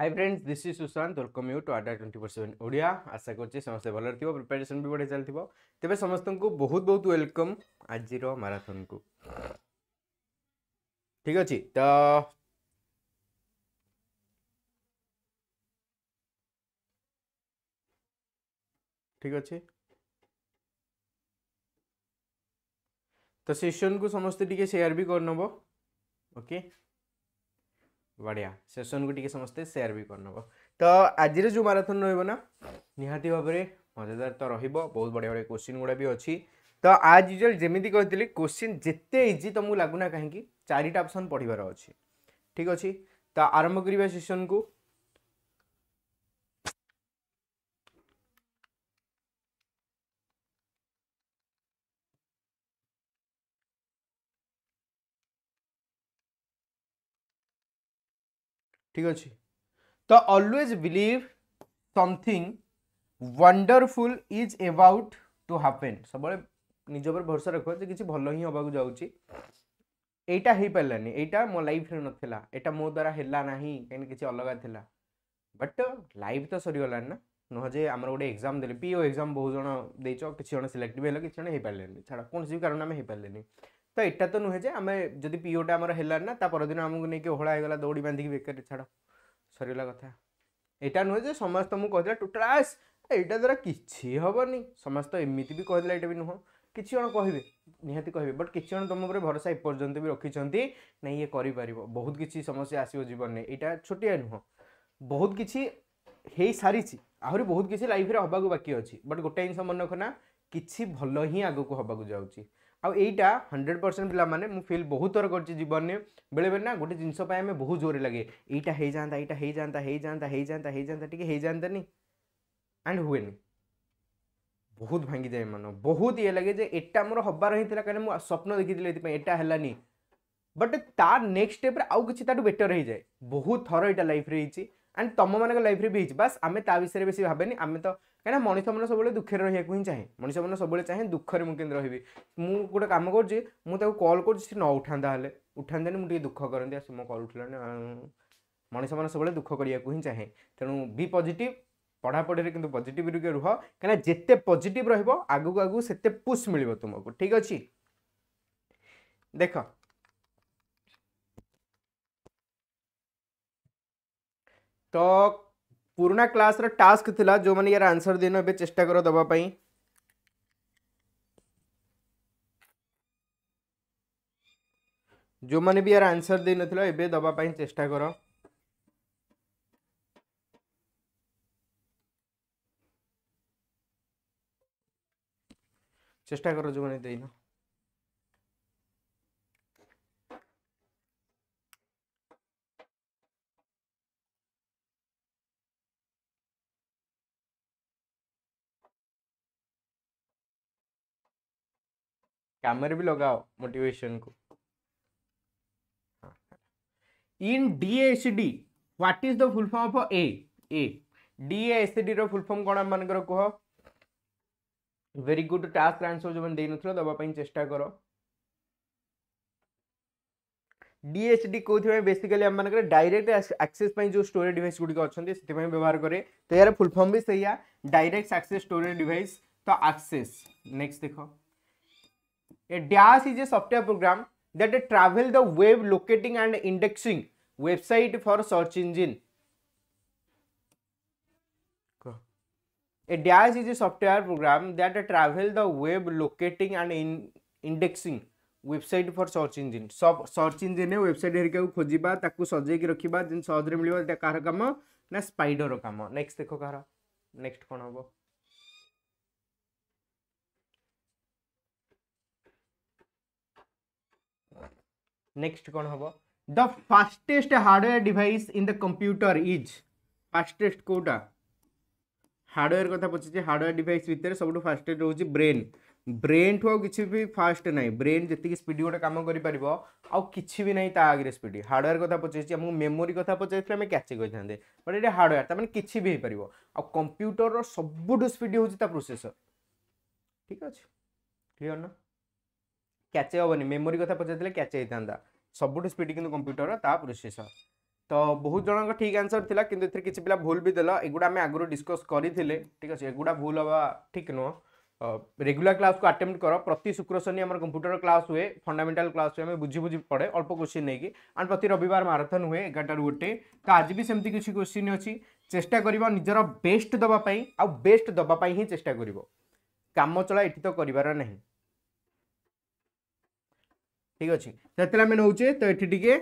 High friends this is Sushant welcome you to Adda twenty four seven Odia আশা করছি সমস্তে ভালো থাকবে প্রিপারেসন বি বড়িয়া চালিথিব তেবে সমস্তଙ୍କୁ বহুত বহুত ওয়েলকম আজির ম্যারাথন কু ঠিক আছে তো ঠিক আছে তো সেশন কু সমস্তে টিকে শেয়ার বি করে নেব ওকে ବଢ଼ିଆ ସେସନ୍କୁ ଟିକେ ସମସ୍ତେ ସେୟାର ବି କରିନେବ ତ ଆଜିର ଯେଉଁ ମାରାଥନ୍ ରହିବ ନା ନିହାତି ଭାବରେ ମଜାଦାର ତ ରହିବ ବହୁତ ବଢ଼ିଆ ବଢ଼ିଆ କୋଶ୍ଚିନ୍ ଗୁଡ଼ା ବି ଅଛି ତ ଆଜ୍ ୟୁଜୁଆଲ୍ ଯେମିତି କହିଥିଲି କୋଶ୍ଚିନ୍ ଯେତେ ଇଜି ତୁମକୁ ଲାଗୁନା କାହିଁକି ଚାରିଟା ଅପସନ୍ ପଢ଼ିବାର ଅଛି ଠିକ୍ ଅଛି ତ ଆରମ୍ଭ କରିବା ସେସନ୍କୁ ঠিক ଅଛି ତ always believe something wonderful is about to happen ସବୁବେଳେ ନିଜ ଉପରେ ଭରସା ରଖ ଯେ କିଛି ଭଲ ହିଁ ହେବାକୁ ଯାଉଛି ଏଇଟା ହେଇପାରିଲାନି ଏଇଟା ମୋ ଲାଇଫ୍ରେ ନଥିଲା ଏଇଟା ମୋ ଦ୍ୱାରା ହେଲା ନାହିଁ କାହିଁକି କିଛି ଅଲଗା ଥିଲା ବଟ୍ ଲାଇଫ୍ ତ ସରିଗଲାନି ନା ନୁହଁ ଯେ ଆମର ଗୋଟେ ଏକ୍ଜାମ୍ ଦେଲେ ପିଓ ଏକ୍ଜାମ୍ ବହୁତ ଜଣ ଦେଇଛ କିଛି ଜଣ ସିଲେକ୍ଟ ବି ହେଲା କିଛି ଜଣ ହେଇପାରିଲେନି ଛାଡ଼ କୌଣସି ବି କାରଣ ଆମେ ହେଇପାରିଲେନି ତ ଏଇଟା ତ ନୁହେଁ ଯେ ଆମେ ଯଦି ପିଓଟା ଆମର ହେଲାନି ନା ତା ପରଦିନ ଆମକୁ ନେଇକି ଓହଳା ହେଇଗଲା ଦୌଡ଼ି ବାନ୍ଧିକି ବେକାରରେ ଛାଡ଼ ସରିଗଲା କଥା ଏଇଟା ନୁହେଁ ଯେ ସମସ୍ତ ମୁଁ କହିଦେଲା ଟୋଟାଲ ଆସ୍ ଏଇଟା ଦ୍ୱାରା କିଛି ହେବନି ସମସ୍ତେ ଏମିତି ବି କହିଦେଲା ଏଇଟା ବି ନୁହଁ କିଛି ଜଣ କହିବେ ନିହାତି କହିବେ ବଟ୍ କିଛି ଜଣ ତୁମ ଉପରେ ଭରସା ଏପର୍ଯ୍ୟନ୍ତ ବି ରଖିଛନ୍ତି ନା ଇଏ କରିପାରିବ ବହୁତ କିଛି ସମସ୍ୟା ଆସିବ ଜୀବନରେ ଏଇଟା ଛୋଟିଆ ନୁହଁ ବହୁତ କିଛି ହେଇସାରିଛି ଆହୁରି ବହୁତ କିଛି ଲାଇଫ୍ରେ ହେବାକୁ ବାକି ଅଛି ବଟ୍ ଗୋଟେ ଜିନିଷ ମନେ ରଖ କିଛି ଭଲ ହିଁ ଆଗକୁ ହେବାକୁ ଯାଉଛି ଆଉ ଏଇଟା ହଣ୍ଡ୍ରେଡ଼ ପରସେଣ୍ଟ ପିଲାମାନେ ମୁଁ ଫିଲ୍ ବହୁତ ଥର କରିଛି ଜୀବନରେ ବେଳେବେଳେ ନା ଗୋଟେ ଜିନିଷ ପାଇଁ ଆମେ ବହୁତ ଜୋରରେ ଲାଗେ ଏଇଟା ହେଇଯାନ୍ତା ଏଇଟା ହେଇଯାନ୍ତା ହେଇଯାନ୍ତା ହେଇଯାନ୍ତା ହେଇଯାନ୍ତା ଟିକେ ହେଇଯାନ୍ତାନି ଆଣ୍ଡ ହୁଏନି ବହୁତ ଭାଙ୍ଗିଯାଏ ମନ ବହୁତ ଇଏ ଲାଗେ ଯେ ଏଇଟା ମୋର ହବାର ହେଇଥିଲା କାରଣ ମୁଁ ସ୍ୱପ୍ନ ଦେଖିଥିଲି ଏଥିପାଇଁ ଏଇଟା ହେଲାନି ବଟ୍ ତା ନେକ୍ସଟ ଷ୍ଟେପ୍ରେ ଆଉ କିଛି ତାଠୁ ବେଟର୍ ହେଇଯାଏ ବହୁତ ଥର ଏଇଟା ଲାଇଫ୍ରେ ହେଇଛି ଆଣ୍ଡ ତୁମମାନଙ୍କ ଲାଇଫ୍ରେ ବି ହେଇଛି ବାସ୍ ଆମେ ତା ବିଷୟରେ ବେଶୀ ଭାବେନି ଆମେ ତ କାହିଁକିନା ମଣିଷମାନେ ସବୁବେଳେ ଦୁଃଖରେ ରହିବାକୁ ହିଁ ଚାହେଁ ମଣିଷମାନେ ସବୁବେଳେ ଚାହେଁ ଦୁଃଖରେ ମୁଁ କେମିତି ରହିବି ମୁଁ ଗୋଟେ କାମ କରୁଛି ମୁଁ ତାକୁ କଲ୍ କରୁଛି ସେ ନ ଉଠାନ୍ତା ହେଲେ ଉଠାନ୍ତାନି ମୁଁ ଟିକେ ଦୁଃଖ କରନ୍ତି ଆସି ମୋ କଲ୍ ଉଠିଲାନି ମଣିଷମାନେ ସବୁବେଳେ ଦୁଃଖ କରିବାକୁ ହିଁ ଚାହେଁ ତେଣୁ ବି ପଜିଟିଭ୍ ପଢ଼ାପଢ଼ିରେ କିନ୍ତୁ ପଜିଟିଭ୍ ଟିକେ ରୁହ କାହିଁକିନା ଯେତେ ପଜିଟିଭ୍ ରହିବ ଆଗକୁ ଆଗକୁ ସେତେ ପୁସ୍ ମିଳିବ ତୁମକୁ ଠିକ୍ ଅଛି ଦେଖ तो पुराणा क्लास टास्क थिला जो मैंने यार आंसर दिन ए चेष्टा कर दवाई जो मैंने भी यार आंसर दे नए दवाई चेष्टा कर चेष्टा कर जो मैंने देना कैमरे भी लगाओ मोटिवेशन को इन D S D what is the full form of A A D S D full form कौन आम मानकर कह वेरी गुड टास्क आंसर जो मैंने दे नौ दबापी चेष्टा करो डीएसडी कौन बेसिकली आम मानक डायरेक्ट आक्सेस जो स्टोरेज डिवाइस गुड़िक अच्छा से व्यवहार करे तो यार फुल फॉर्म भी सही है डायरेक्ट आक्सेस स्टोरेज डिवाइस तो आक्सेस नेक्स्ट देखो A dash is a software program that travel the web locating and indexing website for search engine. A dash is a software program that travel the web locating and in indexing website for search engine search engine website हेरिका को खोजा ताकू सजेक रखा जिन सहजे मिल कहार कम ना spider कम next देख कहार next कौन हम নেক্সট କ'ଣ ହେବ the fastest hardware device in the computer is fastest କେଉଁଟା ହାର୍ଡ଼ୱେର୍ କଥା ପଚାରିଛି ହାର୍ଡ଼ୱେର୍ ଡିଭାଇସ୍ ଭିତରେ ସବୁଠୁ ଫାଷ୍ଟେଷ୍ଟ ହେଉଛି ବ୍ରେନ୍ ବ୍ରେନ୍ଠୁ ଆଉ କିଛି ବି ଫାଷ୍ଟ ନାହିଁ ବ୍ରେନ୍ ଯେତିକି ସ୍ପିଡ଼ ଗୋଟେ କାମ କରିପାରିବ ଆଉ କିଛି ବି ନାହିଁ ତା ଆଗରେ ସ୍ପିଡ଼ ହାର୍ଡ଼ୱେର୍ କଥା ପଚାରିଛି ଆମକୁ ମେମୋରି କଥା ପଚାରିଥିଲେ ଆମେ କ୍ୟାଚି କରିଥାନ୍ତେ ବଟ୍ ଏଇଟା ହାର୍ଡ଼ୱେର୍ ତା'ମାନେ କିଛି ବି ହେଇପାରିବ ଆଉ କମ୍ପ୍ୟୁଟରର ସବୁଠୁ ସ୍ପିଡ଼ ହେଉଛି ତା ପ୍ରୋସେସର ଠିକ୍ ଅଛି କ୍ଲିଅର୍ ନା କ୍ୟାଚେ ହେବନି ମେମୋରି କଥା ପଚାରିଥିଲେ କ୍ୟାଚେ ହେଇଥାନ୍ତା ସବୁଠୁ ସ୍ପିଡ୍ କିନ୍ତୁ କମ୍ପ୍ୟୁଟରର ତା ପ୍ରୋସେସର ତ ବହୁତ ଜଣଙ୍କ ଠିକ୍ ଆନ୍ସର୍ ଥିଲା କିନ୍ତୁ ଏଥିରେ କିଛି ପିଲା ଭୁଲ ବି ଦେଲ ଏଗୁଡ଼ା ଆମେ ଆଗରୁ ଡିସ୍କସ୍ କରିଥିଲେ ଠିକ୍ ଅଛି ଏଗୁଡ଼ା ଭୁଲ ହେବା ଠିକ୍ ନୁହଁ ରେଗୁଲାର କ୍ଲାସ୍କୁ ଆଟେମ୍ପ୍ଟ କର ପ୍ରତି ଶୁକ୍ର ଶନି ଆମର କମ୍ପ୍ୟୁଟର କ୍ଲାସ୍ ହୁଏ ଫଣ୍ଡାମେଣ୍ଟାଲ କ୍ଲାସ୍ ହୁଏ ଆମେ ବୁଝି ବୁଝି ପଡ଼େ ଅଳ୍ପ କୋଶ୍ଚିନ୍ ନେଇକି ଆଣ୍ଡ ପ୍ରତି ରବିବାର ମାରାଥନ୍ ହୁଏ ଏଗାରଟାରୁ ଗୋଟେ ତ ଆଜି ବି ସେମିତି କିଛି କୋଶ୍ଚିନ୍ ଅଛି ଚେଷ୍ଟା କରିବ ନିଜର ବେଷ୍ଟ ଦେବା ପାଇଁ ଆଉ ବେଷ୍ଟ ଦେବା ପାଇଁ ହିଁ ଚେଷ୍ଟା କରିବ କାମ ଚଳା ଏଠି ତ କରିବାର ନାହିଁ ঠিক আছে যেতলে আমি নেউছে তো এটি টিকে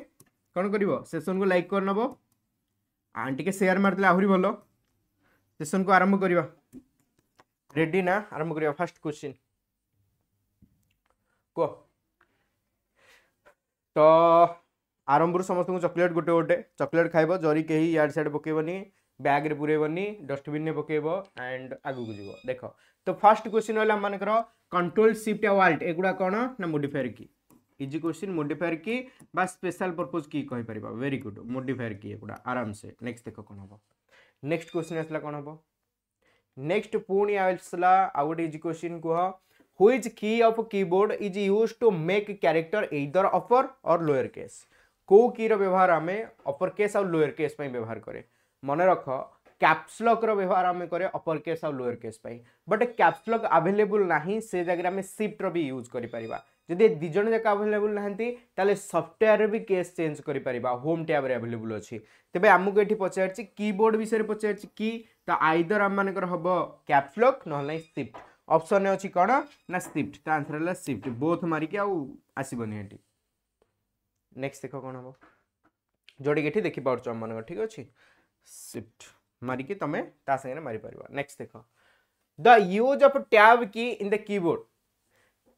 কোণ করব সেসন কু লাইক করে নেব আন্ড টিকে সেয়ার মারিদেলে আহরি ভালো সেসন কু আরম্ভ করা রেডি না আরম্ভ করা ফার্স্ট কোশ্চিন କୁହ ତ ଆରମ୍ଭରୁ ସମସ୍ତଙ୍କୁ ଚକୋଲେଟ୍ ଗୋଟେ ଗୋଟେ ଚକୋଲେଟ୍ ଖାଇବ ଜରି କେହି ଇଆଡ଼େ ସିଆଡ଼େ ପକାଇବନି ବ୍ୟାଗ୍ରେ ପୁରାଇବନି ଡଷ୍ଟବିନ୍ରେ ପକାଇବ ଆଣ୍ଡ ଆଗକୁ ଯିବ ଦେଖ ତ ଫାର୍ଷ୍ଟ କ୍ୱେଶ୍ଚିନ୍ ହେଲା ଆମମାନଙ୍କର କଣ୍ଟ୍ରୋଲ ସିଫ୍ଟ ଆଉ ଆଲ୍ଟ ଏଗୁଡ଼ା କ'ଣ ନା ମୋଡିଫାୟର କି इजी क्वेश्चन मोडिफायर की बा स्पेशल पर्पज की कही पार वेरी गुड मोडिफायर की पूरा आराम से नेक्स्ट देख कौन हम नेक्स्ट क्वेश्चन आसला कौन हम नेक्स्ट पुणी आसला आउ इजी क्वेश्चन कह which key of keyboard is use to make character इधर अपर और लोअर केस को की व्यवहार आम अपर केस आउ लोअर केस व्यवहार कै मन रख कैप्सलक व्यवहार आम कै अपर केस आउ lower case but caps lock available ना से जगह आम सिफ्टर भी यूज करें ଯଦି ଦୁଇ ଜଣ ଯାକ ଆଭେଲେବୁଲ୍ ନାହାନ୍ତି ତାହେଲେ ସଫ୍ଟୱେୟାରରେ ବି କେସ୍ ଚେଞ୍ଜ କରିପାରିବା ହୋମ୍ ଟ୍ୟାବ୍ରେ ଆଭେଲେବୁଲ୍ ଅଛି ତେବେ ଆମକୁ ଏଠି ପଚାରିଛି କିବୋର୍ଡ଼ ବିଷୟରେ ପଚାରିଛି କି ତ ଆଇଦର ଆମମାନଙ୍କର ହେବ କ୍ୟାପ୍ଲକ୍ ନହେଲେ ନାହିଁ ସିଫ୍ଟ ଅପସନ୍ରେ ଅଛି କ'ଣ ନା ସିଫ୍ଟ ତା ଆନ୍ସର୍ ହେଲା ସିଫ୍ଟ ବୋଥ ମାରିକି ଆଉ ଆସିବନି ଏଠି ନେକ୍ସଟ ଦେଖ କ'ଣ ହେବ ଯେଉଁଟାକି ଏଠି ଦେଖିପାରୁଛ ଆମମାନଙ୍କର ଠିକ୍ ଅଛି ସିଫ୍ଟ ମାରିକି ତୁମେ ତା ସାଙ୍ଗରେ ମାରିପାରିବ ନେକ୍ସଟ ଦେଖ the use of tab key in the keyboard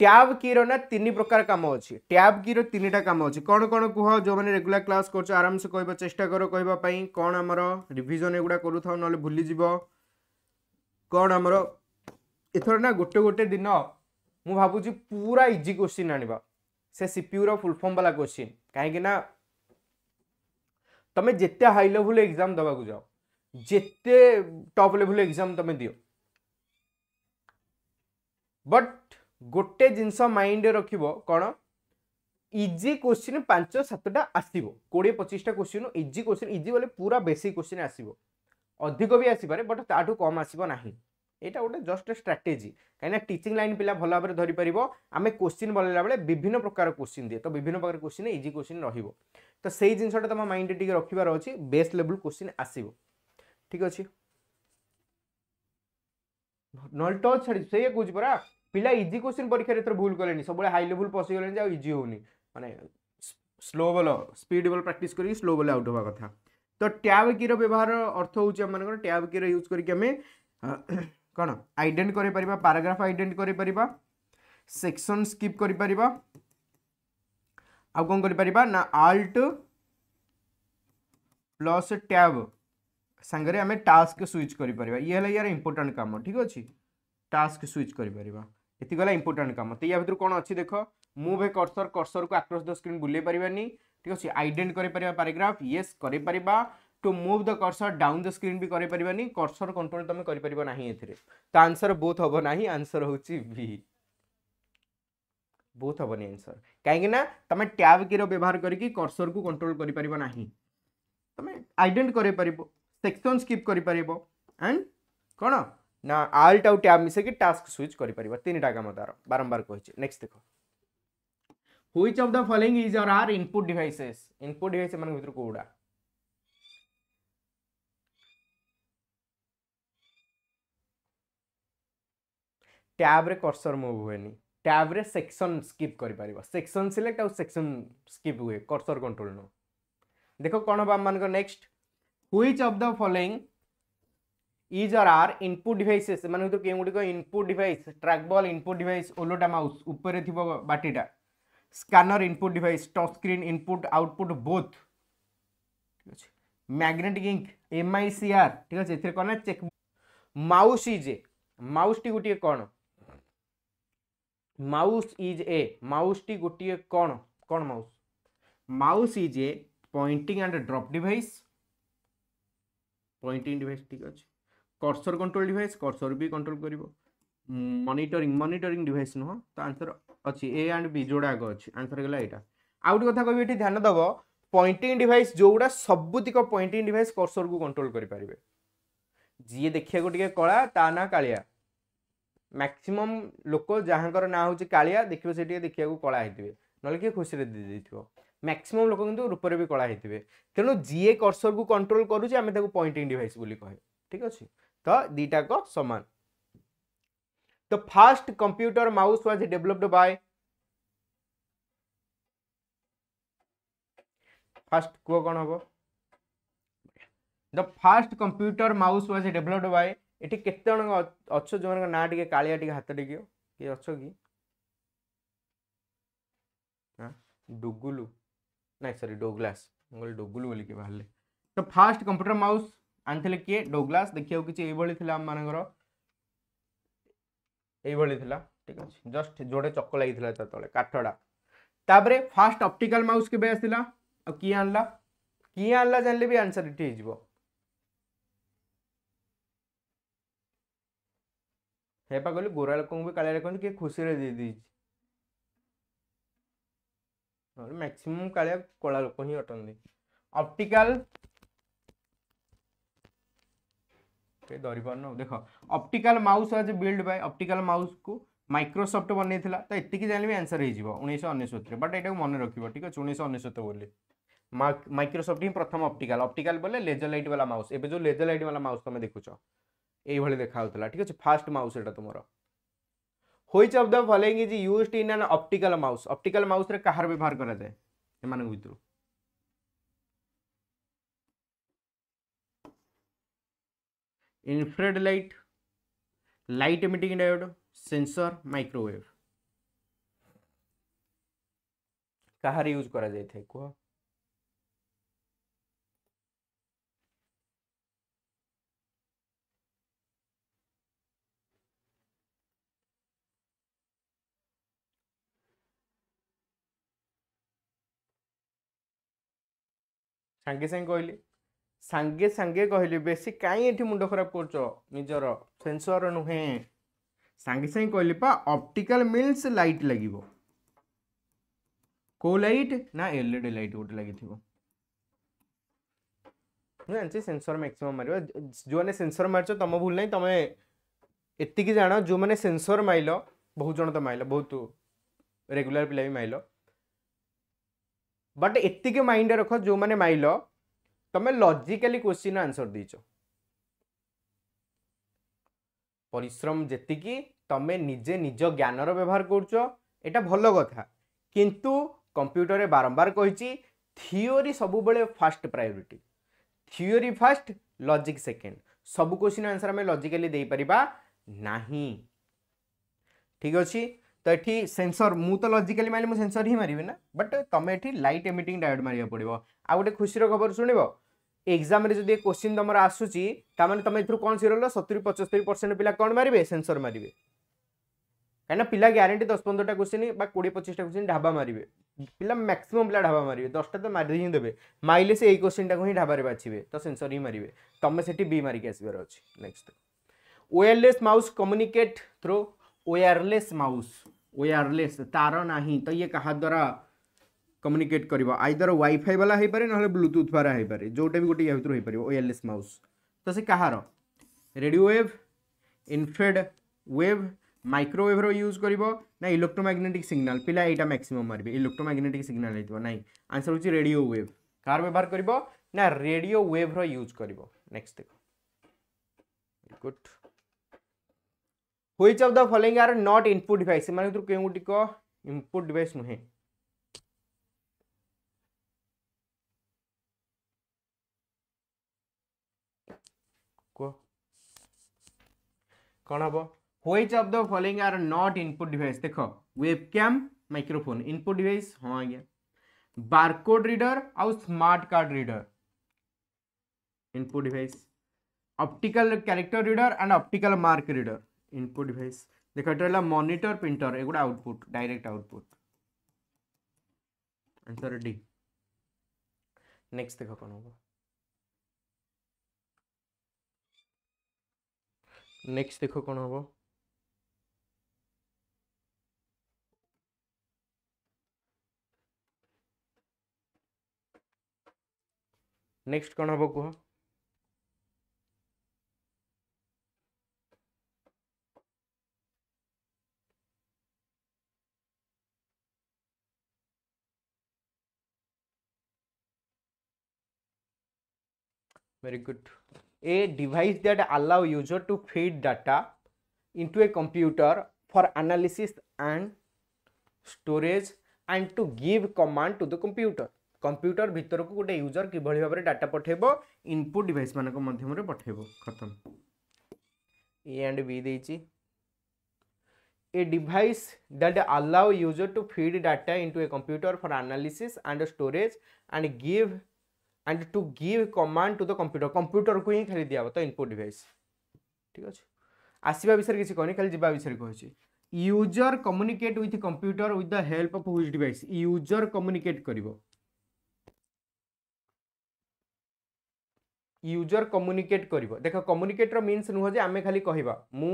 tab কির না তিন প্রকার কাম অছি ট্যাব কির তিনটা কাম অছি কোণ কোণ কুহ যে রেগুলার ক্লাস করছো আরামসে কইবা চেষ্টা করো কইবা পাই কোণ আমার রিভিজন এগুলা করুথাও নহলে ভুলি যাব কোণ আমার এথর না গোটে গোটে দিন মু ভাবুছি পুরা ইজি কোশ্চিন আনিবা সে সিপিউর ফুল ফর্ম বালা কোশ্চিন কাইকি না তুমি যেতে হাই লেভেল এক্সাম দেওয়া যাও যেতে টপ লেভেল এক্সাম তুমি দিও বট ଗୋଟେ ଜିନିଷ ମାଇଣ୍ଡରେ ରଖିବ କ'ଣ ଇଜି କୋଶ୍ଚିନ୍ ପାଞ୍ଚ ସାତଟା ଆସିବ କୋଡ଼ିଏ ପଚିଶଟା କୋଶ୍ଚିନ୍ ଇଜି କୋଶ୍ଚିନ୍ ଇଜି ବୋଲେ ପୁରା ବେସିକ୍ କୋଶ୍ଚିନ୍ ଆସିବ ଅଧିକ ବି ଆସିପାରେ ବଟ୍ ତାଠୁ କମ୍ ଆସିବ ନାହିଁ ଏଇଟା ଗୋଟେ ଜଷ୍ଟ ଷ୍ଟ୍ରାଟେଜି କାହିଁକିନା ଟିଚିଂ ଲାଇନ୍ ପିଲା ଭଲ ଭାବରେ ଧରିପାରିବ ଆମେ କୋଶ୍ଚିନ୍ ବନେଇଲା ବେଳେ ବିଭିନ୍ନ ପ୍ରକାର କୋଶ୍ଚିନ୍ ଦିଏ ତ ବିଭିନ୍ନ ପ୍ରକାର କୋଶ୍ଚିନ୍ ଇଜି କୋଶ୍ଚିନ୍ ରହିବ ତ ସେଇ ଜିନିଷଟା ତୁମ ମାଇଣ୍ଡରେ ଟିକେ ରଖିବାର ଅଛି ବେସ୍ ଲେବୁଲ୍ କୋଶ୍ଚିନ୍ ଆସିବ ଠିକ୍ ଅଛି ନଲ୍ ଟଚ୍ ଛାଡ଼ିଛି ସେଇଆ କହୁଛି ପରା पिला इजी क्वेश्चन परीक्षा एथर भूल कले सब हाई लेवल पशिगले इजी हो मैंने स्लो बल स्पीड बल प्राक्ट कर स्लो बल आउट होगा कथ तो टैब की व्यवहार अर्थ हूँ टैब की यूज करके कौन आईडेट कर पाराग्राफ आईडेट कर सेक्शन स्कीप कर आ कौन कर आल्ट प्लस टैब सांगे आम टास्क स्विच कर इंपोर्टाट कम ठीक अच्छे टास्क स्विच कर ये गला इंपोर्टां कम तो या भितर कौन अच्छी देख मुव ए कर्सर कर्सर को आक्रस द स्क्रीन बुले पार्वानी ठीक अच्छे आईडेट कराराग्राफ ये कर to move the cursor down the screen भी करानी कर्सर कंट्रोल तुम करना तो आंसर बोथ हम ना आंसर हूँ बहुत हम आंसर कहीं तुम टैब की व्यवहार करके कर्सर को कंट्रोल करना तुम आईडेट कर सेक्शन स्कीप कर एंड कौन ना आल्ट आउ टैब मिसेक टास्क स्विच कर तीन तार बारंबार कही नेक्स्ट देख which of the following is or are input devices input device मान भर कौड़ा टैब कर्सर मुव हुए टैब रे सेक्शन स्किप कर सेक्शन सिलेक्ट आउ सेक्शन स्किप हुए कर्सर कंट्रोल नो देख कौन हम मानक next which of the following is or are input devices এমন ভিতর কেউগুড়িক input device trackball input device ওলোটা মাউস উপরে থিব বাটিটা scanner input device touch screen input output both ঠিক আছে ম্যাগনেটিক ইঙ্ক এমআইসিআর ঠিক আছে এতে কোন চেক মাউস ইজ এ মাউসটি গোটিয়ে কোণ মাউস ইজ এ মাউসটি গোটিয়ে কোণ কোণ mouse mouse is a pointing and drop device pointing device ঠিক আছে କର୍ସର କଣ୍ଟ୍ରୋଲ ଡିଭାଇସ୍ କର୍ସର ବି କଣ୍ଟ୍ରୋଲ କରିବ ମନିଟରିଂ ମନିଟରିଂ ଡିଭାଇସ୍ ନୁହଁ ତ ଆନ୍ସର ଅଛି ଏ ଆଣ୍ଡ ବି ଯେଉଁଟା ଆଗ ଅଛି ଆନ୍ସର ହେଲା ଏଇଟା ଆଉ ଗୋଟେ କଥା କହିବି ଏଠି ଧ୍ୟାନ ଦେବ ପଏଣ୍ଟିଂ ଡିଭାଇସ୍ ଯେଉଁଗୁଡ଼ା ସବୁତିକ ପଏଣ୍ଟିଂ ଡିଭାଇସ୍ କର୍ସରକୁ କଣ୍ଟ୍ରୋଲ କରିପାରିବେ ଯିଏ ଦେଖିବାକୁ ଟିକେ କଳା ତା ନାଁ କାଳିଆ ମ୍ୟାକ୍ସିମମ୍ ଲୋକ ଯାହାଙ୍କର ନାଁ ହେଉଛି କାଳିଆ ଦେଖିବ ସେ ଟିକେ ଦେଖିବାକୁ କଳା ହେଇଥିବେ ନହେଲେ କିଏ ଖୁସିରେ ଦେଇଦେଇଥିବ ମ୍ୟାକ୍ସିମମ୍ ଲୋକ କିନ୍ତୁ ରୂପରେ ବି କଳା ହେଇଥିବେ ତେଣୁ ଯିଏ କର୍ସରକୁ କଣ୍ଟ୍ରୋଲ କରୁଛି ଆମେ ତାକୁ ପଏଣ୍ଟିଂ ଡିଭାଇସ୍ ବୋଲି କହେ ଠିକ୍ ଅଛି तो दीटा को समान तो fast computer mouse was developed by fast कह कौन हम the fast computer mouse was developed by इटे के अच्छे जो ना टे का हाथ टेको कि अच्छ कि डुगुलू ना सरी डोग्लास डोगुलू बोल के बाहर तो फास्ट कंप्यूटर माउस ଆଣିଥିଲେ କିଏ ଡୋଗ୍ଲାସ୍ ଦେଖିବାକୁ କିଛି ଏଇଭଳି ଥିଲା ଆମମାନଙ୍କର ଏଇଭଳି ଥିଲା ଠିକ୍ ଅଛି ଜଷ୍ଟ ଯୋଡ଼େ ଚକ ଲାଗିଥିଲା ତା ତଳେ କାଠଟା ତାପରେ ଫାଷ୍ଟ ଅପ୍ଟିକାଲ୍ ମାଉସ୍ କେବେ ଆସିଲା ଆଉ କିଏ ଆଣିଲା କିଏ ଆଣିଲା ଜାଣିଲେ ବି ଆନ୍ସର୍ ଏଠି ହେଇଯିବ ହେପା କହିଲି ଗୋରା ଲୋକଙ୍କୁ ବି କାଳିଆ ଲୋକଙ୍କୁ କିଏ ଖୁସିରେ ଦେଇଦେଇଛି ନହେଲେ ମ୍ୟାକ୍ସିମମ୍ କାଳିଆ କଳା ଲୋକ ହିଁ ଅଟନ୍ତି ଅପ୍ଟିକାଲ୍ ଟିକେ ଧରିପାରୁନ ଦେଖ optical mouse as built by optical ମାଉସ୍କୁ ମାଇକ୍ରୋସଫ୍ଟ ବନେଇଥିଲା ତ ଏତିକି ଜାଣିଲେ ବି ଆନ୍ସର୍ ହେଇଯିବ ଉଣେଇଶହ ଅନେଶ୍ୱତରେ ବଟ୍ ଏଇଟାକୁ ମନେ ରଖିବ ଠିକ୍ ଅଛି ଉଣେଇଶହ ଅନେଶ୍ୱତ ବୋଲି ମାଇକ୍ରୋସଫ୍ଟ ହିଁ ପ୍ରଥମ ଅପ୍ଟିକାଲ ଅପ୍ଟିକାଲ ବୋଲେ ଲେଜର ଲାଇଟ୍ ବାଲା ମାଉସ୍ ଏବେ ଯେଉଁ ଲେଜର ଲାଇଟ୍ ବାଲା ମାଉସ୍ ତୁମେ ଦେଖୁଛ ଏଇଭଳି ଦେଖାହେଉଥିଲା ଠିକ୍ ଅଛି ଫାଷ୍ଟ ମାଉସ୍ ଏଇଟା ତୁମର which of the following is used in an optical mouse optical মাউসরে কাহার ব্যবহার করা যায় এমানক ভিতর infrared light light emitting diode sensor microwave କାହାର ୟୁଜ୍ କରାଯାଇଥାଏ କୁହ सांगे ସାଙ୍ଗେ କହିଲି सांगे सांगे कहली बेस कहीं मुंड खराब कर सेनसर नुहे सांगे सांगे कहली पा ऑप्टिकल मिल्स लाइट लगे को लाइट ना एलईडी लाइट गोटे लगे जानते सेनसर मैक्सीम मार जो मैंने सेनसर मार तुम भूल ना तुम एति जान जो मैंने सेनसर मारल बहुत जन तो मारल बहुत रेगुला पिला भी मारल बट ये माइंड रख जो मैंने मारल તમે લોજિકલી ક્વેશ્ચિનનો આન્સર ଦେଇଛ ପରିଶ୍ରମ ଯେତିକି ତମେ ନିଜେ ନିଜ ଜ୍ଞାନର ବ୍ୟବହାର କରୁଛ ଏଇଟା ଭଲ କଥା କିନ୍ତୁ କମ୍ପ୍ୟୁଟରରେ ବାରମ୍ବାର କହିଛି থিওরি সবুলে first priority theory first logic second সবু কোশ্চিন আনসর আমি লজিকালি দেইপারিবা নাহি ঠিক আছে তো এটি সেন্সর মু তো লজিকালি মারি মু সেন্সর হি মারিবি না বাট তুমি এটি লাইট এমিটিং ডায়োড মারিবা পড়িব আউ গোটে খুশির খবর শুনিব ଏକ୍ଜାମ୍ରେ ଯଦି ଏ କୋଶ୍ଚିନ୍ ତୁମର ଆସୁଛି ତାମାନେ ତୁମେ ଏଥିରୁ କ'ଣ ସିଓର ହେଲା ସତୁରି ପଞ୍ଚସ୍ତରୀ ପରସେଣ୍ଟ ପିଲା କ'ଣ ମାରିବେ ସେନ୍ସର ମାରିବେ କାହିଁକିନା ପିଲା ଗ୍ୟାରେଣ୍ଟି ଦଶ ପନ୍ଦରଟା କୋଶ୍ଚିନ୍ ବା କୋଡ଼ିଏ ପଚିଶଟା କୋଶ୍ଚିନ୍ ଢାବା ମାରିବେ ପିଲା ମ୍ୟାକ୍ସିମମ୍ ପିଲା ଢାବା ମାରିବେ ଦଶଟା ତ ମାରି ହିଁ ଦେବେ ମାଇଲେ ସେ ଏଇ କୋଶ୍ଚିନ୍ଟାକୁ ହିଁ ଢାବାରେ ବାଛିବେ ତ ସେନ୍ସର ହିଁ ମାରିବେ ତୁମେ ସେଠି ବି ମାରିକି ଆସିବାର ଅଛି next wireless mouse communicate through wireless mouse wireless ତାର ନାହିଁ ତ ଇଏ କାହା ଦ୍ୱାରା কম্যুনিকেট করব আইদর ওয়াইফাই বালা হয়েপরে নহলে ব্লুটুথ বালা হয়েপরে যেটা বি গোটে ইয়া ভিতর হয়েপার ওয়ারলেস মাউস তো সে কাহার রেডিও ওয়েভ ইনফ্রেড ওয়েভ মাইক্রোওয়েভর ইউজ করব না ইলেকট্রোম্যাগনেটিক সিগনাল পিলা এইটা ম্যাক্সিমম মারবে ইলেকট্রোম্যাগনেটিক সিগনাল হয়ে না আনসর হচ্ছে রেডিও ওয়েভ কার ব্যবহার করব না রেডিও ওয়েভর ইউজ করব নেক্সট দেখ good which of the following are not input device এমন ভিতর কেউ গোটিক ইনপুট ডিভাইস নুহে कौन हम what of the following are not input device देख वेब क्या माइक्रोफोन इनपुट डिवाइस हाँ आज्ञा बारकोड रिडर आउ smart card reader input device optical character reader and optical mark reader input device देख ये मनिटर प्रिंटर एगुटा output direct output answer D next देख कौन हम नेक्स्ट देखो कौन हम नेक्स्ट कौन हम कह very good a device that allow user to feed data into a computer for analysis and storage and to give command to the computer computer भितर को गोटे यूजर किभଳି भाବରେ डाटा पठेबो इनपुट डिवाइस मानक माध्यम रे पठेबो खत्म ए एंड बी देइची a device that allow user to feed data into a computer for analysis and storage and give and to give command to the computer computer को ही खाली दिया तो इनपुट डिवाइस ठीक अच्छे आसवा विषय किसी कहनी खाली जावा विषय कहे user communicate with computer with the help of which device user communicate कर यूजर कम्युनिकेट कर देख कम्युनिकेटर मीनस नुह आम खाली कहवा मु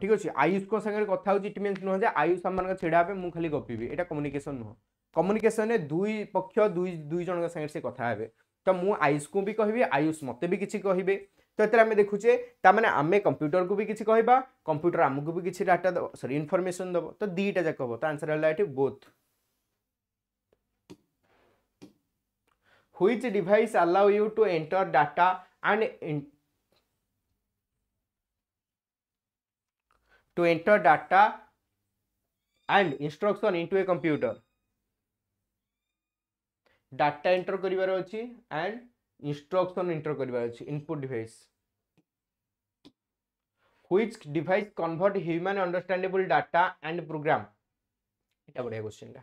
ঠিক ଅଛି ଆୟୁଷଙ୍କ ସାଙ୍ଗରେ କଥା ହେଉଛି ଇଟ୍ ମିନ୍ସ ନୁହଁ ଯେ ଆୟୁଷ ଆମମାନଙ୍କ ଛିଡ଼ା ହେବେ ମୁଁ ଖାଲି ଗପିବି ଏଇଟା କମ୍ୟୁନିକେସନ୍ ନୁହଁ କମ୍ୟୁନିକେସନ୍ରେ ଦୁଇ ପକ୍ଷ ଦୁଇ ଦୁଇ ଜଣଙ୍କ ସାଙ୍ଗରେ ସେ କଥା ହେବେ ତ ମୁଁ ଆୟୁଷକୁ ବି କହିବି ଆୟୁଷ ମୋତେ ବି କିଛି କହିବେ ତ ଏଥିରେ ଆମେ ଦେଖୁଛେ ତାମାନେ ଆମେ କମ୍ପ୍ୟୁଟରକୁ ବି କିଛି କହିବା କମ୍ପ୍ୟୁଟର ଆମକୁ ବି କିଛି ଡାଟା ଦେବ ସରି ଇନଫର୍ମେସନ୍ ଦେବ ତ ଦୁଇଟା ଯାକ ହେବ ତ ଆନ୍ସର୍ ହେଲା ଏଠି both which device allow you to enter data and to enter data and instruction into a computer data enter करिवार होची and instruction enter करिवार होची input device which device convert human understandable data and program এটা বড় কোশ্চেনটা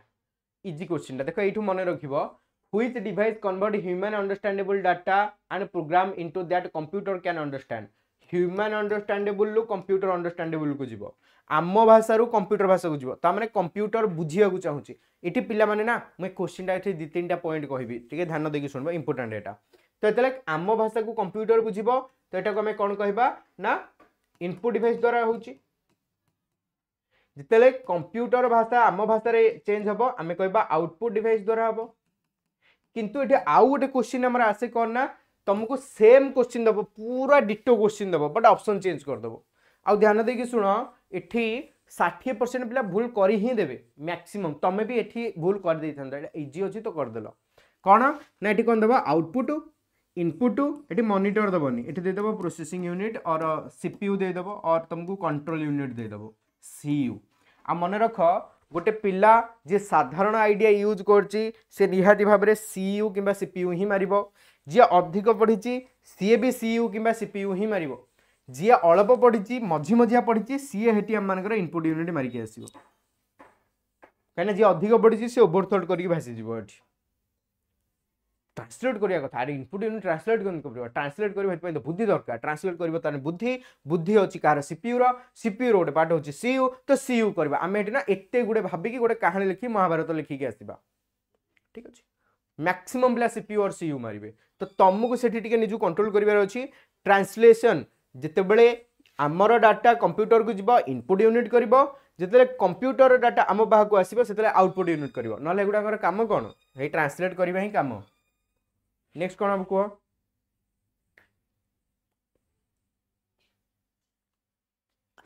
easy কোশ্চেনটা देखो এইটু मने रखिवा which device convert human understandable data and program into that computer can understand human ଅଣ୍ଡରଷ୍ଟାଣ୍ଡେବୁଲରୁ କମ୍ପ୍ୟୁଟର ଅଣ୍ଡରଷ୍ଟାଣ୍ଡେବୁଲକୁ ଯିବ ଆମ ଭାଷାରୁ କମ୍ପ୍ୟୁଟର ଭାଷାକୁ ଯିବ ମାନେ କମ୍ପ୍ୟୁଟର ବୁଝିବାକୁ ଚାହୁଁଛି ଏଠି ପିଲାମାନେ ନା ମୁଁ ଏ କୋଶ୍ଚିନ୍ଟା ଏଠି ଦୁଇ ତିନିଟା ପଏଣ୍ଟ କହିବି ଟିକେ ଧ୍ୟାନ ଦେଇକି ଶୁଣିବ ଇମ୍ପୋର୍ଟାଣ୍ଟ ଏଇଟା ତ ଯେତେବେଳେ ଆମ ଭାଷାକୁ କମ୍ପ୍ୟୁଟର ବୁଝିବ ତ ଏଟାକୁ ଆମେ କ'ଣ କହିବା ନା ଇନପୁଟ୍ ଡିଭାଇସ୍ ଦ୍ୱାରା ହେଉଛି ଯେତେବେଳେ କମ୍ପ୍ୟୁଟର ଭାଷା ଆମ ଭାଷାରେ ଚେଞ୍ଜ ହେବ ଆମେ କହିବା ଆଉଟପୁଟ୍ ଡିଭାଇସ୍ ଦ୍ୱାରା ହେବ କିନ୍ତୁ ଏଠି ଆଉ ଗୋଟେ କୋଶ୍ଚିନ୍ ଆମର ଆସେ କ'ଣ ନା तुमको सेम क्वेश्चन दब पूरा डिटो क्वेश्चन दब बट ऑप्शन चेंज करदेव आउ ध्यान दे कि शुण ये ষাঠিয়ে পরসেন্ট পিলা ভুল করে হি দেবে ম্যাক্সিমম তুমি বি এটি ভুল করে দিয়ে থাকে এটা ইজি অছি তো করেদেল কোণ না এটি কোণ দেব আউটপুট ইনপুট এটি মনিটর দেবনি এটি দিয়ে দেব প্রোসেসিং ইউনিট অর সিপিইউ দিয়ে দেব অর তোমাকে কন্ট্রোল ইউনিট দিয়ে দেব সিইউ আর মনে রখ গোটে পিলা যে সাধারণ আইডিয়া ইউজ করছি সে নিহাতি ভাবে সিইউ কিংবা সিপিইউ হি মারিব जी अधिक पढ़ी सीए भी सीयू कि सीपीयू ही मार जी अल्प पढ़ी मझी मझिया पढ़ी सीए हेटी आम मानक इनपुट यूनिट मारिकी आस कहीं अधिक पढ़ी सी ओभर थ्रोट करके ट्रांसलेट करा कथ इनपुट यूनिट ट्रांसलेट कर ट्रांसलेट कर बुद्धि दरकार ट्रांसलेट कर बुद्धि बुद्धि अच्छी कह रिपियूर सीपियू रोटे पार्ट हूँ सीयु तो सीयू करवा आम एटना एत गुड़े भाविकी गोटे कहानी लिखी महाभारत लिखिकी आसवा ठीक अच्छे ম্যাক্সিমম ପିଲା C P or C U ମାରିବେ ତ ତମକୁ ସେଠି ଟିକେ ନିଜକୁ କଣ୍ଟ୍ରୋଲ କରିବାର ଅଛି ଟ୍ରାନ୍ସଲେସନ୍ ଯେତେବେଳେ ଆମର ଡାଟା କମ୍ପ୍ୟୁଟରକୁ ଯିବ ଇନପୁଟ୍ ୟୁନିଟ୍ କରିବ ଯେତେବେଳେ କମ୍ପ୍ୟୁଟର ଡାଟା ଆମ ପାଖକୁ ଆସିବ ସେତେବେଳେ ଆଉଟପୁଟ୍ ୟୁନିଟ୍ କରିବ ନହେଲେ ଏଗୁଡ଼ାଙ୍କର କାମ କ'ଣ ଏଇ ଟ୍ରାନ୍ସଲେଟ୍ କରିବା ହିଁ କାମ ନେକ୍ସଟ କ'ଣ କୁହ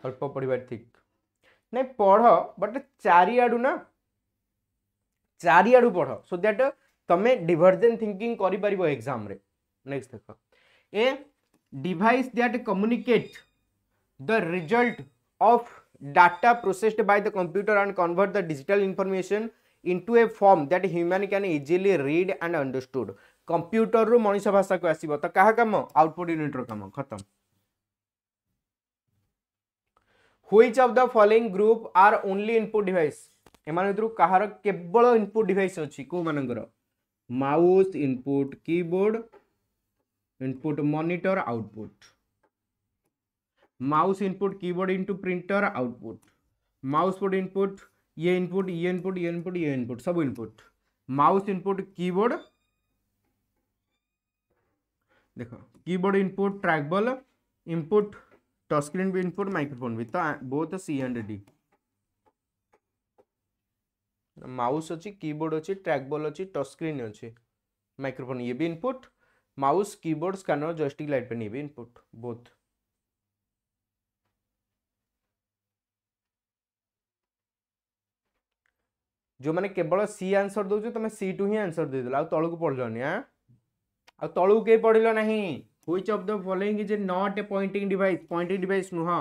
ଅଳ୍ପ ପଢ଼ିବା ଠିକ୍ ନାଇଁ ପଢ଼ ବଟ୍ ଚାରିଆଡ଼ୁ ନା ଚାରିଆଡ଼ୁ ପଢ଼ ସୋ ଦ୍ୟାଟ୍ તમે ડિવર્જન થિંકિંગ କରିପାରିବ ଏକ୍ଜାମରେ ନେକ୍ସଟ ଦେଖ ଏ device that communicate the result of data processed by the computer and convert the digital information into a form that human can easily read and understood computer ରୁ ମଣିଷ ଭାଷାକୁ ଆସିବ ତ କାହା କାମ ଆଉଟପୁଟ୍ ୟୁନିଟ୍ର କାମ ଖତମ which of the following group are only input device एम भितर कहार केवल इनपुट डिवाइस अच्छी कौ मानकर mouse input keyboard input monitor output mouse input keyboard into printer output mouse put input ये इनपुट ये इनपुट ये इनपुट ये इनपुट सब इनपुट माउस इनपुट कीबोर्ड देखो keyboard input trackball input touch screen भी इनपुट माइक्रोफोन भी तो both C and D mouse अच्छी कीबोर्ड अच्छी ट्रैक बल अच्छी टचस्क्रीन अच्छे माइक्रोफोन ये भी input mouse keyboard scanner joystick light pen ये भी इनपुट बोथ जो मैंने केवल सी आंसर दौ तुम सी टू ही आंसर दे देदल आल को पढ़ लनि आल को कहीं पढ़ल ना which of the following is not a pointing device pointing device नुह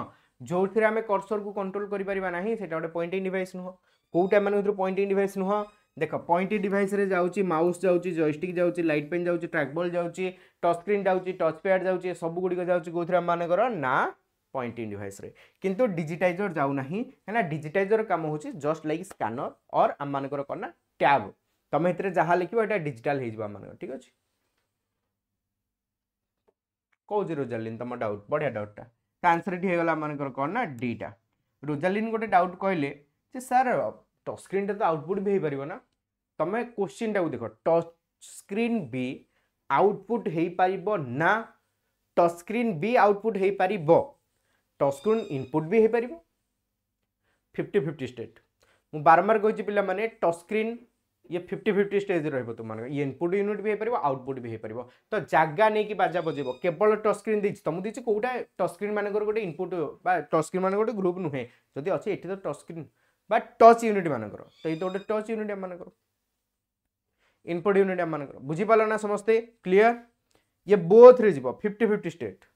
जो थे आम कर्सर को कंट्रोल करना गोटे पॉइंटिंग डिवाइस नुह କେଉଁଟା ଏମାନଙ୍କ ପଏଣ୍ଟିଂ ଡିଭାଇସ୍ ନୁହଁ ଦେଖ ପଏଣ୍ଟିଂ ଡିଭାଇସ୍ରେ ଯାଉଛି ମାଉସ୍ ଯାଉଛି ଜୟଷ୍ଟିକ୍ ଯାଉଛି ଲାଇଟ୍ ପେନ୍ ଯାଉଛି ଟ୍ରାକ୍ବଲ୍ ଯାଉଛି ଟଚ୍ ସ୍କ୍ରିନ୍ ଯାଉଛି ଟଚ୍ ପ୍ୟାଡ୍ ଯାଉଛି ସବୁଗୁଡ଼ିକ ଯାଉଛି କେଉଁଥିରେ ଆମମାନଙ୍କର ନା পয়েন্টিং ডিভাইসে কিন্তু ডিজিটাইজর যাও না কিনা ডিজিটাইজর কাম হচ্ছে জস্ট লাইক স্কানর অর আমার কনা ট্যাব তুমি এতে যা লিখব এটা ডিজিটাল হয়ে যাব আমার ঠিক আছে কৌছি রোজালিন তোমার ডাউট বড়িয়া ডাউটটা আনসর এটি হয়ে গেল আমার কনা ডিটা রোজালিন গোটে ডাউট কহিলেন ଯେ ସାର୍ ଟଚ୍ ସ୍କ୍ରିନ୍ଟା ତ ଆଉଟପୁଟ୍ ବି ହେଇପାରିବ ନା ତମେ କୋଶ୍ଚିନ୍ଟାକୁ ଦେଖ ଟଚ୍ ସ୍କ୍ରିନ୍ ବି ଆଉଟପୁଟ୍ ହେଇପାରିବ ନା ଟଚ୍ ସ୍କ୍ରିନ୍ ବି ଆଉଟପୁଟ୍ ହେଇପାରିବ ଟଚ୍ ସ୍କ୍ରିନ୍ ଇନପୁଟ୍ ବି ହେଇପାରିବ ଫିଫ୍ଟି ଫିଫ୍ଟି ଷ୍ଟେଟ୍ ମୁଁ ବାରମ୍ବାର କହିଛି ପିଲାମାନେ ଟଚ୍ ସ୍କ୍ରିନ୍ ଇଏ ଫିଫ୍ଟି ଫିଫ୍ଟି ସ୍ଟେଜ୍ ରହିବ ତୁମମାନଙ୍କ ଇଏ ଇନପୁଟ୍ ୟୁନିଟ୍ ବି ହେଇପାରିବ ଆଉଟପୁଟ୍ ବି ହେଇପାରିବ ତ ଜାଗା ନେଇକି ବାଜା ବଜେଇବ କେବଳ ଟଚ୍ ସ୍କ୍ରିନ୍ ଦେଇଛି ତମକୁ ଦେଇଛି କେଉଁଟା ଟଚ୍ ସ୍କ୍ରିନ୍ ମାନଙ୍କର ଗୋଟେ ଇନପୁଟ୍ ବା ଟଚ୍ ସ୍କ୍ରିନ୍ ମାନଙ୍କର ଗୋଟେ ଗ୍ରୁପ୍ ନୁହେଁ ଯଦି ଅଛି ଏଠି ତ ଟଚ୍ ସ୍କ୍ରିନ୍ বা টচ ୟୁନିଟ୍ ମାନଙ୍କର ତ ଏଇତ ଗୋଟେ ଟଚ୍ ୟୁନିଟ୍ ମାନଙ୍କର ଇନପୁଟ୍ ୟୁନିଟ୍ ମାନଙ୍କର ବୁଝିପାରିଲ ନା ସମସ୍ତେ କ୍ଲିଅର ଇଏ ବୋଥରେ ଯିବ ଫିଫ୍ଟି ଫିଫ୍ଟି ଷ୍ଟେଟ୍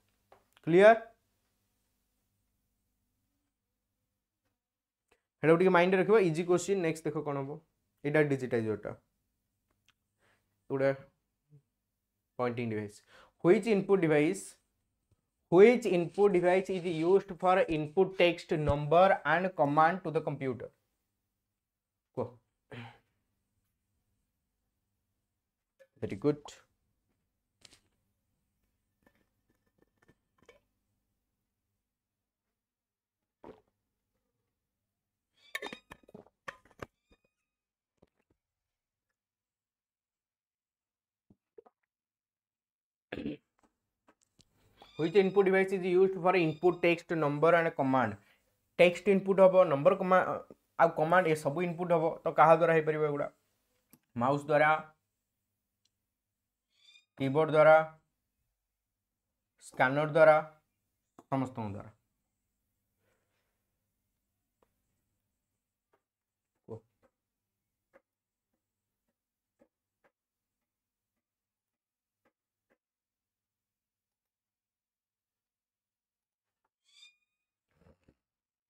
କ୍ଲିଅର ସେଇଟାକୁ ଟିକେ ମାଇଣ୍ଡରେ ରଖିବ ଇଜି କୋଶ୍ଚିନ୍ ନେକ୍ସଟ ଦେଖ କ'ଣ ହେବ ଏଇଟା ଡିଜିଟାଇଜରଟା ଗୋଟେ pointing device which input device which input device is used for input text number and command to the computer Go. very good which input device is used for input text number and command text input hobo number command आ command ये सब input हम तो क्या द्वारा हो पार एगुड़ा माउस द्वारा कीबोर्ड द्वारा स्कानर द्वारा समस्त द्वारा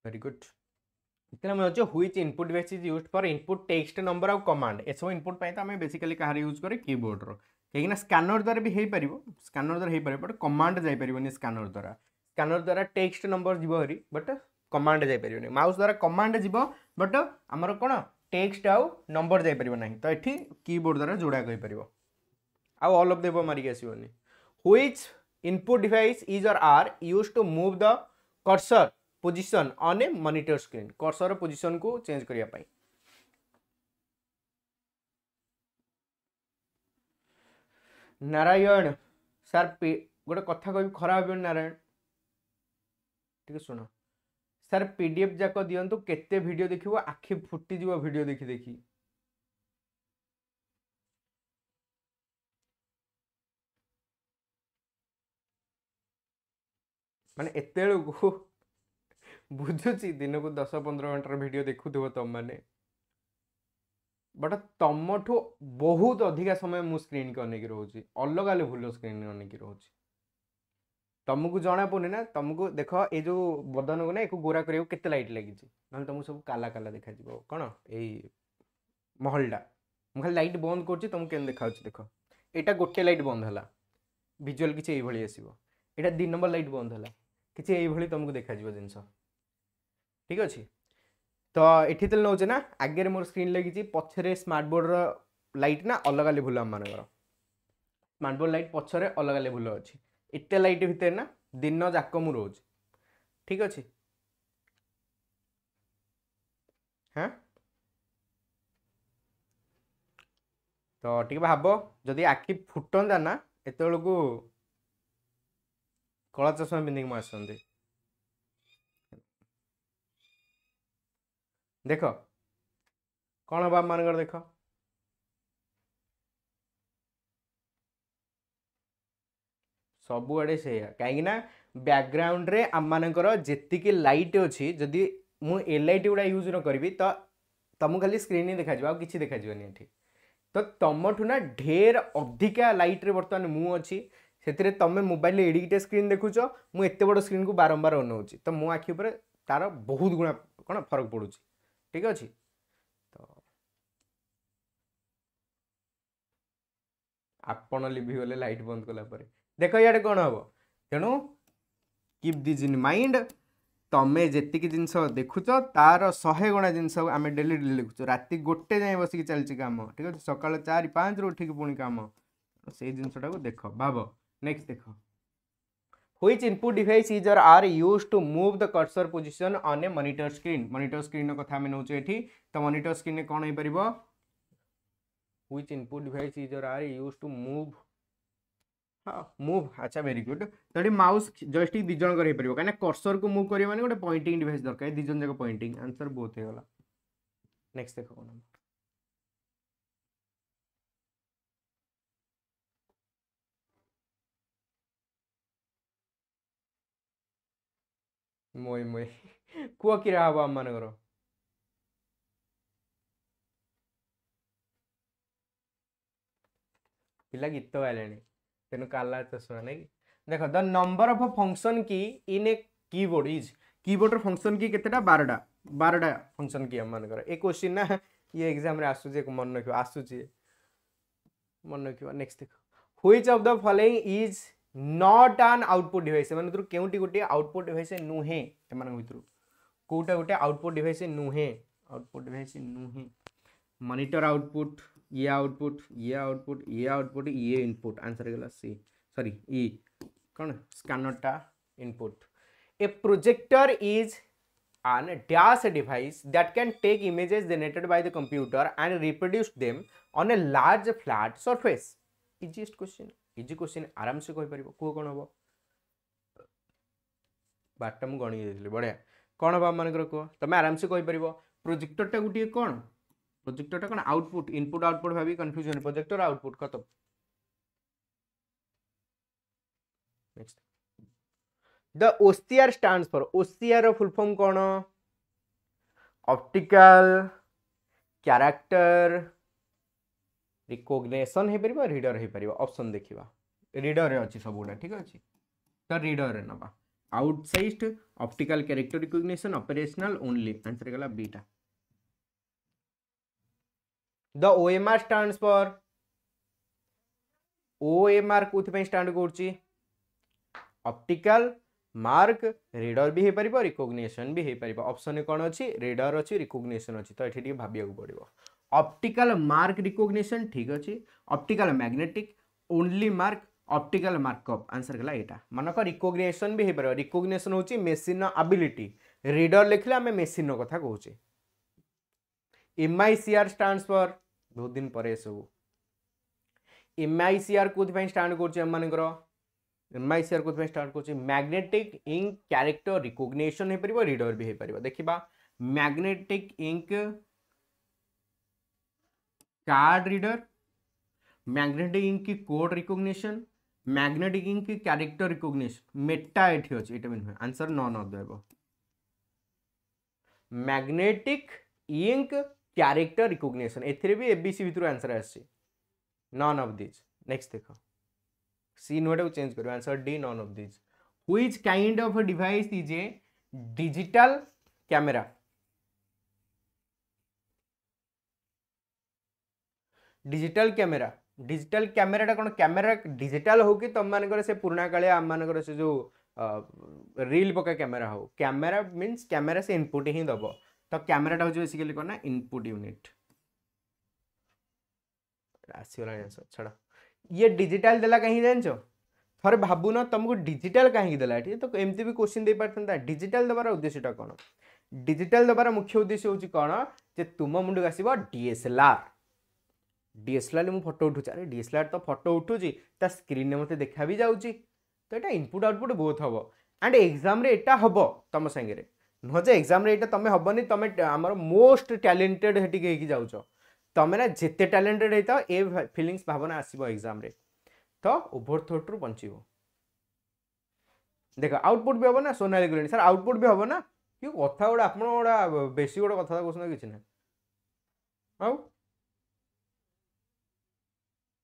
very good इतना में अच्छे which input base is used for input text number और command ऐसे input पाए तो हमें basically कहाँ यूज करें keyboard रो कहीं ना scanner द्वारा भी है परिवो scanner द्वारा है परिवो but command जाए परिवो नहीं scanner द्वारा scanner द्वारा text number जीवो हरी but command जाए परिवो नहीं mouse द्वारा command जीवो but हमारो कौन टेक्स्ट आउ नंबर जापर ना तो ये कीबोर्ड द्वारा जोड़ा जापर आउ अल अफ देव मारिक आसवनी which input device is or are use to move the cursor position on a monitor screen cursor position को चेंज करने नारायण सार गोटे कथा कह खराब नारायण नारायण है शुण सर पीडीएफ जाक दिंतु केते भिड देख आखि फुटीज भिड देखी देखी मानते ବୁଝୁଛି ଦିନକୁ ଦଶ ପନ୍ଦର ଘଣ୍ଟାର ଭିଡ଼ିଓ ଦେଖୁଥିବ ତୁମମାନେ ବଟ୍ ତମଠୁ ବହୁତ ଅଧିକା ସମୟ ମୁଁ ସ୍କ୍ରିନ୍କୁ ଅନେଇକି ରହୁଛି ଅଲଗା ଲେଭୁଲର ସ୍କ୍ରିନ୍ ଅନେଇକି ରହୁଛି ତମକୁ ଜଣାପଡ଼ୁନି ନା ତମକୁ ଦେଖ ଏଇ ଯେଉଁ ବଦନକୁ ନା ଏକୁ ଗୋରା କରିବାକୁ କେତେ ଲାଇଟ୍ ଲାଗିଛି ନହେଲେ ତମକୁ ସବୁ କାଲା କାଲା ଦେଖାଯିବ କ'ଣ ଏଇ ମହଲଟା ମୁଁ ଖାଲି ଲାଇଟ୍ ବନ୍ଦ କରୁଛି ତମକୁ କେମିତି ଦେଖାଯାଉଛି ଦେଖ ଏଇଟା ଗୋଟେ ଲାଇଟ୍ ବନ୍ଦ ହେଲା ଭିଜୁଆଲ୍ କିଛି ଏଇଭଳି ଆସିବ ଏଇଟା ଦୁଇ ନମ୍ବର ଲାଇଟ୍ ବନ୍ଦ ହେଲା କିଛି ଏଇଭଳି ତମକୁ ଦେଖାଯିବ ଜିନିଷ ঠিক ଅଛି ତ ଏଠି ଯେତେବେଳେ ନେଉଛେ ନା ଆଗରେ ମୋର ସ୍କ୍ରିନ୍ ଲାଗିଛି ପଛରେ ସ୍ମାର୍ଟ ବୋର୍ଡ଼ର ଲାଇଟ୍ ନା ଅଲଗା ଲେବୁଲ୍ ଆମମାନଙ୍କର ସ୍ମାର୍ଟ ବୋର୍ଡ଼ ଲାଇଟ୍ ପଛରେ ଅଲଗା ଲେବୁଲ୍ ଅଛି ଏତେ ଲାଇଟ୍ ଭିତରେ ନା ଦିନ ଯାକ ମୁଁ ରହୁଛି ଠିକ୍ ଅଛି হ্যাঁ তো টিকে ভাব যদি আখি ফুটন্তা না এতবেলকু কলা চশমা পিধিকি মু আসতে ଦେଖ କ'ଣ ହେବ ଆମମାନଙ୍କର ଦେଖ ସବୁଆଡ଼େ ସେଇଆ କାହିଁକିନା ବ୍ୟାକ୍ଗ୍ରାଉଣ୍ଡରେ ଆମମାନଙ୍କର ଯେତିକି ଲାଇଟ୍ ଅଛି ଯଦି ମୁଁ ଏଲ୍ ଆଇ ଟି ଗୁଡ଼ା ୟୁଜ୍ ନ କରିବି ତ ତୁମକୁ ଖାଲି ସ୍କ୍ରିନ୍ ହିଁ ଦେଖାଯିବ ଆଉ କିଛି ଦେଖାଯିବନି ଏଠି ତ ତୁମଠୁ ନା ଢେର ଅଧିକା ଲାଇଟ୍ରେ ବର୍ତ୍ତମାନ ମୁଁ ଅଛି ସେଥିରେ ତୁମେ ମୋବାଇଲରେ ଏଡ଼ିକିଟେ ସ୍କ୍ରିନ୍ ଦେଖୁଛ ମୁଁ ଏତେ ବଡ଼ ସ୍କ୍ରିନ୍କୁ ବାରମ୍ବାର ଅନଉଛି ତ ମୋ ଆଖି ଉପରେ ତା'ର ବହୁତ ଗୁଣା କ'ଣ ଫରକ ପଡ଼ୁଛି ঠিক ଅଛି ତ ଆପଣ ଲିଭିଗଲେ ଲାଇଟ୍ ବନ୍ଦ କଲା ପରେ ଦେଖ ଇଆଡ଼େ କ'ଣ ହେବ ତେଣୁ କିପ୍ ଦିଜ୍ ଇନ୍ ମାଇଣ୍ଡ ତମେ ଯେତିକି ଜିନିଷ ଦେଖୁଛ ତାର ଶହେ ଗଣା ଜିନିଷ ଆମେ ଡେଲି ଡେଲି ଦେଖୁଛୁ ରାତି ଗୋଟେ ଯାଏଁ ବସିକି ଚାଲିଛି କାମ ଠିକ୍ ଅଛି ସକାଳ ଚାରି ପାଞ୍ଚରୁ ଉଠିକି ପୁଣି କାମ ସେଇ ଜିନିଷଟାକୁ ଦେଖ ଭାବ ନେକ୍ସଟ ଦେଖ which input device is or are use to move the cursor position on a monitor screen monitor screen क्या नौ तो मनिटर स्क्रीन में कौन हो पार input device is or are use to move हाँ मुव अच्छा भेरी गुड तो ये माउस जयस्टिक दिज कर कहीं कर्सर को मुव करेंगे गोटे पॉइंट डिवाइस दरकार दिजन जाक पॉइंट आंसर बहुत होगा नेक्स्ट देख कौन ಮೊಯ್ ಮೊಯ್ ಕೂಕಿರ ಹಬ್ಬ ಅಮ್ಮನವರು ପିଲା ଗୀତ ଗାଇଲେଣି ତେଣୁ କାଲା ଚଷମା ନାଇଁ ଦେଖ the number of function key in a keyboard is କିବୋର୍ଡର ଫଙ୍କସନ୍ କି କେତେଟା ବାରଟା ବାରଟା ଫଙ୍କସନ୍ କି ଆମମାନଙ୍କର ଏ କ୍ୱେଶ୍ଚିନ୍ ନା ଇଏ ଏକ୍ଜାମ୍ରେ ଆସୁଛି ମନେ ରଖିବ ଆସୁଛି ମନେ ରଖିବ ନେକ୍ସଟ ଦେଖ which of the following is not an output device से मतलब गोटे आउटपुट डिवाइस नुहे एमन भितर कौटा गोटे आउटपुट डिवाइस नुहे आउटपुट डिवाइस नुहे मॉनिटर आउटपुट ये आउटपुट ये आउटपुट ये आउटपुट ये इनपुट आंसर है सी सॉरी ई कौन स्कैनरटा input a projector is an dash device that can take images generated by the computer and reproduce them on a large flat surface easiest question easy question ଆରାମସେ କହିପାରିବ କୁହ କ'ଣ ହେବ ବାରଟା ମୁଁ ଗଣିକି ଦେଇଥିଲି ବଢ଼ିଆ କ'ଣ ହେବ ଆମମାନଙ୍କର କୁହ ତୁମେ ଆରାମସେ କହିପାରିବ ପ୍ରୋଜେକ୍ଟରଟା ଗୋଟିଏ କ'ଣ ପ୍ରୋଜେକ୍ଟରଟା କ'ଣ ଆଉଟପୁଟ୍ ଇନପୁଟ୍ ଆଉଟପୁଟ୍ ଭାବି କନଫ୍ୟୁଜନ୍ ପ୍ରୋଜେକ୍ଟର ଆଉଟପୁଟ୍ ଖତ next the OCR stand for ଓସିଆର୍ର ଫୁଲ୍ ଫର୍ମ କ'ଣ ଅପ୍ଟିକାଲ କ୍ୟାରେକ୍ଟର रिकोगनेसन हो पार रिडर हो पार अपसन देखा रिडर में अच्छे सब गुटा ठीक अच्छे तो रिडर में नवा outside optical character recognition only answer गला बीटा the O M R stand for O M R कौन मार्क रिडर भी हो पार रिकोगनेसन भी हो पार अपसन कौन अच्छी रिडर अच्छी रिकोगनेसन अच्छी तो ये भाविया पड़ो ऑप्टिकल मार्क रिकग्निशन ठीक अच्छे optical magnetic only mark optical markup answer गला यहाँ मनक रिकग्निशन भी हो पार रिकग्निशन हूँ मेसीन आबिलिटी रिडर लिखले आम मेसीन कथ कौचे M I C R transfer बहुत दिन पर सब एम आई सी आर कौन स्टाण कर एम आई सी आर कौन स्टाण कर मैग्नेटिक इंक क्यारेक्टर रिकग्निशन हो पार रिडर भी हो पार देखा magnetic ink card reader magnetic ink की कोड रिकग्निशन मैग्नेटिक इंक की क्यारेक्टर रिकग्निशन मेटा ये अच्छे ये नुह आंसर नन अफ दब magnetic ink character recognition ABC भितर answer none of these next देख सी नुहटा को चेंज कर answer D none of these which kind of these is a digital camera digital camera digital कैमेराटा कौन camera digital हो कि तुम मानक पुराणा कालिया आम मानक से जो रिल पका कैमेरा हो कैमेरा मीन कैमेरा से इनपुट ही दब तो कैमेराटा हूँ बेसिकली कौन ना इनपुट यूनिट आसीगला जान छाड़ा ये डिजिटल देला कहीं जान थे भावुन तुमको डिजिटल कहीं देला तो एम क्वेश्चन दे पार्था डिजिटल देवार उद्देश्य कौन डिजिटल देवार मुख्य उद्देश्य हूँ कौन जो तुम मुंडक आसो डीएसएलआर ডিএসএলআর ମୁଁ ଫଟୋ ଉଠୁଛି ଆରେ ଡିଏସ୍ଏଲ୍ଆର୍ ତ ଫଟୋ ଉଠୁଛି ତା ସ୍କ୍ରିନ୍ରେ ମୋତେ ଦେଖା ବି ଯାଉଛି ତ ଏଇଟା ଇନପୁଟ୍ ଆଉଟପୁଟ୍ ବହୁତ ହେବ ଆଣ୍ଡ ଏକ୍ଜାମ୍ରେ ଏଇଟା ହେବ ତମ ସାଙ୍ଗରେ ନୁହଁ ଯେ ଏକ୍ଜାମ୍ରେ ଏଇଟା ତମେ ହେବନି ତମେ ଆମର ମୋଷ୍ଟ ଟ୍ୟାଲେଣ୍ଟେଡ଼ ହେଠିକି ହେଇକି ଯାଉଛ ତମେ ନା ଯେତେ ଟ୍ୟାଲେଣ୍ଟେଡ଼ ହେଇଥାଅ ଏ ଫିଲିଙ୍ଗସ୍ ଭାବନା ଆସିବ ଏକ୍ଜାମ୍ରେ ତ ଓଭର୍ ଥଟ୍ରୁ ବଞ୍ଚିବ ଦେଖ ଆଉଟପୁଟ୍ ବି ହେବ ନା ସୋନାଲି ଗୁଲେଣି ସାର୍ ଆଉଟପୁଟ୍ ବି ହେବ ନା କି କଥା ଗୁଡ଼ା ଆପଣ ଗୁଡ଼ା ବେଶୀ ଗୋଟେ କଥା କହୁଛନ୍ତି କିଛି ନା ଆଉ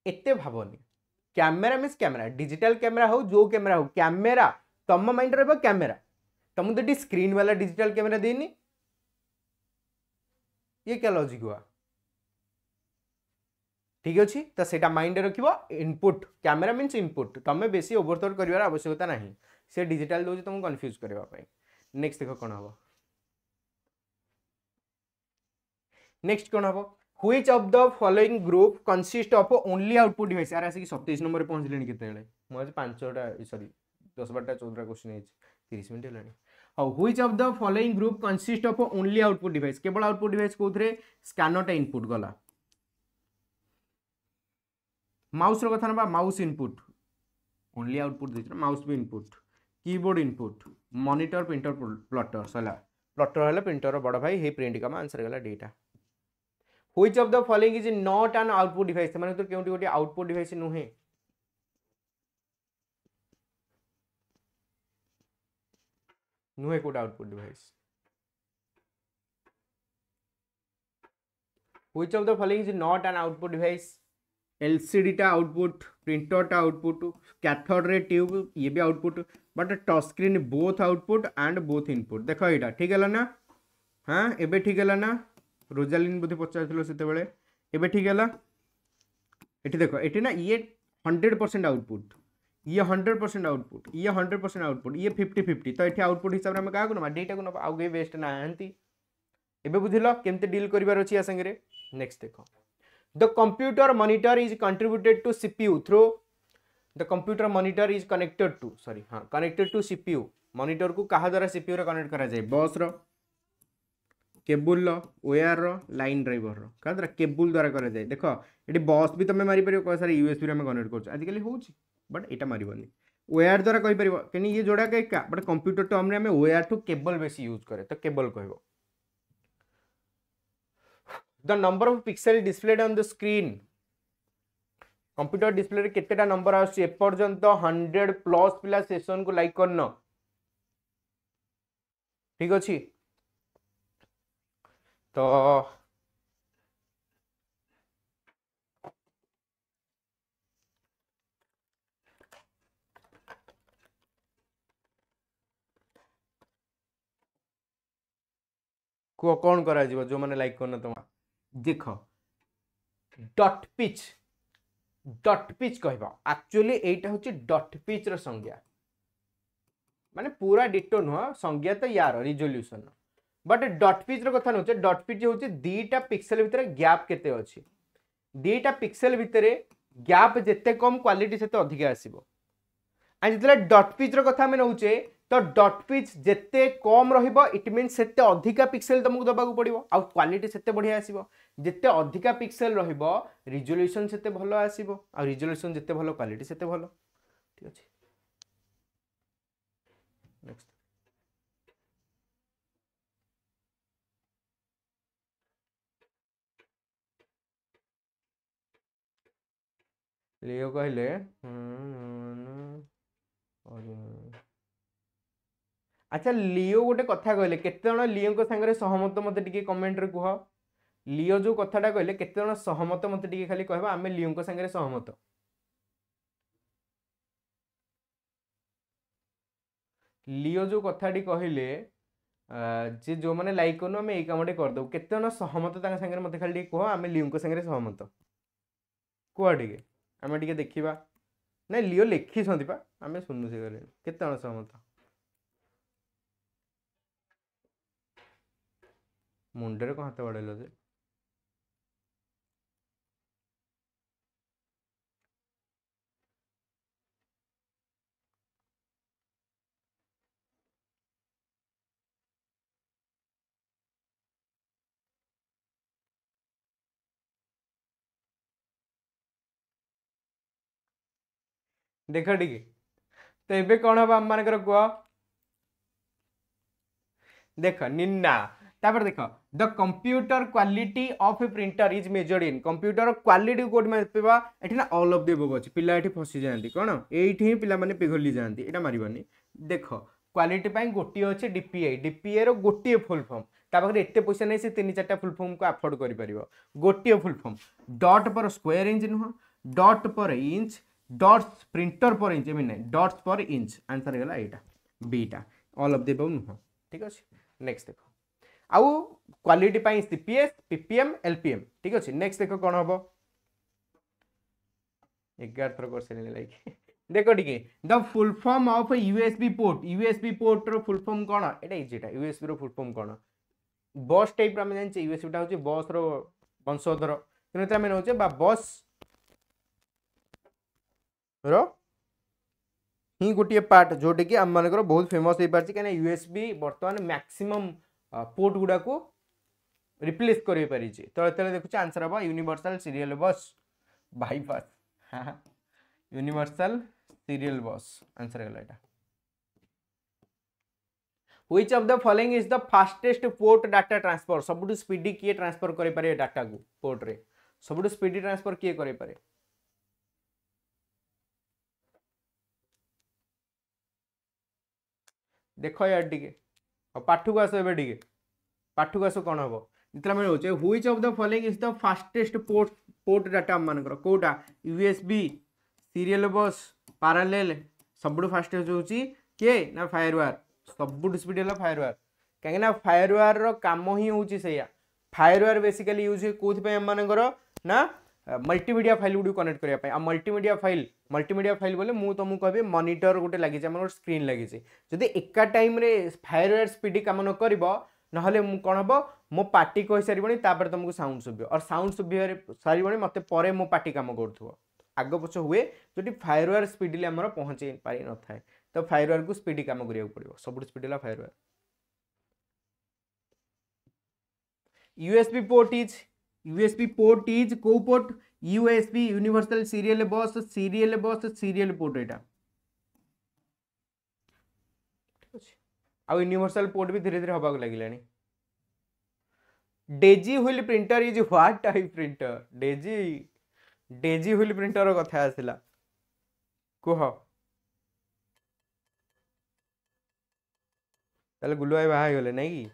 ଏତେ ଭାବନି camera means camera digital camera ହଉ ଯେଉଁ କ୍ୟାମେରା ହଉ କ୍ୟାମେରା ତମ ମାଇଣ୍ଡରେ ରହିବ କ୍ୟାମେରା तुमको तो स्क्रीन वाला डिजिटल कैमरा दे ये क्या लॉजिक हुआ ठीक अच्छे तो से माइंड रख इनपुट कैमेरा मीन इनपुट तुम्हें बेस ओभरथोर कर आवश्यकता ना से डिजिटल दूसरे तुमको कन्फ्यूज करने नेक्स्ट देख कौन हम नेक्स्ट कौन हम which of the following group consist of only output device यार आसिक सतैश नंबर पहुँचल कितने मैं पांचटा सरी दस बारटा चौदह क्वेश्चन है तीस मिनट है how which of the following group consist of only output device केवल आउटपुट डिवाइस कौन थे स्कानरटा इनपुट गला माउस रो ना माउस इनपुट ओनली आउटपुट दे माउस भी input keyboard input monitor printer plotter सला प्लटर है प्रिंटर बड़ भाई हे प्रिंट का आंसर गला data which of the following is not an output device মানে কিউটি কিউটি আউটপুট ডিভাইস নো হে নো এক output device which of the following is not an output device lcd টা আউটপুট প্রিন্টার টা আউটপুট ক্যাথোড রে টিউব ই এ বি আউটপুট বাট টা screen both output and both input দেখো এটা ঠিক হে ল না হ্যাঁ এবে ঠিক হে ল না ରୋଜାଲିନ୍ ବୋଧେ ପଚାରିଥିଲ ସେତେବେଳେ ଏବେ ଠିକ୍ ହେଲା ଏଠି ଦେଖ ଏଠି ନା ଇଏ ହଣ୍ଡ୍ରେଡ଼ ପରସେଣ୍ଟ ଆଉଟପୁଟ୍ ଇଏ ହଣ୍ଡ୍ରେଡ଼ ପରସେଣ୍ଟ ଆଉଟପୁଟ୍ ଇଏ ହଣ୍ଡ୍ରେଡ଼ ପରସେଣ୍ଟ ଆଉଟପୁଟ୍ ଇଏ ଫିଫ୍ଟି ଫିଫ୍ଟି ତ ଏଠି ଆଉଟପୁଟ୍ ହିସାବରେ ଆମେ କାହାକୁ ନେବା ଦୁଇଟାକୁ ନେବା ଆଉ କେହି ବେଷ୍ଟ ନାହାନ୍ତି ଏବେ ବୁଝିଲ କେମିତି ଡିଲ୍ କରିବାର ଅଛି ୟା ସାଙ୍ଗରେ ନେକ୍ସଟ ଦେଖ the computer monitor is contributed to CPU through the computer monitor is connected to sorry हाँ कनेक्टेड टू सीपीयू मॉनिटर को कहा द्वारा सीपीयू रे कनेक्ट करा जाए बस रो केबुल वेयर रईन ड्राइवर रहा द्वारा केबुल द्वारा कर देख ये बस भी तुम्हें मारपर कह सारे यूएसबी आम कनेक्ट कर आजिकल हो बट यहाँ मारे वेयर द्वारा कहींपर कहीं ये जोड़ा एक बट कंप्यूटर टर्म आम वेयर टू केबल बेस यूज कै तो केबल कह the number of pixel display on the screen computer display रे नंबर आउछ एपर्जंत 100 प्लस पिला सेशन को लाइक कर ठीक अच्छे to. तो कह कौन कर जो मैंने लाइक करना तुम देख डट पिच डट पिच कह एक्चुअली यहाँ हूँ डट पिच्र संज्ञा माने पूरा डिटो नुह संज्ञा तो यार रिजल्यूसन ବଟ୍ ଡଟ୍ ପିଚ୍ର କଥା ନେଉଛେ ଡଟ୍ ପିଚ୍ ହେଉଛି ଦୁଇଟା ପିକ୍ସେଲ୍ ଭିତରେ ଗ୍ୟାପ୍ କେତେ ଅଛି ଦୁଇଟା ପିକ୍ସେଲ୍ ଭିତରେ ଗ୍ୟାପ୍ ଯେତେ କମ୍ କ୍ୱାଲିଟି ସେତେ ଅଧିକା ଆସିବ ଆଉ ଯେତେବେଳେ ଡଟ୍ ପିଚ୍ର କଥା ଆମେ ନେଉଛେ ତ ଡଟ୍ ପିଚ୍ ଯେତେ କମ୍ ରହିବ ଇଟ୍ ମିନ୍ସ ସେତେ ଅଧିକା ପିକ୍ସେଲ୍ ତୁମକୁ ଦେବାକୁ ପଡ଼ିବ ଆଉ କ୍ୱାଲିଟି ସେତେ ବଢ଼ିଆ ଆସିବ ଯେତେ ଅଧିକା ପିକ୍ସେଲ୍ ରହିବ ରିଜଲ୍ୟୁସନ୍ ସେତେ ଭଲ ଆସିବ ଆଉ ରିଜଲ୍ୟୁସନ୍ ଯେତେ ଭଲ କ୍ୱାଲିଟି ସେତେ ଭଲ ଠିକ୍ ଅଛି ନେକ୍ସଟ লিও কহিলে আচ্ছা লিও গোটে কথা কহিলে কেতেজন লিওଙ୍କ ସାଙ୍ଗରେ ସହମତ ମୋତେ ଟିକେ କମେଣ୍ଟରେ କୁହ লিও ଯେଉଁ କଥାଟା କହିଲେ କେତେଜଣ ସହମତ ମୋତେ ଟିକେ ଖାଲି କହିବ ଆମେ ଲିଓଙ୍କ ସାଙ୍ଗରେ ସହମତ লিও ଯେଉଁ କଥାଟି କହିଲେ ଯେ ଯେଉଁମାନେ ଲାଇକ୍ କରୁନୁ ଆମେ ଏଇ କାମଟି କରିଦେବୁ କେତେଜଣ ସହମତ ତାଙ୍କ ସାଙ୍ଗରେ ମୋତେ ଖାଲି ଟିକେ କୁହ ଆମେ ଲିଓଙ୍କ ସାଙ୍ଗରେ ସହମତ କୁହ ଟିକେ ଆମେ ଟିକେ ଦେଖିବା ନାଇଁ ଲିଓ ଲେଖିଛନ୍ତି ପା ଆମେ ଶୁଣୁ ସେଗଲେ କେତେ ଜଣ ସହମତ ମୁଣ୍ଡରେ କ'ଣ ହାତ ବାଡ଼େଇଲ ଯେ ଦେଖ ଟିକେ ତ ଏବେ କ'ଣ ହେବ ଆମମାନଙ୍କର କୁହ ଦେଖ ନିନା ତାପରେ ଦେଖ the computer quality of a printer is measured in computer quality କୋଉଠି ମାପିବା ଏଠି ନା ଅଲ୍ ଅଫ୍ ଦି ବୁକ୍ ଅଛି ପିଲା ଏଠି ଫସିଯାଆନ୍ତି କ'ଣ ଏଇଠି ହିଁ ପିଲାମାନେ ପିଘଲି ଯାଆନ୍ତି ଏଇଟା ମାରିବନି ଦେଖ କ୍ୱାଲିଟି ପାଇଁ ଗୋଟିଏ ଅଛି ଡିପିଆଇ ଡିପିଆଇର ଗୋଟିଏ ଫୁଲ୍ ଫର୍ମ ତା ପାଖରେ ଏତେ ପଇସା ନାହିଁ ସେ ତିନି ଚାରିଟା ଫୁଲ୍ ଫର୍ମକୁ ଆଫୋର୍ଡ଼ କରିପାରିବ ଗୋଟିଏ full form dot per square inch ନୁହଁ dot per inch dots printer per inch এমনি নাই ডটস পর ইঞ্চ আনসার হয়ে গেল এইটা বিটা অল অফ দি এবাউ নুহ ঠিক আছে নেক্সট দেখো আউ কোয়ালিটি পাই সিপিএস পিপিএম এলপিএম ঠিক আছে নেক্সট দেখো কোন হবো এগার থর করছিলেন লাইক দেখো টিকে the full form of USB port USB পোর্টর ফুল ফর্ম কোন এটা ইজিটা ইউএসবি র ফুল ফর্ম কোন বস টাইপর আমি জানিছে ইউএসবিটা হচ্ছে বসর বংশধর তেমনি আমি নেছে বা বস ହିଁ ଗୋଟିଏ ପାର୍ଟ ଯେଉଁଟାକି ଆମମାନଙ୍କର ବହୁତ ଫେମସ୍ ହେଇପାରିଛି କାହିଁକିନା ୟୁ ଏସ୍ ବି ବର୍ତ୍ତମାନ ମ୍ୟାକ୍ସିମମ୍ ପୋର୍ଟ ଗୁଡ଼ାକୁ ରିପ୍ଲେସ୍ କରିପାରିଛି ତ ଯେତେବେଳେ ଦେଖୁଛି ଆନ୍ସର୍ ହେବ universal serial bus bypass universal serial bus answer ହେଲା ଏଇଟା which of the following is the fastest port data transfer सबुठ स्पीड किए ट्रांसफर कर डाटा को पोर्ट्रे सबुठ स्पीड ट्रांसफर किए कर ଦେଖ ୟାର ଟିକେ ଆଉ ପାଠକୁ ଆସ ଏବେ ଟିକେ ପାଠକୁ ଆସ କ'ଣ ହେବ ଯେତେବେଳେ ଆମେ ନେଉଛେ which of the following is the fastest port port data ଆମମାନଙ୍କର କେଉଁଟା ୟୁଏସ୍ବି ସିରିଏଲ ବସ୍ ପାରାଲେଲ ସବୁଠୁ ଫାଷ୍ଟେଷ୍ଟ ହେଉଛି କିଏ ନା ଫାୟାରୱାର୍ ସବୁଠୁ ସ୍ପିଡ଼ ହେଲା ଫାୟାରୱାର୍ କାହିଁକିନା ଫାୟାରୱାର୍ର କାମ ହିଁ ହେଉଛି ସେଇଆ ଫାୟାରୱାର୍ ବେସିକାଲି ୟୁଜ୍ ହୁଏ କେଉଁଥିପାଇଁ ଆମମାନଙ୍କର ନା मल्टीमीडिया फाइल गुड़ी कनेक्ट करने मल्टीमीडिया फाइल मल्टीमीडिया फाइल बोले तुमको कह मनिटर गोटे लगी आम स्क्रीन लगी जदि एका टाइम फायर स्पीड कम न कर নহলে কণ হব মো পার্টি কই সারিবনি তাপরে তোমাকে সাউন্ড শুভিব আর সাউন্ড শুভিবার সারিবনি মতো পরে মো পার্টি কাম করুথব আগ পছ হুয়ে যেটি ফায়ারওয়ার স্পিডলি আমার পৌঁছে পারি নথায় তো ফায়ারওয়ার কু স্পিড কাম করা পড়ব সবুঠ স্পিড হল firewire USB port is USB port is को port USB universal serial bus serial bus serial port एटा आउ यूनिवर्सल पोर्ट भी धीरे धीरे हवा लगे daisy wheel printer is what type printer daisy daisy wheel printer कथा आसला कह ତାହେଲେ ଗୁଲୁ ଭାଇ नहीं ହେଇଗଲେ ନାଇଁ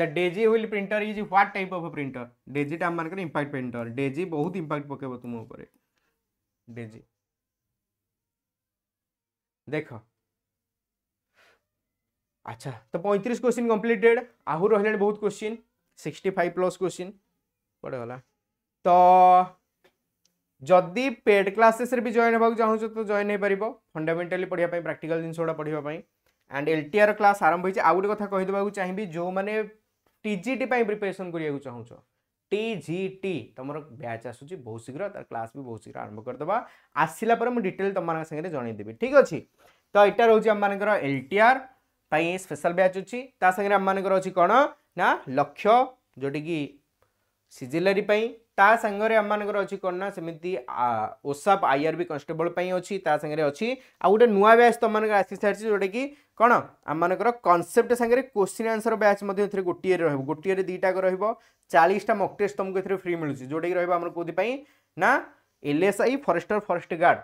the daisy wheel printer is what type of printer ଡେଜିଟା ଆମମାନଙ୍କର ଇମ୍ପାକ୍ଟ ପ୍ରିଣ୍ଟର ଡେଜି ବହୁତ ଇମ୍ପାକ୍ଟ ପକାଇବ ତୁମ ଉପରେ ଡେଜି ଦେଖ ଆଚ୍ଛା ତ ପଇଁତିରିଶ କ୍ୱେଶ୍ଚିନ୍ କମ୍ପ୍ଲିଟେଡ୍ ଆହୁରି ରହିଲାଣି ବହୁତ question sixty five plus question କୁଆଡ଼େ ଗଲା ତ ଯଦି ପେଡ୍ କ୍ଲାସେସ୍ରେ ବି ଜଏନ୍ ହେବାକୁ ଚାହୁଁଛ ତ ଜଏନ୍ ହେଇପାରିବ ଫଣ୍ଡାମେଣ୍ଟାଲି ପଢ଼ିବା ପାଇଁ ପ୍ରାକ୍ଟିକାଲ୍ ଜିନିଷ ଗୁଡ଼ା ପଢ଼ିବା ପାଇଁ and L T R class ଆରମ୍ଭ ହେଇଛି ଆଉ ଗୋଟେ କଥା କହିଦେବାକୁ ଚାହିଁବି ଯେଉଁମାନେ टी प्रिपेरेसन कर को चाहू टी जी टी तुम बैच आस बहुत शीघ्र तार क्लास भी बहुत शीघ्र आरंभ करदे आसला डिटेल तुम्हारे जनईदेवि ठीक अच्छे तो यार हूँ आम मानक एल टी आर पर स्पेशल ब्याच अच्छी सागर आम मानक अच्छी कौन ना लक्ष्य जोटि की सीजिलरी तांगे आम मानक अच्छी कौन ना सेमती ओसाप आई भी कन्स्टेबल अच्छी अच्छी आ गए नुआ ब्याच तुम मैं आसी सारी जोटा कि କ'ଣ ଆମମାନଙ୍କର କନସେପ୍ଟ ସାଙ୍ଗରେ କୋଶ୍ଚିନ୍ ଆନ୍ସର୍ ବ୍ୟାଚ୍ ମଧ୍ୟ ଏଥିରେ ଗୋଟିଏରେ ରହିବ ଗୋଟିଏରେ ଦୁଇଟାକ ରହିବ ଚାଳିଶଟା ମକ୍ ଟେଷ୍ଟ ତୁମକୁ ଏଥିରେ ଫ୍ରି ମିଳୁଛି ଯେଉଁଟାକି ରହିବ ଆମର କେଉଁଥିପାଇଁ ନା LSI forester forest guard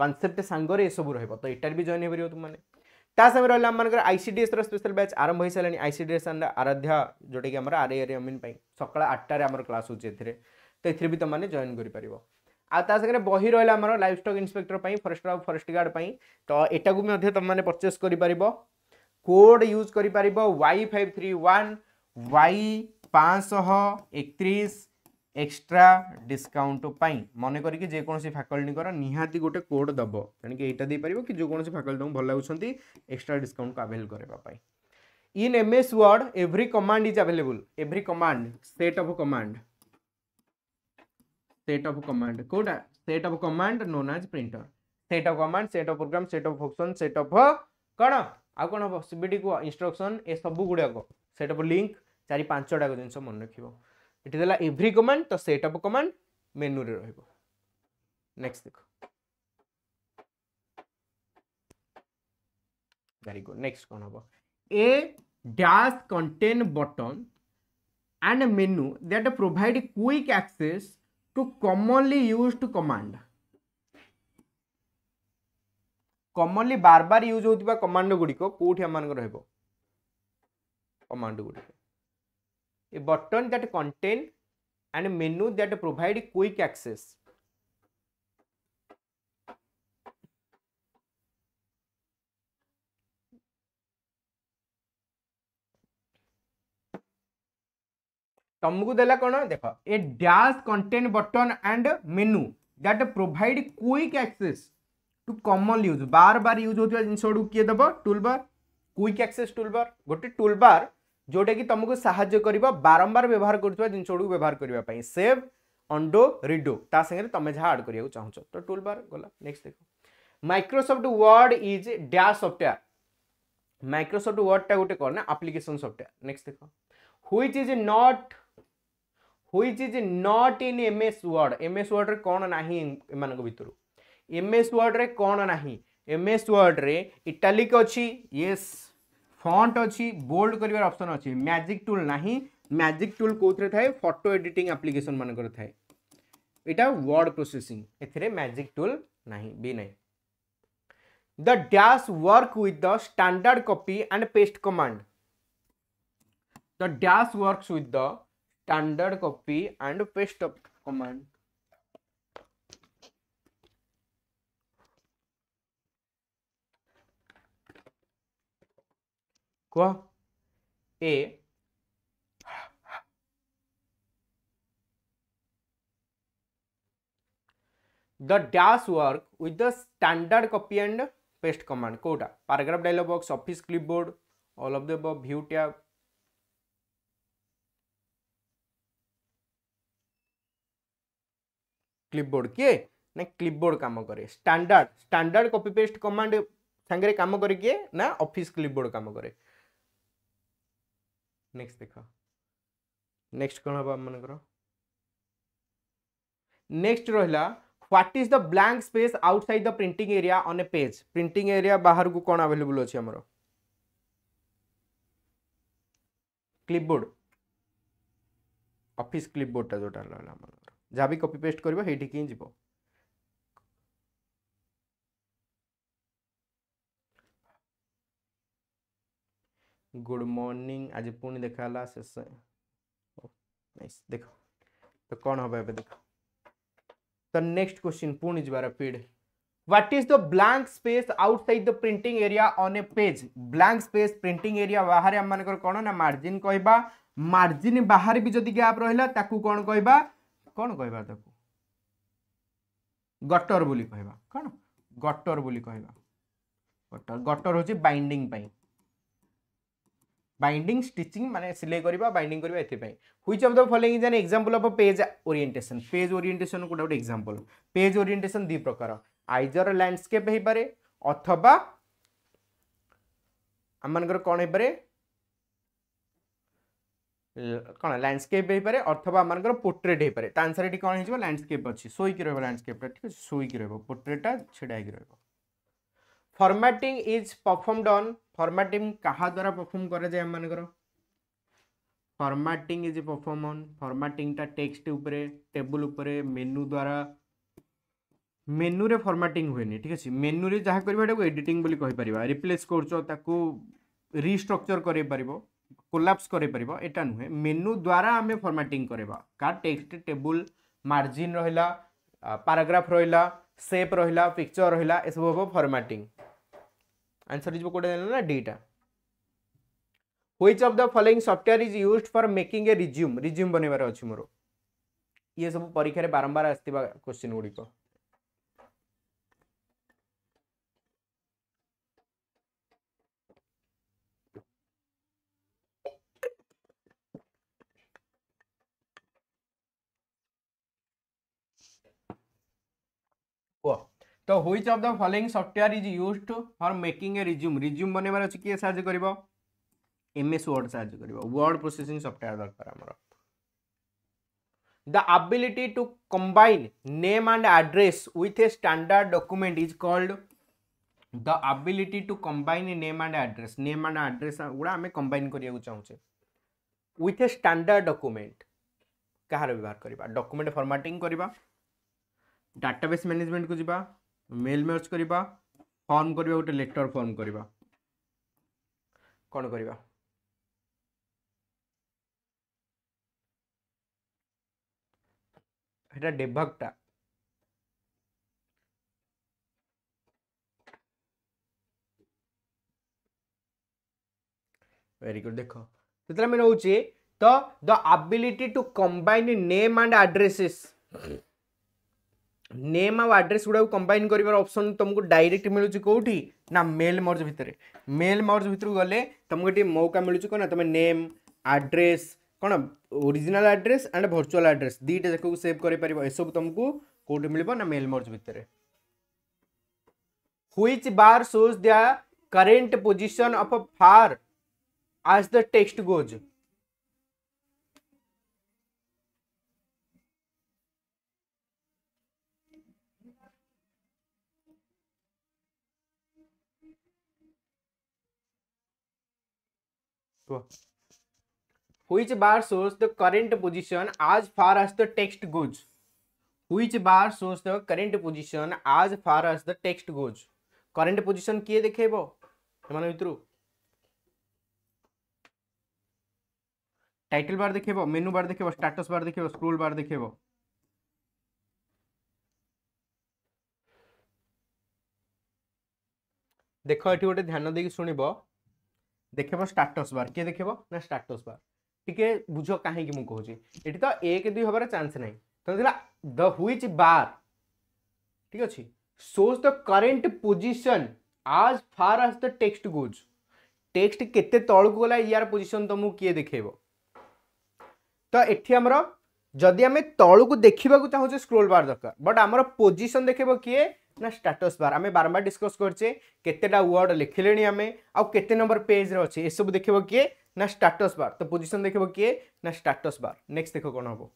concept ସାଙ୍ଗରେ ଏସବୁ ରହିବ ତ ଏଟାରେ ବି ଜଏନ୍ ହେଇପାରିବ ତୁମମାନେ ତା ସାଙ୍ଗରେ ରହିଲା ଆମମାନଙ୍କର ଆଇସିଡିଏସ୍ର ସ୍ପେଶାଲ ବ୍ୟାଚ୍ ଆରମ୍ଭ ହୋଇସାରିଲାଣି ଆଇସିଡିଏସ୍ ଆଣ୍ଡ ଆରାଧ୍ୟା ଯେଉଁଟାକି ଆମର ଆର୍ଆଇ ଆର୍ଆମିନ୍ ପାଇଁ ସକାଳ ଆଠଟାରେ ଆମର କ୍ଲାସ୍ ହେଉଛି ଏଥିରେ ତ ଏଥିରେ ବି ତୁମମାନେ ଜଏନ୍ କରିପାରିବ ଆଉ ତା ସାଙ୍ଗରେ ବହି ରହିଲା ଆମର ଲାଇଫ୍ ଷ୍ଟକ୍ ଇନ୍ସପେକ୍ଟର ପାଇଁ ଫରେଷ୍ଟର ଆଉ ଫରେଷ୍ଟ ଗାର୍ଡ଼ ପାଇଁ ତ ଏଟାକୁ ବି ମଧ୍ୟ ତୁମମାନେ ପରଚେସ୍ କରିପାରିବ କୋଡ଼୍ ୟୁଜ୍ କରିପାରିବ Y five three one Y ପାଞ୍ଚଶହ ଏକତିରିଶ ଏକ୍ସଟ୍ରା ଡିସ୍କାଉଣ୍ଟ ପାଇଁ ମନେ କରିକି ଯେକୌଣସି ଫାକଲ୍ଟିଙ୍କର ନିହାତି ଗୋଟେ କୋଡ଼୍ ଦେବ ତେଣିକି ଏଇଟା ଦେଇପାରିବ କି ଯେକୌଣସି ଫାକଲ୍ଟି ତୁମକୁ ଭଲ ଲାଗୁଛନ୍ତି ଏକ୍ସଟ୍ରା ଡିସ୍କାଉଣ୍ଟକୁ ଆଭେଲ୍ କରିବା ପାଇଁ in M S Word every command is available every command set of command set of command code set of command known as printer set of command set of program set of function set of କ'ଣ ଆଉ କ'ଣ ହେବ ସିବିଡ଼ି କୁହ instruction ଏ ସବୁ ଗୁଡ଼ାକ set of link ଚାରି ପାଞ୍ଚଟାକ ଜିନିଷ ମନେ ରଖିବ ଏଠି ଦେଲା ଏଭ୍ରି କମାଣ୍ଡ ତ ସେଟ୍ ଅଫ୍ କମାଣ୍ଡ ମେନୁରେ ରହିବ ନେକ୍ସଟ ଦେଖ very good next kon hobo a dash contain button and menu that provide quick access to commonly used command commonly বার বার ইউজ হউতিবা কমান্ড গুড়িক কোউঠি আমানকৰ হেব কমান্ড গুড়িক a button that contain and menu that provide quick access ତୁମକୁ तुमको देला कौन देख a dash content button and menu that provide quick access to common ବାର बार बार यूज होता जिन किए देव tool bar quick access tool bar गोटे टूल बार जोटा कि तुमको साहाଯ୍य कर बारंबार व्यवहार करुवा जिन व्यवहार करने सेव अंडो रिडो ता संगे तुम जहाँ आड करा चाहो तो टूल बार गला नेक्स्ट देख Microsoft Word is dash software Microsoft वर्डटा गोटे कौन ना ଆପ୍ଲିକେସନ୍ सफ्टवेयर नेक्स्ट ଦେଖ which is not which is not in M S word M S Word कौन ना एम एस वर्ड रे कौन ना एम एस वर्ड रे इटालिक अच्छी ये फंट अच्छी बोल्ड कर अप्सन अच्छे मैजिक टूल ना मैजिक टूल कौन थाए फटो एडिटिंग आप्लिकेसन मान थाए यहाँ वर्ड प्रोसेसिंग एथेरे मैजिक टूल ना भी ना the dash work with the standard copy and paste command the dash works with the standard copy and paste up command. Qua A the dash work with the standard copy and paste command. Quota paragraph dialog box, office clipboard, all of the above, view tab, clipboard କିଏ ନା clipboard କାମ କରେ standard standard copy paste command ସାଙ୍ଗରେ କାମ କରେ କିଏ ନା office କ୍ଲିପବୋର୍ଡ଼ କାମ କରେ ନେକ୍ସଟ ଦେଖ ନେକ୍ସଟ କ'ଣ ହେବ ଆମମାନଙ୍କର ନେକ୍ସଟ ରହିଲା what is the blank space outside the printing area on a page printing area ବାହାରକୁ କ'ଣ ଆଭେଲେବୁଲ୍ ଅଛି ଆମର କ୍ଲିପବୋର୍ଡ଼ ଅଫିସ୍ କ୍ଲିପବୋର୍ଡ଼ଟା ଯେଉଁଟା ରହିଲା ଆମର जहाँ भी कपि पेस्ट कर সেইটিকি ହିଁ गुड मॉर्निंग आज पुणी देखा शेष देखो तो कौन हम एवं तो नेक्स्ट क्वेश्चन पुणी जबार फीड what is the blank space outside the printing area on a page blank space printing area बाहर आम कौन ना मार्जिन कहवा मार्जिन बाहर भी जदि गैप रहा कौन कहवा କ'ଣ କହିବା ତାକୁ ଗଟର ବୋଲି କହିବା କ'ଣ ଗଟର ବୋଲି କହିବା ଗଟର ଗଟର ହେଉଛି ବାଇଣ୍ଡିଂ ପାଇଁ ବାଇଣ୍ଡିଂ ଷ୍ଟିଚିଂ ମାନେ ସିଲେଇ କରିବା ବାଇଣ୍ଡିଂ କରିବା ଏଥିପାଇଁ which of the following is an example of page orientation page orientation ଗୋଟେ ଗୋଟେ ଏକ୍ଜାମ୍ପଲ୍ ପେଜ୍ ଓରିଏଣ୍ଟେସନ୍ ଦୁଇ ପ୍ରକାର ଆଇଜର ଲ୍ୟାଣ୍ଡସ୍କେପ୍ ହେଇପାରେ ଅଥବା ଆମମାନଙ୍କର କ'ଣ ହେଇପାରେ କ'ଣ ଲ୍ୟାଣ୍ଡସ୍କେପ୍ ହେଇପାରେ ଅଥବା ଆମମାନଙ୍କର ପୋର୍ଟ୍ରେଟ୍ ହେଇପାରେ ତା ଆନ୍ସର୍ ଏଠି କ'ଣ ହେଇଯିବ ଲ୍ୟାଣ୍ଡସ୍କେପ୍ ଅଛି ଶୋଇକି ରହିବ ଲ୍ୟାଣ୍ଡସ୍କେପ୍ଟା ଠିକ୍ ଅଛି ଶୋଇକି ରହିବ ପୋର୍ଟ୍ରେଟ୍ଟା ଛିଡ଼ା ହେଇକି ରହିବ formatting is performed on formatting କାହା ଦ୍ୱାରା ପରଫର୍ମ କରାଯାଏ ଆମମାନଙ୍କର ଫର୍ମାଟିଂ ଇଜ୍ ପରଫର୍ମ ଅନ୍ ଫର୍ମାଟିଂଟା ଟେକ୍ସଟ୍ ଉପରେ ଟେବୁଲ୍ ଉପରେ ମେନୁ ଦ୍ୱାରା ମେନୁରେ ଫର୍ମାଟିଂ ହୁଏନି ଠିକ୍ ଅଛି ମେନୁରେ ଯାହା କରିବା ଏଟାକୁ ଏଡିଟିଂ ବୋଲି କହିପାରିବା ରିପ୍ଲେସ୍ କରୁଛ ତାକୁ ରିଷ୍ଟ୍ରକ୍ଚର୍ କରାଇପାରିବ କୋଲାପ୍ସ କରିପାରିବ ଏଇଟା ନୁହେଁ ମେନୁ ଦ୍ୱାରା ଆମେ ଫର୍ମାଟିଂ କରିବା କାର୍ ଟେକ୍ସଟ ଟେବୁଲ ମାର୍ଜିନ୍ ରହିଲା ପାରାଗ୍ରାଫ ରହିଲା ସେପ୍ ରହିଲା ପିକ୍ଚର ରହିଲା ଏସବୁ ହେବ ଫର୍ମାଟିଂ ଆନ୍ସର ହେଇଯିବ କେଉଁଟା ଜାଣିଲ ନା ଡିଟା which of the following software is use for making a resume resume बनवर अच्छी मोर ये सब परीक्षा बारंबार आसवा क्वेश्चन गुड़िक तो which of the following software is use for making a resume resume बनबार अच्छे किए साहय कर एस वर्ड साहय कर वर्ड प्रोसेसिंग सफ्टवेयर दरकार आमर the ability to combine name and address with a standard document is called the ability to combine name and address name and address गुड़ा आम combine करने चाहूँ विथ ए स्टैंडर्ड डॉक्यूमेंट କାହାର ବ୍ୟବହାର କରିବା document formatting କରିବା ଡାଟାବେସ୍ ମ୍ୟାନେଜମେଣ୍ଟକୁ ଯିବା मेल मेर्ज करवा फर्म करवा गोटे लेटर फर्म करवा कौन करवा वेरी गुड देख से तो the ability to combine name and addresses name आउ आड्रेस गुड़ाक कंबाइन करपसन तुमको डायरेक्ट मिलूँ कौटी ना मेल मर्ज भितर मेल मर्ज भितर गले तुमको मौका मिलूँ कौन तुम नेम आड्रेस कौन original address and virtual address दुईटा जाक सेव कर सब तुमको कौटी मिल ना मेल मर्ज भितर हुई बार सोज दिया current position of far as the text goes which bar source the current position as far as the text goes which bar source the current position as far as the text goes current position किए देखेब एम भितर title bar देखेब menu bar देखेब status bar देखेब scroll bar देखेब देख ये गोटे ध्यान देखिए शुणब দেখব ଷ୍ଟାଟସ୍ ବାର୍ କିଏ ଦେଖିବ ନା ଷ୍ଟାଟସ୍ ବାର୍ ଟିକେ ବୁଝ କାହିଁକି ମୁଁ କହୁଛି ଏଠି ତ ଏକ ଦୁଇ ହେବାର ଚାନ୍ସ ନାହିଁ ତେଣୁ ଥିଲା ଦ ହୁଇଚ୍ ବାର୍ ଠିକ୍ ଅଛି shows the current position as far as the text goes text କେତେ ତଳକୁ ଗଲା ୟାର ପୋଜିସନ୍ ତମକୁ କିଏ ଦେଖେଇବ ତ ଏଠି ଆମର ଯଦି ଆମେ ତଳକୁ ଦେଖିବାକୁ ଚାହୁଁଛେ ସ୍କ୍ରୋଲ୍ ବାର୍ ଦରକାର ବଟ୍ ଆମର ପୋଜିସନ୍ ଦେଖେଇବ କିଏ ନା ଷ୍ଟାଟସ୍ ବାର୍ ଆମେ ବାରମ୍ବାର ଡିସ୍କସ୍ କରିଛେ କେତେଟା ୱାର୍ଡ଼ ଲେଖିଲେଣି ଆମେ ଆଉ କେତେ ନମ୍ବର ପେଜ୍ରେ ଅଛି ଏସବୁ ଦେଖିବ କିଏ ନା ଷ୍ଟାଟସ୍ ବାର୍ ତ ପୋଜିସନ୍ ଦେଖିବ କିଏ ନା ଷ୍ଟାଟସ୍ ବାର୍ ନେକ୍ସଟ ଦେଖ କ'ଣ ହେବ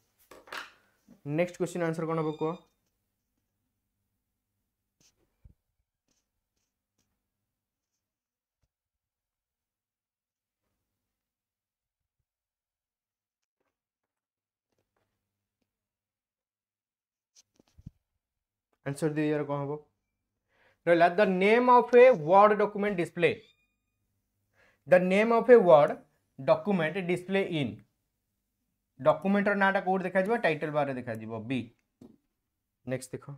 ନେକ୍ସଟ କ୍ୱେଶ୍ଚିନ୍ ଆନ୍ସର୍ କ'ଣ ହେବ କୁହ आंसर दिवार कौन हम रहा the name of a word document display the name of a word document display in document डकुमेंटर नाटा कौट देखा टाइटल बारे देखा बी नेक्स्ट देखो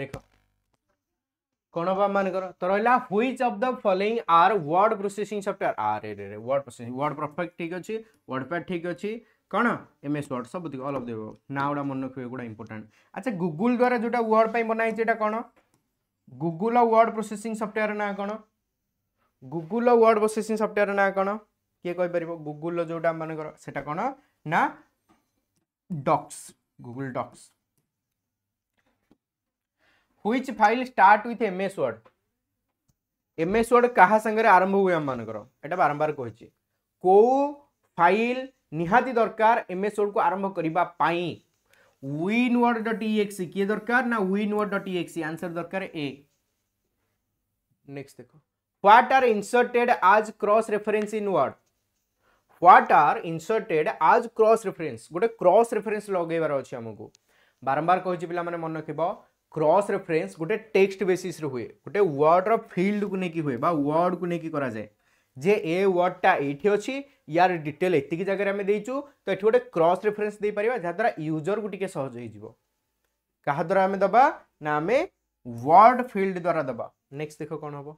দেখ কোন বা মানকর তো রহিলা which of the following are word processing software আর রে রে ওয়ার্ড প্রসেসিং ওয়ার্ড পারফেক্ট ঠিক আছে ওয়ার্ড প্যাড ঠিক আছে কোণ এমএস ওয়ার্ড সবুতি অল অফ দ না গুড়া মনে রখিবে এগুড়া ইম্পর্টাট আচ্ছা গুগল দ্বারা যেটা ওয়ার্ড পাই বনা হয়েছে এটা কোণ গুগল ওয়ার্ড প্রসেসিং সফটওয়্যার না কোণ গুগল ওয়ার্ড প্রসেসিং সফটওয়্যার না কোণ କିଏ କହିପାରିବ ଗୁଗୁଲର ଯେଉଁଟା ମାନଙ୍କର ସେଇଟା କ'ଣ ନା docs Google docs which file start with M S word M S Word क्या सागर आरंभ हुए आम मान बारंबार कही कौ फाइल निहाती दरकार एम एस वर्ड को आरंभ करने विन वर्ड डट इक्स किए दरकार ना win word dot exe answer दरकार ए नेक्स्ट देखो what are inserted as cross reference in word what are inserted as cross reference गोटे क्रॉस रेफरेन्स लगे बारंबार कह पे मन रख क्रस रेफरेन्स गोटे टेक्सट बेसीस हुए गोटे वर्डर फिल्ड को लेकिन हुए बा वर्ड को लेकिन कराए जे ए वर्डटा ये अच्छी यार डिटेल एतिक जगह आम देचु तो ये गोटे क्रस रेफरेन्स दे पार जहाद्वारा यूजर को टी सहज हो द्वारा आम दबा ना आम वर्ड फिल्ड द्वारा दबा नेक्स्ट देख कौन हम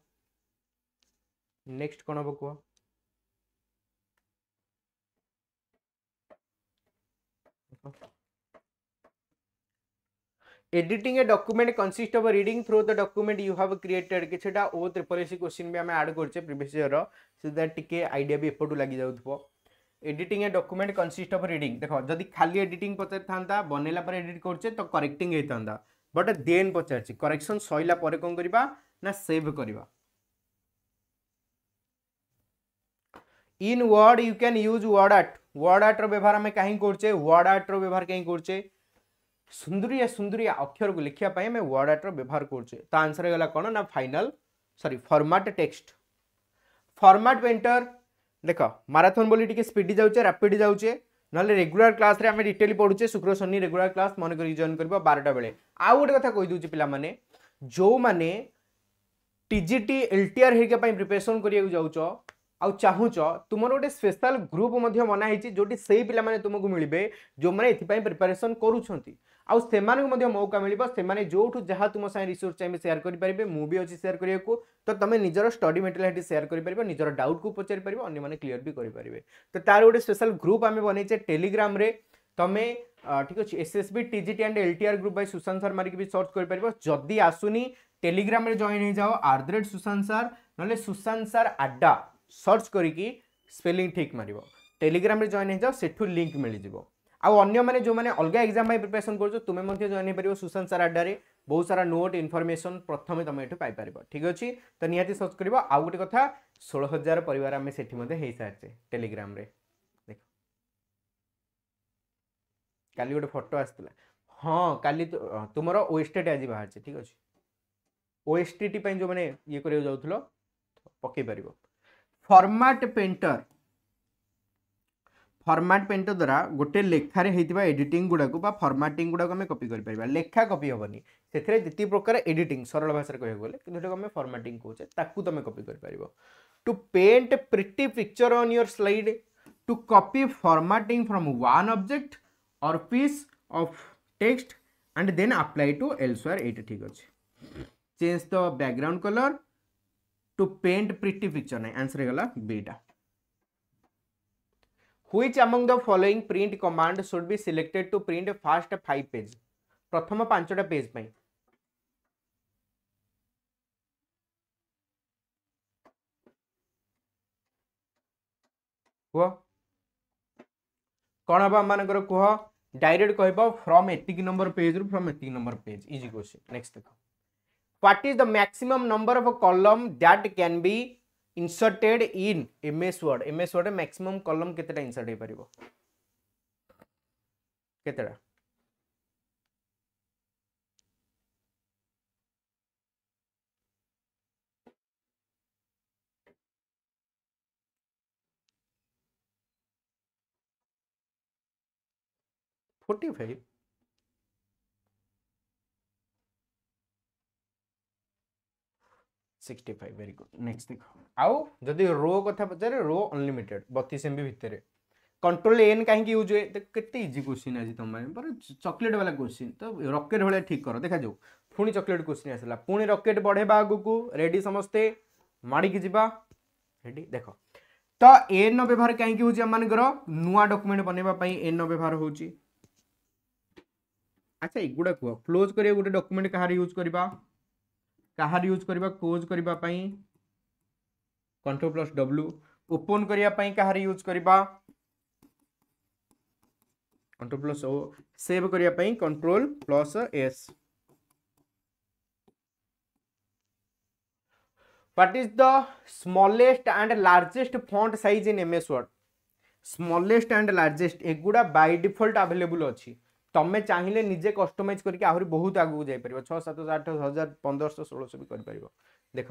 नेक्स्ट कौन हम कह editing a document consist of reading through the document you have created किछटा ओ ट्रिपल एस क्वेश्चन भी आम आड करचे प्रिवियस इयर सो दैट टिके आइडिया भी एपटू लगी जाउथबो editing a document consist of reading देख जदि खाली एडिटिंग पचार था बनैला पर एडिट करचे तो करेक्टिंग होता बट देन पचार करेक्शन सरला पर कौन करवा ना सेव करवा in word you can use word art word art व्यवहार आम कहीं करचे वर्ड आर्ट्र व्यवहार कहीं करचे ସୁନ୍ଦରିଆ ସୁନ୍ଦରିଆ ଅକ୍ଷରକୁ ଲେଖିବା ପାଇଁ ଆମେ ୱାର୍ଡ଼ ଆର୍ଟର ବ୍ୟବହାର କରୁଛେ ତା ଆନ୍ସର୍ ହେଇଗଲା କ'ଣ ନା ଫାଇନାଲ୍ ସରି ଫର୍ମାଟ୍ ଟେକ୍ସଟ ଫର୍ମାଟ୍ ପେଣ୍ଟର ଦେଖ ମାରାଥନ୍ ବୋଲି ଟିକେ ସ୍ପିଡ଼ି ଯାଉଛେ ରାପିଡ଼ି ଯାଉଛେ ନହେଲେ ରେଗୁଲାର କ୍ଲାସ୍ରେ ଆମେ ଡିଟେଲି ପଢ଼ୁଛେ ଶୁକ୍ର ଶନି ରେଗୁଲାର କ୍ଲାସ୍ ମନେ କରିକି ଜଏନ୍ କରିବ ବାରଟା ବେଳେ ଆଉ ଗୋଟେ କଥା କହିଦେଉଛି ପିଲାମାନେ ଯେଉଁମାନେ ଟିଜିଟି ଏଲ୍ଟିଆର୍ ହେରିକା ପାଇଁ ପ୍ରିପେରେସନ୍ କରିବାକୁ ଯାଉଛ ଆଉ ଚାହୁଁଛ ତୁମର ଗୋଟେ ସ୍ପେଶାଲ ଗ୍ରୁପ୍ ମଧ୍ୟ ବନା ହେଇଛି ଯେଉଁଠି ସେଇ ପିଲାମାନେ ତୁମକୁ ମିଳିବେ ଯେଉଁମାନେ ଏଥିପାଇଁ ପ୍ରିପାରେସନ୍ କରୁଛନ୍ତି ଆଉ ସେମାନଙ୍କୁ ମଧ୍ୟ ମୌକା ମିଳିବ ସେମାନେ ଯେଉଁଠୁ ଯାହା ତୁମ ସାଙ୍ଗେ ରିସୋର୍ସ ଚାହିଁବେ ସେୟାର କରିପାରିବେ ମୁଁ ବି ଅଛି ସେୟାର କରିବାକୁ ତ ତୁମେ ନିଜର ଷ୍ଟଡି ମେଟେରିଆଲ୍ ହେଠି ସେୟାର କରିପାରିବ ନିଜର ଡାଉଟ୍କୁ ପଚାରିପାରିବ ଅନ୍ୟମାନେ କ୍ଲିୟର ବି କରିପାରିବେ ତ ତା'ର ଗୋଟେ ସ୍ପେଶାଲ ଗ୍ରୁପ୍ ଆମେ ବନେଇଛେ ଟେଲିଗ୍ରାମରେ ତୁମେ ଠିକ ଅଛି SSB TGT and LTR group by Sushant sir ମାରିକି ବି ସର୍ଚ୍ଚ କରିପାରିବ ଯଦି ଆସୁନି ଟେଲିଗ୍ରାମରେ ଜଏନ୍ ହେଇଯାଅ at the rate Sushant sir ନହେଲେ ସୁଶାନ୍ତ ସାର୍ ଆଡ୍ଡା ସର୍ଚ୍ଚ କରିକି ସ୍ପେଲିଂ ଠିକ୍ ମାରିବ ଟେଲିଗ୍ରାମରେ ଜଏନ୍ ହେଇଯାଅ ସେଠୁ ଲିଙ୍କ୍ ମିଳିଯିବ ଆଉ ଅନ୍ୟମାନେ ଯେଉଁମାନେ ଅଲଗା ଏକ୍ଜାମ୍ ପାଇଁ ପ୍ରିପାରେସନ୍ କରୁଛ ତୁମେ ମଧ୍ୟ ଜଏନ୍ ହୋଇପାରିବ ସୁଶାନ୍ତ ସାର୍ ଆଡ଼ାରେ ବହୁତ ସାରା ନୋଟ୍ ଇନଫର୍ମେସନ୍ ପ୍ରଥମେ ତୁମେ ଏଠୁ ପାଇପାରିବ ଠିକ୍ ଅଛି ତ ନିହାତି ସର୍ଚ୍ଚ କରିବ ଆଉ ଗୋଟେ କଥା ଷୋହଳ ହଜାର ପରିବାର ଆମେ ସେଠି ମଧ୍ୟ ହେଇସାରିଛେ ଟେଲିଗ୍ରାମରେ ଦେଖ କାଲି ଗୋଟେ ଫଟୋ ଆସିଥିଲା ହଁ କାଲି ତୁମର ଓଏସ୍ଟିଟି ଆଜି ବାହାରିଛି ଠିକ୍ ଅଛି ଓଏସ୍ଟିଟି ପାଇଁ ଯେଉଁମାନେ ଇଏ କରିବାକୁ ଯାଉଥିଲ ପକାଇ ପାରିବ ଫର୍ମାଟ୍ ପେଣ୍ଟର ফর্মাট পেন্ট দ্বারা গোটে লেখারে হয়েছে এডিটিং গুড়াক বা ফর্মাটিং গুড়াক আমি কপি করে পারা লেখা কপি হবনি সেখানে যেত প্রকার এডিটিং সরল ভাষার কে গেলে কিন্তু সেটা আমি ফর্মাটিং কৌছে তাকে তুমি কপি করে পার to paint pretty picture on your slide to copy formatting from one object or piece of text and then apply to elsewhere এইটা ঠিক আছে change the background colour to paint pretty picture নাই answer হয়ে গেল বিটা which among the following print command should be selected to print first five page প্রথম পাঁচটা page পাই କୁହ କ'ଣ ହେବ ଆମମାନଙ୍କର କୁହ ଡାଇରେକ୍ଟ କହିବ ଫ୍ରମ୍ ଏତିକି ନମ୍ବର ପେଜ୍ରୁ ଫ୍ରମ୍ ଏତିକି number page easy question next ଦେଖ what is the maximum number of column that can be inserted in M S Word M S ওয়ার্ডে ম্যাক্সিমম কলম কেতেটা ইনসর্ট হইপারিব কেতেটা forty five sixty five good next देख आदि row क्या पचारे row unlimited बतीस एम भितर कंट्रोल एन कहीं यूज हुए के इजी क्वेश्चन आज तुम चकोलेट वाला क्वेश्चन तो रकेट भाई ठीक कर देखा जाऊ पुणी चकोलेट क्वेश्चन आसला पुणी रकेट बढ़े आग को रेडी समस्ते माड़ी जावा रेडी देख तो एन रवहार कहीं हूँ आम मानकर नुआ डकुमेंट बनवाई एन व्यवहार हो अच्छा एगुड़ा कह क्लोज करें गोटे डॉक्यूमेंट कह रूज करवा କାହାର ୟୁଜ୍ କରିବା କ୍ଲୋଜ୍ କରିବା ପାଇଁ କଣ୍ଟ୍ରୋଲ ପ୍ଲସ୍ ଡବ୍ଲୁ ଓପନ୍ କରିବା ପାଇଁ କାହାର ୟୁଜ୍ କରିବା କଣ୍ଟ୍ରୋଲ ପ୍ଲସ୍ ଓ ସେଭ୍ କରିବା ପାଇଁ control plus S what is the smallest and largest font size in ms word smallest and largest एगुड़ा by default available अच्छी তুমি চাইলে নিজে কষ্টমাইজ করিকি আহরি বহুত আগুক যাইপার ছ সাত আঠ হাজার পনেরোশো ষোলশো বি করিপার দেখ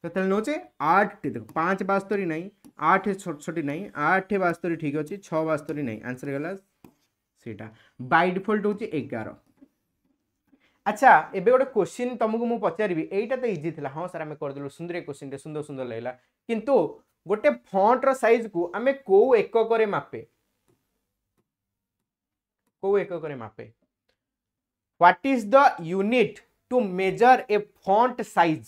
ସେତେବେଳେ ନେଉଛେ ଆଠଟି ଦେଖ ପାଞ୍ଚ ବାସ୍ତରୀ ନାହିଁ ଆଠ ଛୋଟଛୋଟି ନାହିଁ ଆଠ ବାସ୍ତରୀ ଠିକ୍ ଅଛି ଛଅ ବାସ୍ତରୀ ନାହିଁ ଆନ୍ସର୍ ହେଇଗଲା ସେଇଟା ବାଇ ଡିଫଲ୍ଟ ହେଉଛି ଏଗାର ଆଚ୍ଛା ଏବେ ଗୋଟେ କୋଶ୍ଚିନ୍ ତୁମକୁ ମୁଁ ପଚାରିବି ଏଇଟା ତ ଇଜି ଥିଲା ହଁ ସାର୍ ଆମେ କରିଦେଲୁ ସୁନ୍ଦର କୋଶ୍ଚିନ୍ଟେ ସୁନ୍ଦର ସୁନ୍ଦର ଲାଗିଲା କିନ୍ତୁ ଗୋଟେ ଫଣ୍ଟର ସାଇଜ୍କୁ ଆମେ କେଉଁ ଏକକରେ ମାପେ কেউ এককরে মাপে what is the unit to measure a font size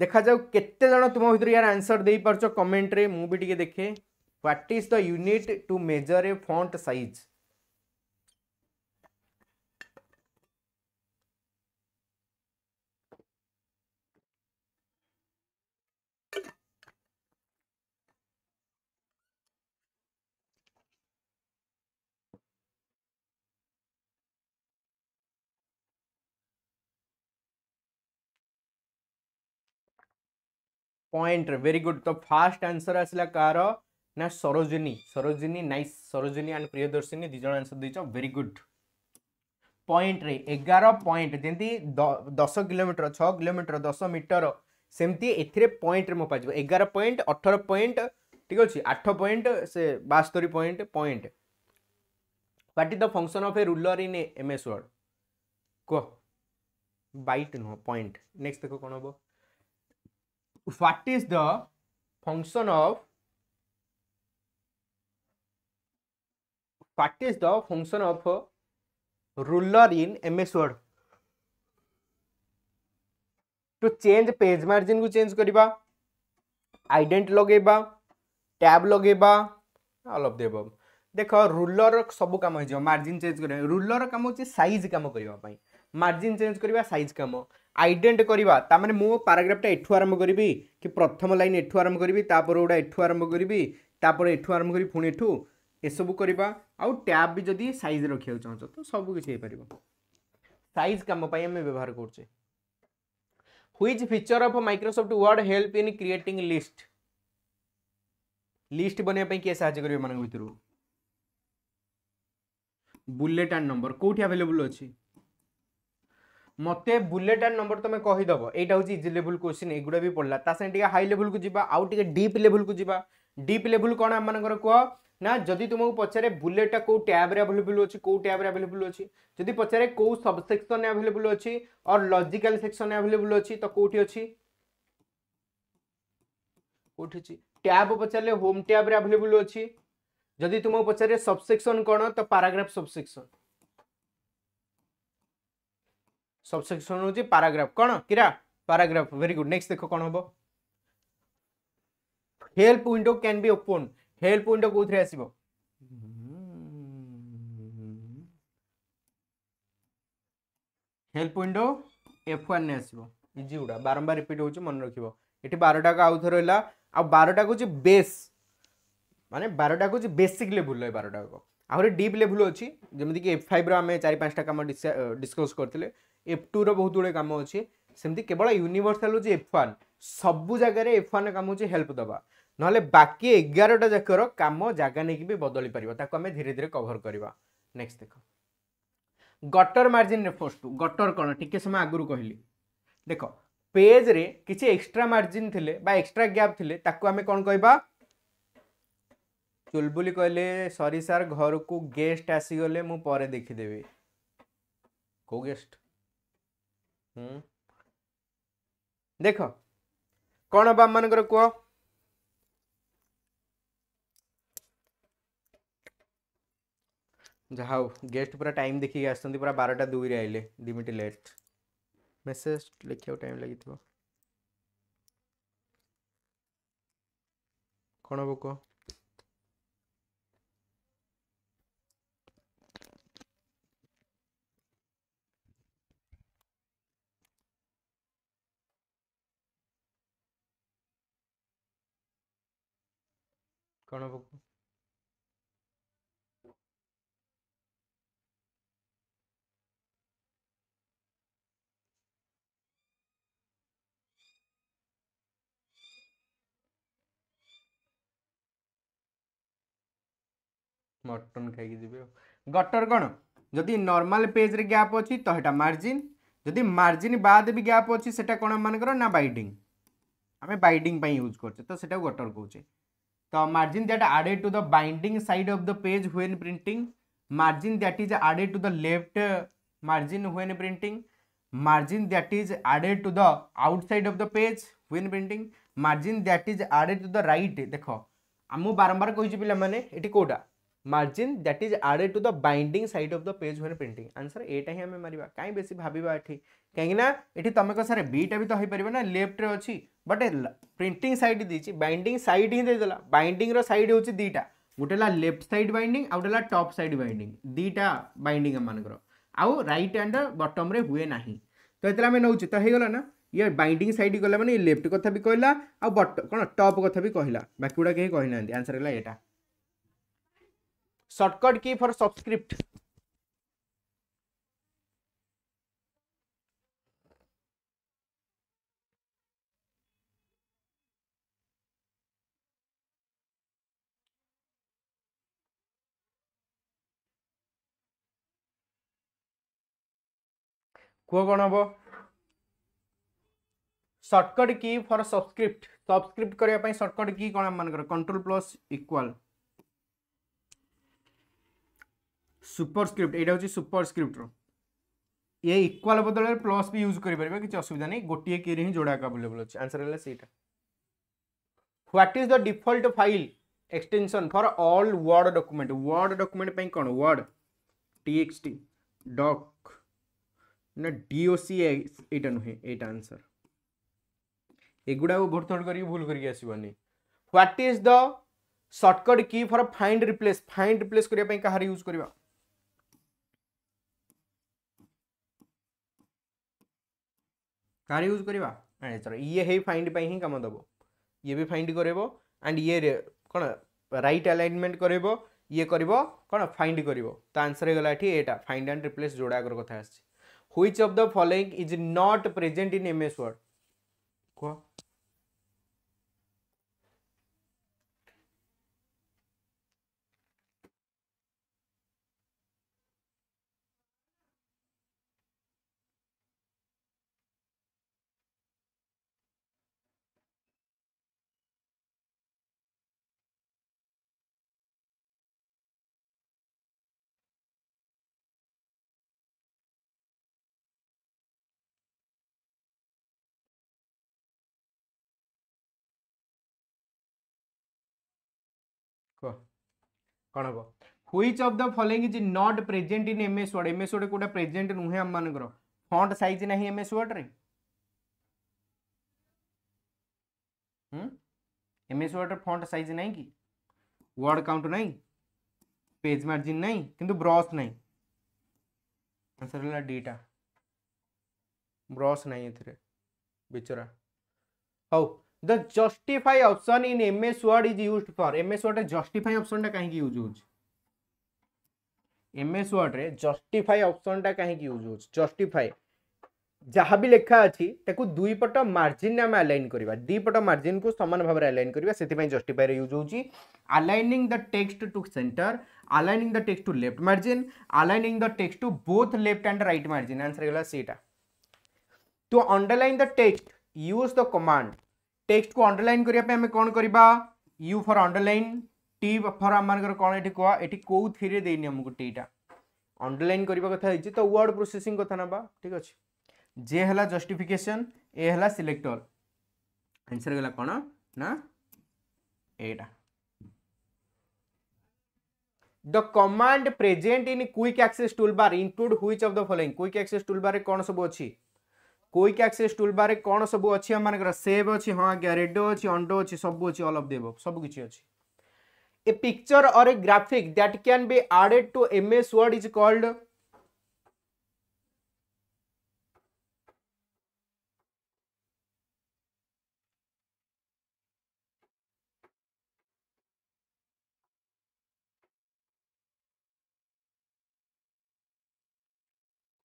দেখাযাও কেতে জন তুম ভিতরে ইয়ার আনসর দিয়ে পারছ কমেন্টরে মু বি টিকে দেখে what is the unit to measure a font size ପଏଣ୍ଟରେ ଭେରି ଗୁଡ୍ ତ ଫାଷ୍ଟ ଆନ୍ସର ଆସିଲା କାହାର ନା ସରୋଜିନୀ ସରୋଜିନୀ ନାଇସ୍ ସରୋଜିନୀ ଆଣ୍ଡ ପ୍ରିୟଦର୍ଶିନୀ ଦୁଇ ଜଣ ଆନ୍ସର ଦେଇଛ ଭେରି ଗୁଡ୍ ପଏଣ୍ଟରେ ଏଗାର ପଏଣ୍ଟ ଯେମିତି ଦଶ କିଲୋମିଟର ଛଅ କିଲୋମିଟର ଦଶ ମିଟର ସେମିତି ଏଥିରେ ପଏଣ୍ଟରେ ମପାଯିବ ଏଗାର ପଏଣ୍ଟ ଅଠର ପଏଣ୍ଟ ଠିକ୍ ଅଛି ଆଠ ପଏଣ୍ଟ ସେ ବାସ୍ତରୀ point point what is the function of a ruler in M S Word କୁହ ବାଇଟ୍ ନୁହଁ ପଏଣ୍ଟ ନେକ୍ସଟ ଦେଖ କ'ଣ ହେବ what is the function of what is the function of ruler in ms word to change page margin को change करिबा ident लगेबा tab लगेबा all of the above ଦେଖ ରୁଲର ସବୁ କାମ ହେଇଯିବ ମାର୍ଜିନ୍ ଚେଞ୍ଜ କରିବା ରୁଲର କାମ ହେଉଛି ସାଇଜ୍ କାମ କରିବା ପାଇଁ ମାର୍ଜିନ୍ ଚେଞ୍ଜ କରିବା ସାଇଜ୍ କାମ ଆଇଡେଣ୍ଟ କରିବା ତାମାନେ ମୁଁ ପାରାଗ୍ରାଫଟା ଏଠୁ ଆରମ୍ଭ କରିବି କି ପ୍ରଥମ ଲାଇନ୍ ଏଠୁ ଆରମ୍ଭ କରିବି ତାପରେ ଗୋଟା ଏଠୁ ଆରମ୍ଭ କରିବି ତାପରେ ଏଠୁ ଆରମ୍ଭ କରିବି ପୁଣି ଏଠୁ ଏସବୁ କରିବା ଆଉ ଟ୍ୟାବ୍ ବି ଯଦି ସାଇଜ୍ ରଖିବାକୁ ଚାହୁଁଛ ତ ସବୁ କିଛି ହେଇପାରିବ ସାଇଜ୍ କାମ ପାଇଁ ଆମେ ବ୍ୟବହାର କରୁଛେ which feature of Microsoft Word help in creating list list বনাইয়া কিয়ে সাহায্য করবে এমন ভিতর বুলেট আন্ড নম্বর কোটি আভেলেবল অছি মতো বুলেট আর নম্বর তুমি কহিদেব এইটা হচ্ছে ইজি লেভেল কোশ্চিন এগুড়া বি পড়লা তা সাথে টিকি হাই লেভেল কু যা আউ টিকি ডিপ লেভেল কু যা ডিপ লেভেল কোণ আমার কুহ না যদি তোমাকে পচারে বুলেটটা কেউ ট্যাব্রে আভেলেবল অছি কেউ ট্যাব্রে আভেলেবল অছি যদি পচারে কেউ সব সেকশনে আভেলেবল অছি অর লজিক্যাল সেকশনে আভেলেবল অছি তো কোটি অছি কোটি অছি ট্যাব পচারে হোম ট্যাব্রে আভেলেবল অছি যদি তোমাকে পচারে সবসেকশন কোণ তো প্যারাগ্রাফ সবসেকশন सबसेक्शन हूँ पाराग्राफ कौन किरा पाराग्राफ वेरी गुड नेक्स्ट देख कौन हम help window can be open help window कौन आस हेल्प विंडो एफ वन आसो इजी गुड़ा बारंबार रिपीट हो मन रख ये बारटा को आउ थे रहा आ बारटा को बेस मानने बारटा को बेसिक लेवल बारटा को आहरी डीप लेवल अच्छी जमीक एफ फाइव रमें चार पाँचटा कम डिस्कस करते এফ টুর বহুত গুড়ে কাম অছে সেমতি কেবল ইউনিভর্সাল হচ্ছে এফ ওয়ান সবু জায়গায় এফ ওয়ান কাম হচ্ছে হেল্প দেওয়া নহলে বাকি এগারোটা যাকর কাম জায়গা নেই বি বদলি পার তাকে আমি ধীরে ধীরে কভর করা নেক্সট দেখ গটর মার্জিন রেফোর্স টু গটর কোণ টিকি সময় আগর কহিলি দেখ পেজরে কিছু এক্সট্রা মার্জিন থিলে বা এক্সট্রা গ্যাপ থিলে তাকে আমি কোণ কহবা চুলবুলি কহিলে সরি স্যার ঘরকু গেস্ট আসিগলে মু পরে দেখিদেবি কেউ গেস্ট हम्म। देख कौन आम मान कह जहा गेस्ट पूरा टाइम देखिए आसती पूरा बारटा दुई आइले दि मिनट लेट मेसेज लिखा टाइम लगे कौन हम कह କ'ଣ ହେବ ମଟନ୍ ଖାଇକି ଯିବି ଆଉ ଗଟର କ'ଣ ଯଦି ନର୍ମାଲ୍ ପେଜ୍ରେ ଗ୍ୟାପ୍ ଅଛି ତ ହେଟା ମାର୍ଜିନ୍ ଯଦି ମାର୍ଜିନ୍ ବାଦ୍ ବି ଗ୍ୟାପ୍ ଅଛି ସେଟା କ'ଣ ମାନଙ୍କର ନା ବାଇଡ଼ିଂ ଆମେ ବାଇଡ଼ିଂ ପାଇଁ ୟୁଜ୍ କରୁଛେ ତ ସେଟାକୁ ଗଟର କହୁଛେ the margin that added to the binding side of the page when printing margin that is added to the left margin when printing margin that is added to the outside of the page when printing margin that is added to the right देखो ମୁଁ ବାରମ୍ବାର କହିଛି ପିଲାମାନେ ଏଠି କେଉଁଟା margin that is added to the binding side of the page when printing answer ଏଇଟା ହିଁ ଆମେ ମାରିବା କାହିଁ ବେଶୀ ଭାବିବା ଏଠି କାହିଁକିନା ଏଠି ତମେ କହ ସାର୍ ବିଟା ବି ତ ହେଇପାରିବ ନା ଲେଫ୍ଟରେ ଅଛି बट प्रिंटिंग सैड देती बैंडिंग सैड हिं देदेला बैंडिंग रईड हूँ दुईटा गोटे लेफ्ट सैड बैंडिंग आउ गए टप सैड बैंडिंग दुईटा बैंडिंग आम मानकर आउ रईट एंड बटम्रे हुए ना तो ये आम नौ तो होगा ना ये बैंडिंग सैड गला मैंने लेफ्ट कथा भी कहला आउ बट कौन टप कथा भी कहला बाकी गुड़ा कहीं कही ना आंसर है यहाँ सर्टकट की फर सबस्क्रिप्ट କୁହ କ'ଣ ହେବ ସର୍ଟକଟ୍ କି ଫର୍ ସବସ୍କ୍ରିପ୍ଟ ସବସ୍କ୍ରିପ୍ଟ କରିବା ପାଇଁ ସର୍ଟକଟ୍ କି କ'ଣ ଆମମାନଙ୍କର କଣ୍ଟ୍ରୋଲ ପ୍ଲସ୍ ଇକ୍ୱାଲ୍ ସୁପରସ୍କ୍ରିପ୍ଟ ଏଇଟା ହେଉଛି ସୁପରସ୍କ୍ରିପ୍ଟର ଏ ଇକ୍ୱାଲ୍ ବଦଳରେ ପ୍ଲସ୍ ବି ୟୁଜ୍ କରିପାରିବା କିଛି ଅସୁବିଧା ନାହିଁ ଗୋଟିଏ କିରେ ହିଁ ଯୋଡ଼ାକ ଆଭେଲେବଲ୍ ଅଛି ଆନ୍ସର୍ ହେଲା ସେଇଟା what is the default file extension for all word document word document ପାଇଁ କ'ଣ word T X T doc ना डीओसी एटा नुहे एटा आंसर एगुड़ा भोट थोड़ कर भूल करके what is the shortcut key for find replace find replace करने कह यूज करवा यूज करवासर ये हे फाइंड ही कम दबो ये भी फाइंड कर ये अलाइनमेंट कर ये कर फाइंड कर आंसर हो गला एटा फाइंड एंड रिप्लेस जोड़ा आगर कथ आ which of the following is not present in ms word कौन हम which of the following is not present in M S word M S word कौटा प्रेजेट नुहे आम मान फंट सैज ना एम एस वर्ड रे M S word font size ना कि वर्ड काउंट ना पेज मार्जिन ना कि ब्रश ना आंसर है डीटा ब्रश ना एचरा how the justify option in M S word is use for M S word justify option टा कहीं यूज हो एम एस वर्ड रे जस्टिफाई ऑप्शन टा कहीं यूज हो जस्टिफाई जहाँ भी लेखा अच्छी ताकू दुई पट मार्जिन आम आलाइन करवा दी पट मार्जिन को सामान भाव में आलाइन करवा से जस्टिफाई यूज होची aligning the text to center aligning the text to left margin aligning the text to both left and right margin answer गला सीटा to underline the text use the command text কু underline করা আমি কোণ করা U for underline টি ফর আমার কোণ এটি কুয়া এটি কোথায় দেইনি আমাকে টিটা অন্ডরলাইন করা কথা হয়েছে তো ওয়ার্ড প্রোসেসিং কথা নেবা ঠিক আছে যে হলা জস্টিফিকেসন এ হলা সিলেক্টর আনসর গলা কোণ না এইটা The command present in quick access toolbar include which of the following? Quick access toolbar रे कौन सब अच्छी क्विक एक्सेस टूल बारे कौन सब अच्छी आम सेव अच्छी हाँ आज्ञा रेडो अच्छी अंडो अच्छी सब अच्छी अल अफ देव सब किसी अच्छी और a graphic that graphic be can to M S word is is called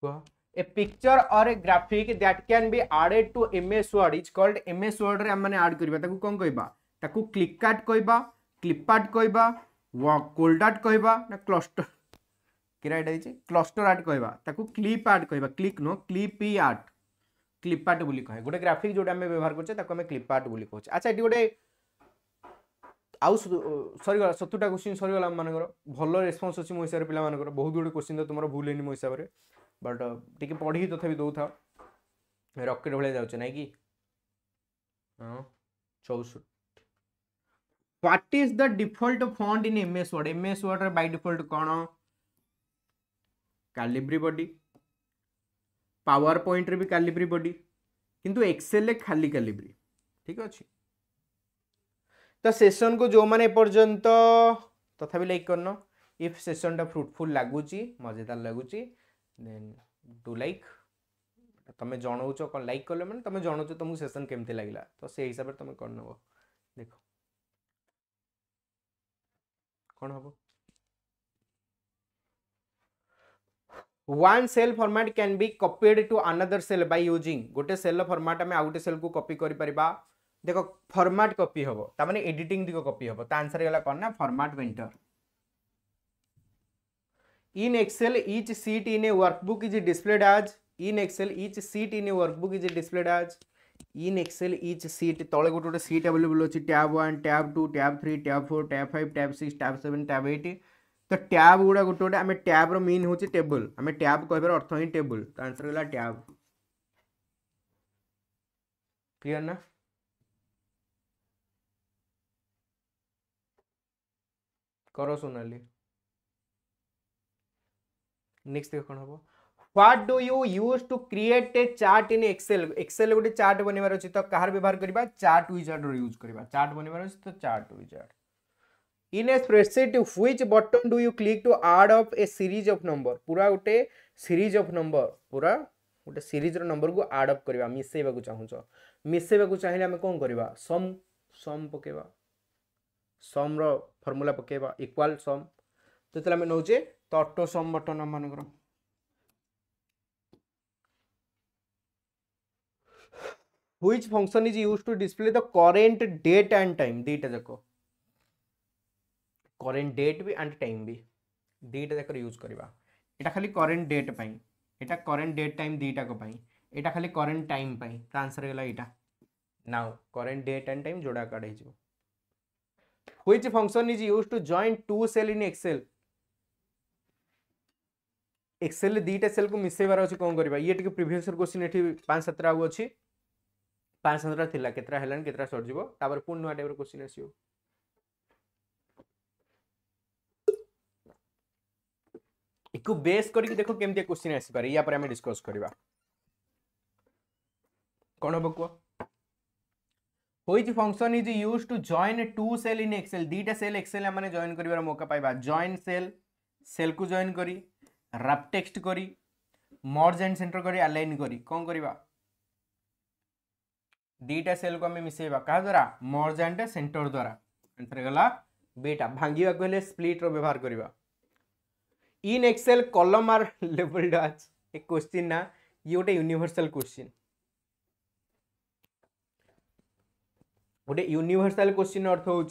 wow. a picture or a graphic that can be added to image word is called image word रे हमने add करिबा ताकू कोन कहबा ताकू click art कहबा clip art कहबा cold art कहबा ना cluster किरा एटा दिछि cluster art कहबा ताकू clip art e बोली कहे गोटे ग्राफिक जोटा व्यवहार करछे बोली कहछ अच्छा एटी गोटे आउ सरीगला सतुटा क्वेश्चन सरीगला मानकर भल रेस्पन्स अच्छी मो हिसाब से पाकर बहुत गुड़े क्वेश्चन तो तुम भूल है मो हिसाब से बट टे पढ़ तथा दौ था रकेट भाई जाऊँ ना कि what is the default font in M S word M S word by default कौन कालिब्री बॉडी पावर पॉइंट भी कालिब्री बॉडी किंतु एक्सेल खाली कालिब्री ठीक अच्छे तो सेशन को जो मैंने तथा तो लाइक करना इफ सेसन टा फ्रुटफुल लगुच मजेदार लगुच देन डू लाइक तुम जनाऊ लाइक कले मैंने तुम जनाऊ तुमको सेसन केमती लगला तो से हिसाब से तुम कर देख कौन हम one cell format can be copied to another cell by using गोटे सेल फर्माट आम आउ सेल को कपी कर पार्बा देख फर्माट कपी हे मैंने एडिटिंग दिख कपी हे तो आंसर गला कौन ना format painter in excel each sheet in a workbook is displayed as in excel each sheet in a workbook is displayed as in excel each sheet तले गोटे गोटे सीट अवेलेबल अच्छी tab one tab two tab three tab four tab five tab six tab seven tab eight तो tab गुड़ा गोटे गोटे आम tab रीन हूँ टेबुल आम टैब कह अर्थ ही टेबुल तो आंसर है टैब क्लीयर ना करो सोनाली नेक्स्ट देख कौन हम what do you use to create a chart in excel excel गोटे चार्ट बनबार अच्छे तो कहार व्यवहार करवा चार्ट विजार्ड रूज करवा चार्ट बनबार अच्छे तो chart wizard in a spreadsheet which button do you click to add of a series of number पूरा गोटे सीरीज अफ नंबर पूरा गोटे सीरीज रंबर को आड अफ करवा मिसेवा चाहूँ मिसेवा चाहिए आम कौन करवा सम सम पकेबा सम्र फर्मूला पकेबा इक्वाल सम तो आम नौचे ତଟ ସମ୍ବଟନ ମାନଙ୍କର which function is used to display the current date and time data जाको current date भी and time भी दीटा जाकर यूज करवा एटा खाली करेन्ट डेट पाई एटा करेन्ट डेट टाइम दीटा को पाई एटा खाली करेन्ट टाइम पाई आंसर तो होला एटा now current date and time जोड़ा काड होइज function is use to join two cell in excel ଏକ୍ସେଲ୍ରେ ଦୁଇଟା ସେଲ୍କୁ ମିଶାଇବାର ଅଛି କ'ଣ କରିବା ଇଏ ଟିକେ ପ୍ରିଭିୟସ୍ କୋଶ୍ଚିନ୍ ଏଠି ପାଞ୍ଚ ସାତଟା ଆଉ ଅଛି ପାଞ୍ଚ ସାତଟା ଥିଲା କେତେଟା ହେଲାଣି କେତେଟା ସରିଯିବ ତାପରେ ପୁଣି ନୂଆ ଟାଇପ୍ର କୋଶ୍ଚିନ୍ ଆସିବ କୁ ବେସ୍ କରିକି ଦେଖ କେମିତିଆ କୋଶ୍ଚିନ୍ ଆସିପାରେ ୟା ପରେ ଆମେ ଡିସ୍କସ୍ କରିବା କ'ଣ ହେବ କୁହ ହୋଇଛି function is use to join two cell in excel ଦୁଇଟା ସେଲ୍ ଏକ୍ସେଲ୍ ଆମେ ଜଏନ୍ କରିବାର ମୌକା ପାଇବା ଜଏନ୍ ସେଲ୍ ସେଲ୍କୁ ଜଏନ୍ କରି রাপ টেক্সট করি মর্জ এন্ড সেন্টার করে আলাইন করি কম করা দুইটা সেলকু আমি মিশাইবা কাহা দ্বারা মর্জ এন্ড সেন্টর দ্বারা আনসার গলা বিটা ভাঙ্গা হলে স্প্লিট্র ব্যবহার করা in excel column are label ডাচ এ কোশ্চিন না ইয়ে গোটে ইউনিভর্সাল কোশ্চিন গোটে यूनिवर्सल क्वेश्चन अर्थ हूँ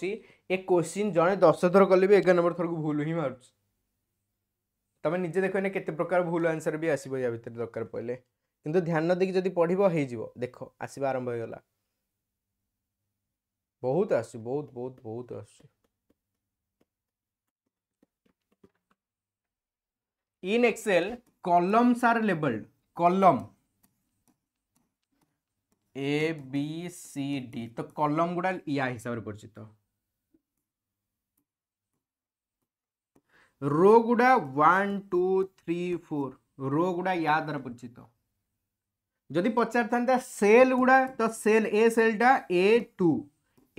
ये क्वेश्चन जड़े दस थर कले भी एगार नंबर थर को भूल ही मार्च ତୁମେ ନିଜେ ଦେଖ ଏଇନା କେତେ ପ୍ରକାର ଭୁଲ ଆନ୍ସର୍ ବି ଆସିବ ୟା ଭିତରେ ଦରକାର ପଡ଼ିଲେ କିନ୍ତୁ ଧ୍ୟାନ ଦେଇକି ଯଦି ପଢ଼ିବ ହେଇଯିବ ଦେଖ ଆସିବା ଆରମ୍ଭ ହେଇଗଲା ବହୁତ ଆସୁଛି ବହୁତ ବହୁତ ବହୁତ ଆସୁଛି in excel columns are labeled column a b c d तो कॉलम गुड़ा या हिसाब से परिचित रोगुड़ा वन टू थ्री फोर रोगुड़ा या द्वारा परिचित जदि पचार था सेल गुड़ा तो सेल ए सेलटा ए टू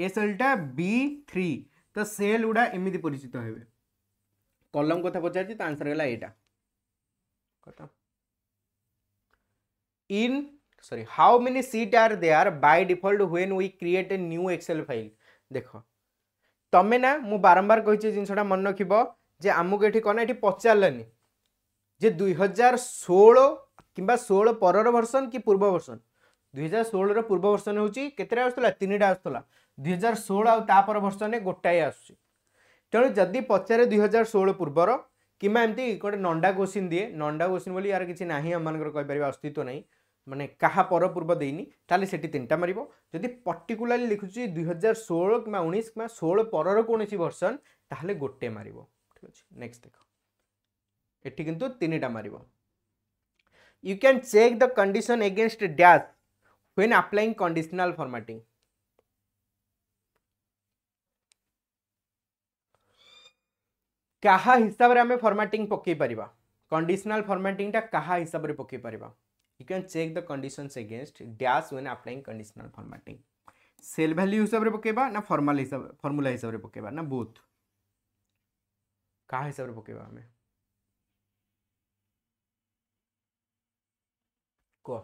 ए सेलटा बी थ्री तो सेल गुड़ा एमती परिचित हे कलम कथा पचार आंसर है यहाँ कथा इन sorry how many sheet are they are by default when we create a new Excel file देख तमें ना मु बारंबार कही जिनसा मन रख ଯେ ଆମକୁ ଏଠି କ'ଣ ଏଠି ପଚାରିଲାନି ଯେ ଦୁଇ ହଜାର ଷୋହଳ କିମ୍ବା ଷୋହଳ ପରର ଭର୍ସନ୍ କି ପୂର୍ବ ଭର୍ସନ୍ ଦୁଇ ହଜାର ଷୋହଳର ପୂର୍ବ ଭର୍ସନ୍ ହେଉଛି କେତେଟା ଆସୁଥିଲା ତିନିଟା ଆସୁଥିଲା ଦୁଇ ହଜାର ଷୋହଳ ଆଉ ତା'ପର ଭର୍ସନ୍ରେ ଗୋଟାଏ ଆସୁଛି ତେଣୁ ଯଦି ପଚାରେ ଦୁଇ ହଜାର ଷୋହଳ ପୂର୍ବର କିମ୍ବା ଏମିତି ଗୋଟେ ନଣ୍ଡା କୋଶ୍ଚିନ୍ ଦିଏ ନଣ୍ଡା କୋଶ୍ଚିନ୍ ବୋଲି ୟାର କିଛି ନାହିଁ ଆମମାନଙ୍କର କହିପାରିବା ଅସ୍ତିତ୍ୱ ନାହିଁ ମାନେ କାହା ପର ପୂର୍ବ ଦେଇନି ତାହେଲେ ସେଠି ତିନିଟା ମାରିବ ଯଦି ପର୍ଟିକୁଲାରଲି ଲେଖୁଛି ଦୁଇ ହଜାର ଷୋହଳ କିମ୍ବା ଉଣେଇଶ କିମ୍ବା ଷୋହଳ ପରର କୌଣସି ଭର୍ସନ୍ ତାହେଲେ ଗୋଟେ ମାରିବ ठीक अच्छे नेक्स्ट देख एटी किन मार यू क्या check the condition against dash when applying conditional formatting क्या हिसाब से आम फर्माटिंग पकईपर कंडीशनल फर्माटिंगटा क्या हिसाब से पकईपर यू क्या check the condition against dash when applying conditional formatting cell value हिसाब से पकेबा ना फर्माल हिसाब फर्मूला हिसाब से पकेबा ना बोथ कहाँ है सर पकेवा हमें कौ?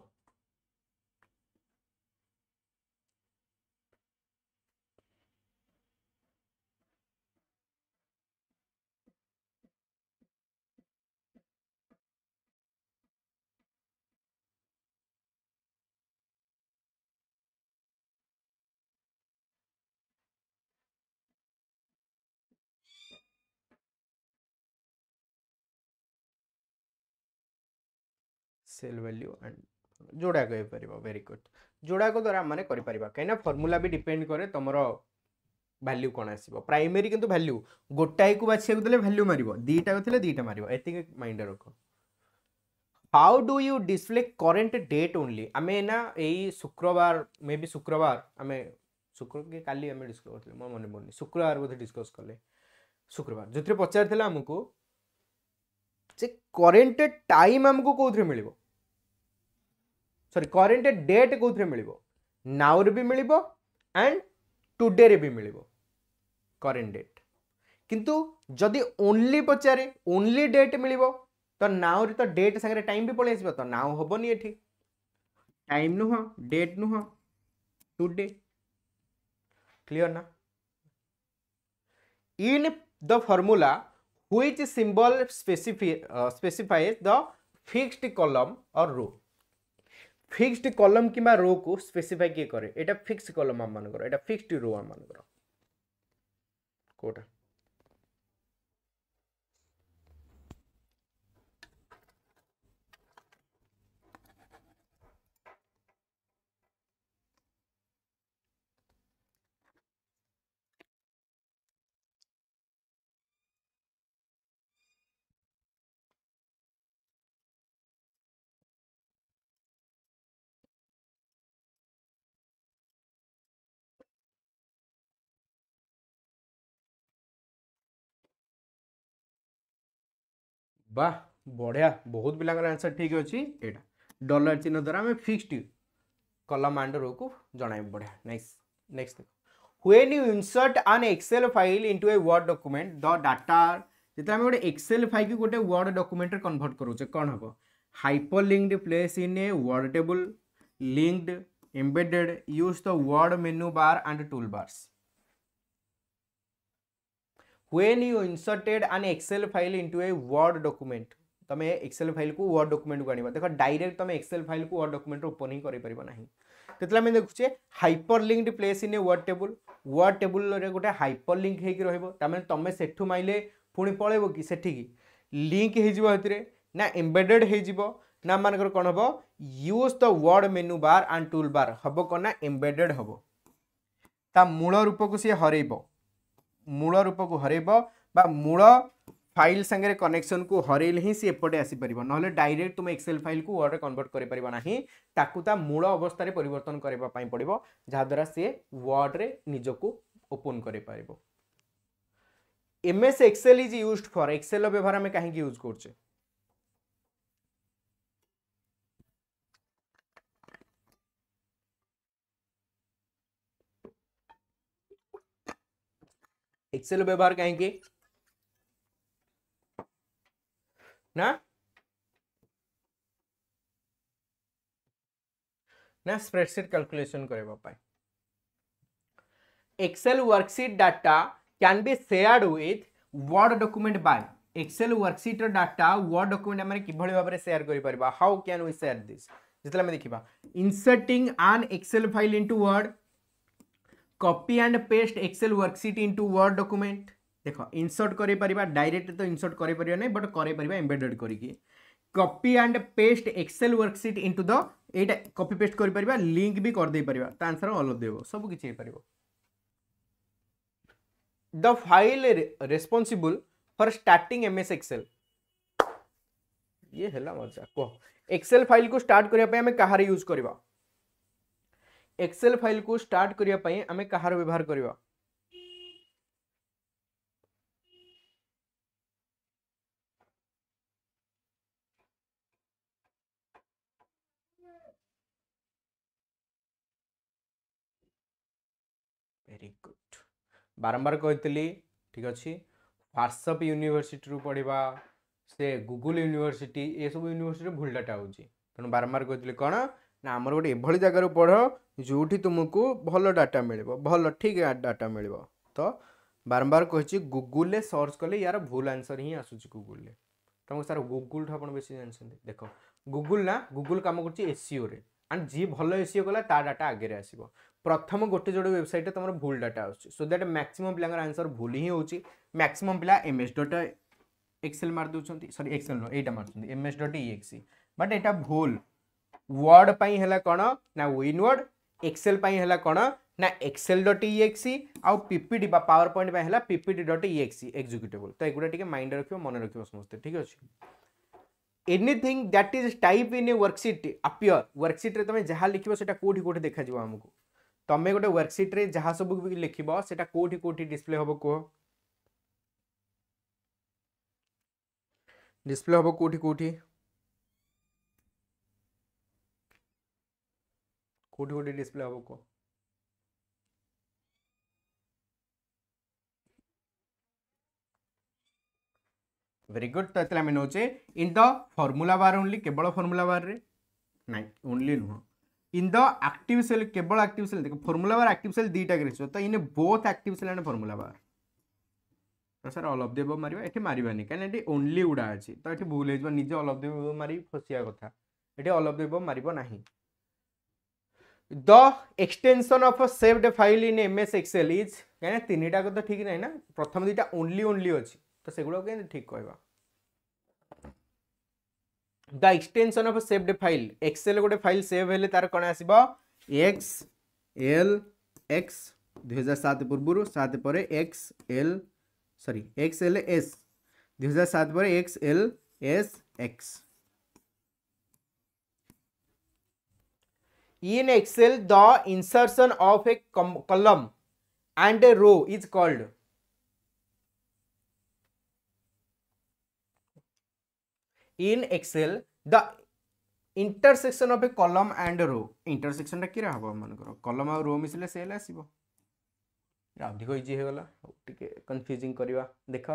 सेल वैल्यू एंड जोड़ा को पार वेरी गुड जोड़ा को द्वारा आम कर कहीं फर्मूला भी डिपेंड कै तुम भैल्यू कौन आस प्राइमेरी कितना भैल्यू गोटाए को बाछा को देखे भैल्यू मार दीटा को थे दीटा मार ये माइंड रख how do you display current date only आम एना युक्रवार मे बी शुक्रवार आम शुक्र कि कल आम डिस्कस कर मन पड़े शुक्रवार बोध डिस्कस कले शुक्रवार जो थे पचार आमको से करेन्ट टाइम आमको कौन मिले सरी करेन्ट डेट कौन मिल रे भी मिल एंड टूडे भी मिल करेन्ट डेट किंतु जदि ओनली पचारे ओनली डेट मिल तो रे तो डेट सागर टाइम भी पलिस तो नाउ हेनी ये टाइम नुह डेट नुह टूडे क्लियर ना in the formula which symbol specifies the fixed column और रो फिक्स्ड कलम कम्बा रो कु स्पेसिफाई कि कर एटा फिक्स कलम कोटा বাহ বঢ়িয়া ବହୁତ ପିଲାଙ୍କର ଆନ୍ସର୍ ଠିକ୍ ଅଛି ଏଇଟା ଡଲାର ଚିହ୍ନ ଦ୍ୱାରା ଆମେ ଫିକ୍ସଡ଼ କଲମ୍ ଆଣ୍ଡ ରୋକୁ ଜଣାଇବୁ ବଢ଼ିଆ ନାଇସ୍ ନେକ୍ସଟ ଦେଖ when you insert an excel file into a word document the data ଯେତେବେଳେ ଆମେ ଗୋଟେ ଏକ୍ସେଲ୍ ଫାଇଲ୍କୁ ଗୋଟେ ୱାର୍ଡ଼ ଡକୁମେଣ୍ଟରେ କନଭର୍ଟ କରୁଛେ କ'ଣ ହେବ hyperlinked placed in a word table linked embedded use the word menu bar and tool bars when you inserted an excel file into a word document તમે excel file કુ word document આણવા દેખ direct તમે excel file કુ word document open હિ કરીપાર નહીં તેતલે આમે દેખુછે hyperlinked placed in a word table word table રે ગોટે હાઇપરલિંક હેકી રહેબો તામે તમે સેઠુ માઇલે પુણી પળેબો કે સેઠી લિંક હેજીબો હેતરે ના એમ્બેડેડ હેજીબો ના માનકર કોણ હબો use the word menu bar and tool bar હબો કોના એમ્બેડેડ હબો ତା ମୂଳ ରୂପକୁ ସିଏ ହରେଇବ মূল রূপকু হরাইব বা মূল ফাইল সাথে কনেকশন কু হরাইলে হি সি এপটে আসিপার নহলে ডাইরেক্ট তুমি এক্সেল ফাইল কু ওয়ার্ডে কনভর্ট করে পার না তাকে তা মূল অবস্থায় পরিবর্তন করা পড়ব যাদ্বারা সি ওয়ার্ডে নিজকু ওপন করে পারিব M S excel is used for excel ব্যবহার আমি কাহি ইউজ করছে एक्सेल व्यवहार कहेंगे ना ना स्प्रेडशीट कैलकुलेशन करने excel worksheet data can be shared with word document by excel worksheet data word document आम कि भाव सेयार कर how can we share this जितना आम देखा inserting an excel file into word copy and paste excel worksheet into word document देख insert कर direct तो इनसर्ट कर बट कर एम्बेडेड करके copy and paste excel worksheet into the यहाँ कॉपी पेस्ट कर लिंक भी करदे पार आंसर अलग देव सब किसी हो पार the file responsible for starting M S excel ये है मजा कह एक्सेल फाइल को स्टार्ट करने कहार यूज करवा एक्सेल फाइल को स्टार्ट करने आम कहार व्यवहार कर भेरी गुड बारंबार कही ठीक अच्छे ह्वाट्सअप यूनिभर्सीटी पढ़ा से गुगुल यूनिभर्सीटी ये सब यूनिभर्सीटी भूल डाटा हो तेणु बारंबार कही कौन ନା ଆମର ଗୋଟେ ଏଭଳି ଜାଗାରୁ ପଢ଼ ଯେଉଁଠି ତୁମକୁ ଭଲ ଡାଟା ମିଳିବ ଭଲ ଠିକ୍ ଡାଟା ମିଳିବ ତ ବାରମ୍ବାର କହିଛି ଗୁଗୁଲରେ ସର୍ଚ୍ଚ କଲେ ୟାର ଭୁଲ ଆନ୍ସର୍ ହିଁ ଆସୁଛି ଗୁଗୁଲରେ ତୁମକୁ ସାର୍ ଗୁଗୁଲଠୁ ଆପଣ ବେଶୀ ଜାଣିଛନ୍ତି ଦେଖ ଗୁଗୁଲ ନା ଗୁଗୁଲ କାମ କରୁଛି ଏସିଓରେ ଆଣ୍ଡ ଯିଏ ଭଲ ଏସିଓ କଲା ତା ଡାଟା ଆଗରେ ଆସିବ ପ୍ରଥମ ଗୋଟେ ଯୋଡ଼େ ୱେବସାଇଟ୍ରେ ତୁମର ଭୁଲ ଡାଟା ଆସୁଛି ସୋ ଦ୍ୟାଟ୍ ମ୍ୟାକ୍ସିମମ୍ ପିଲାଙ୍କର ଆନ୍ସର୍ ଭୁଲ ହିଁ ହେଉଛି ମ୍ୟାକ୍ସିମମ୍ ପିଲା ଏମ୍ ଏସ୍ ଡଟ୍ ଏକ୍ସେଲ୍ ମାରି ଦେଉଛନ୍ତି ସରି ଏକ୍ସେଲ୍ ନୁହଁ ଏଇଟା ମାରୁଛନ୍ତି M S dot E X E but ଏଇଟା ଭୁଲ वर्ड पर कौन ना विनवर्ड एक्सेल है कौन ना एक्सेल डट इएक्सी आउ P P T power point P P T dot E X E executable तो युवा टी माइंड रख मन रख समे ठीक अच्छे anything that is type in a worksheet appear वर्कसीट्रे तुम जहाँ लिख कौट कौटे देखा आमको तुम्हें गोटे वर्कसीट्रे जहाँ सब लिख से कौटी कौटी डिस्प्ले हम कह डिस्प्ले हम कौटी कौटी कोटी कोटी डिस्प्ले आपको वेरी गुड तो ये नौचे in the formula bar only केवल फर्मूला बार रे ना ओनली नुह इन द आक्टिव सेल केवल आक्टिव सेल देख फर्मूला बार आक्टिव सेल दीटा के तो in both active cell and formula bar तो सर अल देव मार ये मारानी कहीं ओनली गुड़ा अच्छी तो ये भूल हो निजे देव मार फसिया कथा ये अल देव मार ना the extension of saved file in M S excel is কেন তিনটা কথা ঠিক নাই না প্রথম দুইটা ওনলি ওনলি অছি তো সেগুলো কেন ঠিক কহবা the extension of saved file excel গোটে ফাইল সেভ হলে তার কোণ আসব এক্স এল এক্স দুই হাজার সাত পূর্বর সাত পরে X L sorry X L S দুই হাজার সাত পরে X L S X in excel the insertion of a column and a row is called in excel the intersection of a column and row intersection टा कि हम मनकर कलम आ रो मिसले cell आसो अधिक इजी हो कन्फ्यूजिंग करवा देख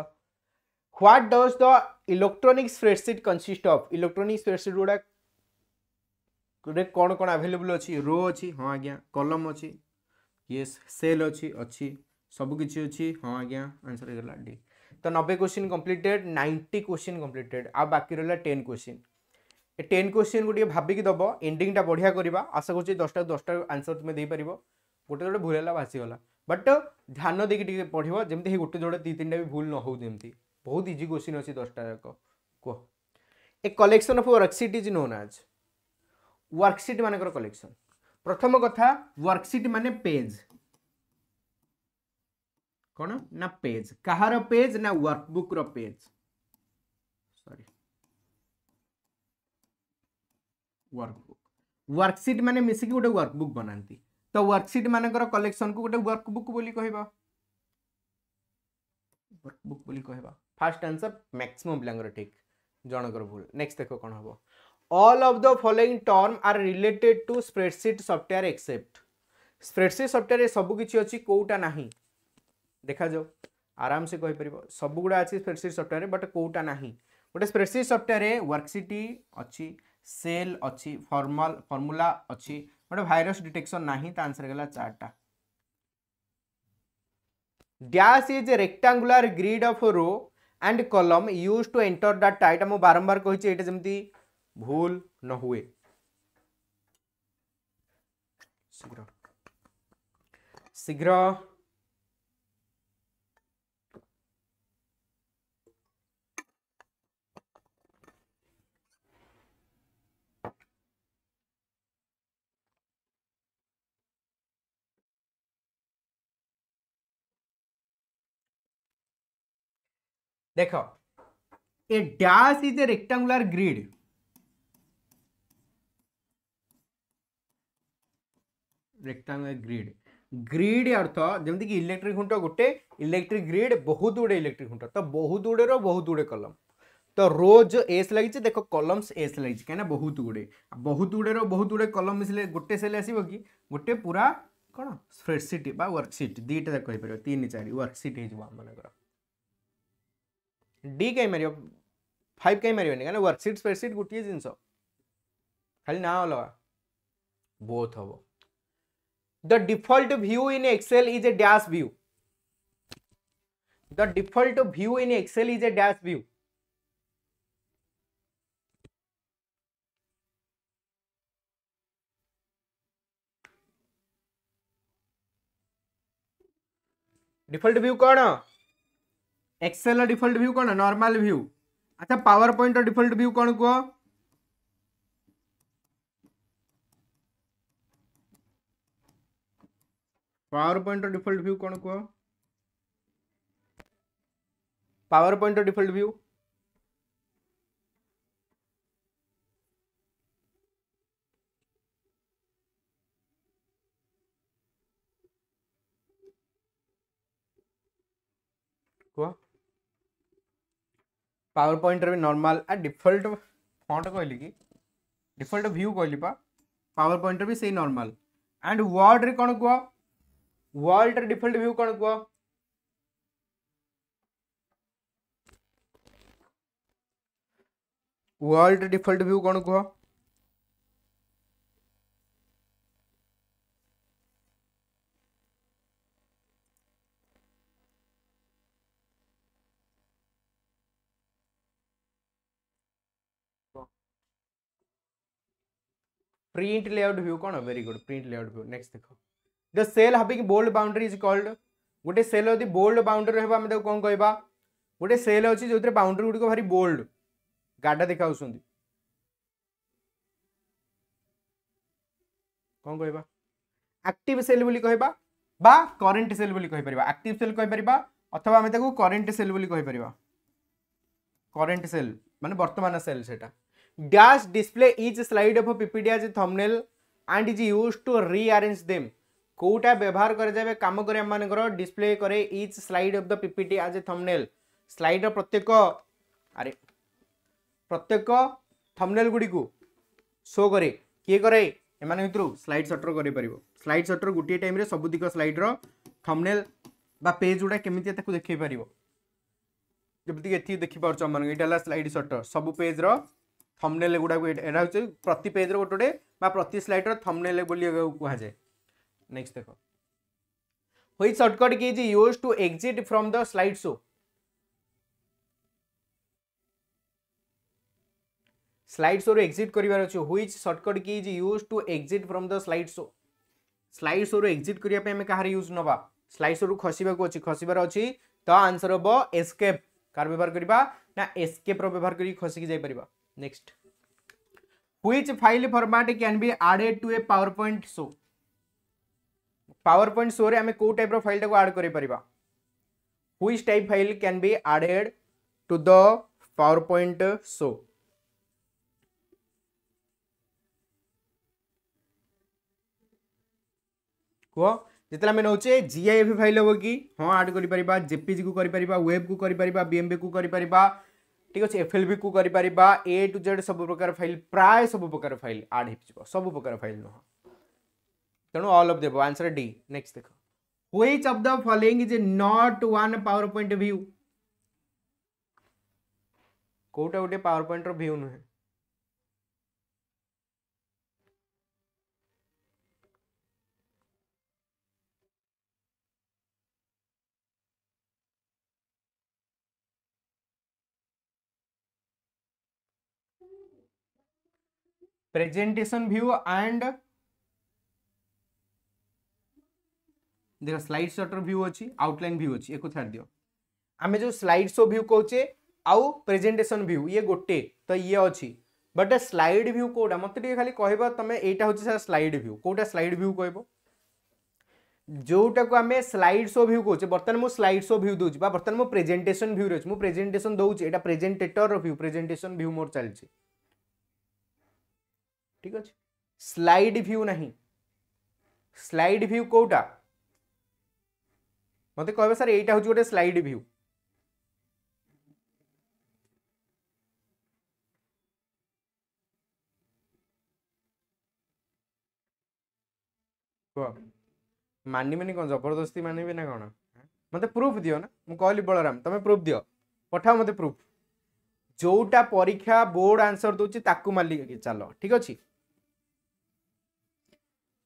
what does the electronic spreadsheet consist of electronic spreadsheet गुड़ा कौन कौन आभेलेबुल अच्छी रो अच्छी हाँ आज्ञा कलम अच्छी ये सेल अच्छी अच्छी सबकि अच्छी हाँ आज्ञा आंसर होगा डी तो नबे question completed ninety question completed आ बाकी रहा ten question A ten question को भाविकी दब एंडिंगटा बढ़िया करवा आशा कर दसटा दसटा आंसर तुम्हें दे पार गोटे जोड़े भूल है भासीगला बट ध्यान देखिए पढ़व जमी गोटे जोड़े दी तीन भी भूल न हो बहुत इजी क्वेश्चन अच्छी दसटा जाक कह a collection of worksheet is known as worksheet মানকর কলেকশন প্রথম কথা ওয়ার্কশিট মানে পেজ কোন না পেজ কাহার পেজ না ওয়ার্কবুক র পেজ সরি ওয়ার্কবুক ওয়ার্কশিট মানে মিশিকি গোটে ওয়ার্কবুক বনাতে তো ওয়ার্কশিট মানকর কলেকশন কু গোটে ওয়ার্কবুক বলি কহবা ওয়ার্কবুক বলি কহবা ফার্স্ট আনসার ম্যাক্সিমম পিলাঙ্কর ঠিক জনকর ভুল নেক্সট দেখো কোণ হব all of the following term are related to spreadsheet software except spreadsheet software सबकि अच्छी कौटा ना देखा जाओ आराम से कहीपर सबुगुड़ा अच्छे स्प्रेडसीट सफ्टवेयर बट कौटा ना गोटे स्प्रेडसीट सफ्टवेयर वर्कसीट अच्छी सेल अच्छी फर्माल फर्मूला अच्छी गोटे भाइरस डिटेक्शन ना तो आंसर गला चार्टा dash is rectangular grid of row and column use to enter that टाइट मुझ बारंबार कही जमी भूल न हुए शीघ्र शीघ्र देख a dash is a rectangular grid rectangle grid grid अर्थ जमीक इलेक्ट्रिक खुंट गोटे इलेक्ट्रिक ग्रीड बहुत गुड़े इलेक्ट्रिक खुंट तो बहुत गुड़े बहुत गुड़े कलम तो रोज एस लगे देख कलम्स एस लगे कहीं बहुत गुड़े बहुत गुड़े रहुत गुड़े कलम मिसले गोटे सेल आस कि गोटे पूरा कौन स्प्रेडसीट वर्कसीट दुटा जाक हो चार वर्कसीट हो मनकर डी कहीं मार फाइव कहीं मारे कहीं वर्कसीट स्प्रेडसीट गोटे जिनस खाली ना अलग बोथ हम the default view in excel is a dash view the default view in excel is a dash view default view कौन एक्सेल डिफल्ट व्यू कौन नॉर्मल व्यू अच्छा पावर पॉइंट डिफल्ट व्यू कौन कह पावर पॉइंट डिफल्ट व्यू कौन कह PowerPoint default view PowerPoint भी normal आ default font कहली कि डिफल्ट व्यू कहली पा पावर पॉइंट भी सही नॉर्मल एंड वर्ड रे कौन कह वर्ल्ड डिफल्ट व्यू कौन कह वर्ल्ड डिफल्ट व्यू कौन कह प्रिंट लेआउट व्यू कौन very good print layout view next देखो the cell having bold boundary is called गोटे सेल जो बोल्ड बाउंड्री हम आम कौन कह गोटे सेल अच्छी जो बाउंड्री गुड़ भारी बोल्ड गाड़ देखा कौन कह बोल्ड बा करेन्ट सेल बोली कही परिबा एक्टिव सेल कही परिबा अथवा हमें तक करेन्ट सेल बोली कही परिबा करेन्ट सेल माने वर्तमान सेल सेटा dash display is slide of PPT as thumbnail and is used to rearrange them কোটা ব্যবহার করা যাবে কাম করে এমানকর ডিসপ্লে করে each slide of the PPT as a থমনেল স্লাইডর প্রত্যেক আরে প্রত্যেক থমনেল গুড়ি শো করে কি করে এমান ভিতর স্লাইড সটর করে পারিব স্লাইড সটর গোটিয়ে টাইমে সবুদিক স্লাইডর থমনেল বা পেজ গুড়া কেমিতি তাকে দেখাই পারিব ଯେମିତିକି ଏଠି ଦେଖିପାରୁଛ ଆମମାନଙ୍କୁ ଏଇଟା ହେଲା ସ୍ଲାଇଡ଼ ସଟର ସବୁ ପେଜ୍ର ଥମ୍ନେଲ୍ ଗୁଡ଼ାକୁ ଏଇଟା ହେଉଛି ପ୍ରତି ପେଜ୍ର ଗୋଟେ ଗୋଟେ ବା ପ୍ରତି ସ୍ଲାଇଡ଼୍ର ଥମ୍ନେଲ୍ ବୋଲି କୁହାଯାଏ नेक्स्ट देखो which shortcut key is use to exit from the slide show slide show रु एग्जिट कर which shortcut key is use to exit from the slide show slide show रु एक्जिट करने कह कहार यूज ना स्लाइड शो रु खसवा अच्छी खसबार अच्छी तो आंसर हम एस्केप कार व्यवहार करवा ना एस्केप व्यवहार कर खसिक जापर next which file format can be added to a PowerPoint show PowerPoint सो आम कौ टाइप रईल टाक आड कर which type file can be added to the PowerPoint सो कह जिते आम नौचे जि आई एफ फाइल हे कि हाँ आड कर जेपीजी को करेब को करएमबी को कर ठीक अच्छे एफ एल वि को ए टू जेड सब प्रकार फाइल प्राय सब प्रकार फाइल आड हो सब प्रकार फाइल नुह तेणु अल अफ देव आंसर डी नेक्स्ट देख which of the following is not one PowerPoint view कोटा गोटे पावर पॉइंट व्यू नुहे प्रेजेंटेशन व्यू एंड देख स्लाइड सटर भ्यू अच्छी आउटलाइन भ्यू अच्छी एक छाड़ दियो आम जो स्लाइड शो भ्यू कहे आउ प्रेजेटेसन भ्यू ये गोटे तो ये अच्छी बट स्लाइड भ्यू कौटा मत खाली कह तुम यहाँ हूँ सर स्लाइड भ्यू कौटा स्लाइड भ्यू कह जोटा को आम स्लाइड शो भ्यू कहे बर्तमान मुझे स्लाइड शो भ्यू दूसरी बर्तमान मुझे प्रेजेटेसन भ्यू रही मुझे प्रेजेटेसन दूसरी यहाँ प्रेजेटेटर भ्यू प्रेजेटेसन भ्यू मोर चलती ठीक अच्छे स्लाइड भ्यू ना स्लाइड भ्यू कौटा মতো কহবে স্যার এইটা হচ্ছে গোটে স্লাইড ভিউ କୁହ ମାନିବେନି କ'ଣ ଜବରଦସ୍ତି ମାନିବେ ନା କ'ଣ ମୋତେ ପ୍ରୁଫ୍ ଦିଅ ନା ମୁଁ କହିଲି ବଳରାମ ତମେ ପ୍ରୁଫ୍ ଦିଅ ପଠାଅ ମୋତେ ପ୍ରୁଫ୍ ଯେଉଁଟା ପରୀକ୍ଷା ବୋର୍ଡ଼ ଆନ୍ସର୍ ଦେଉଛି ତାକୁ ମାରିକି ଚାଲ ଠିକ୍ ଅଛି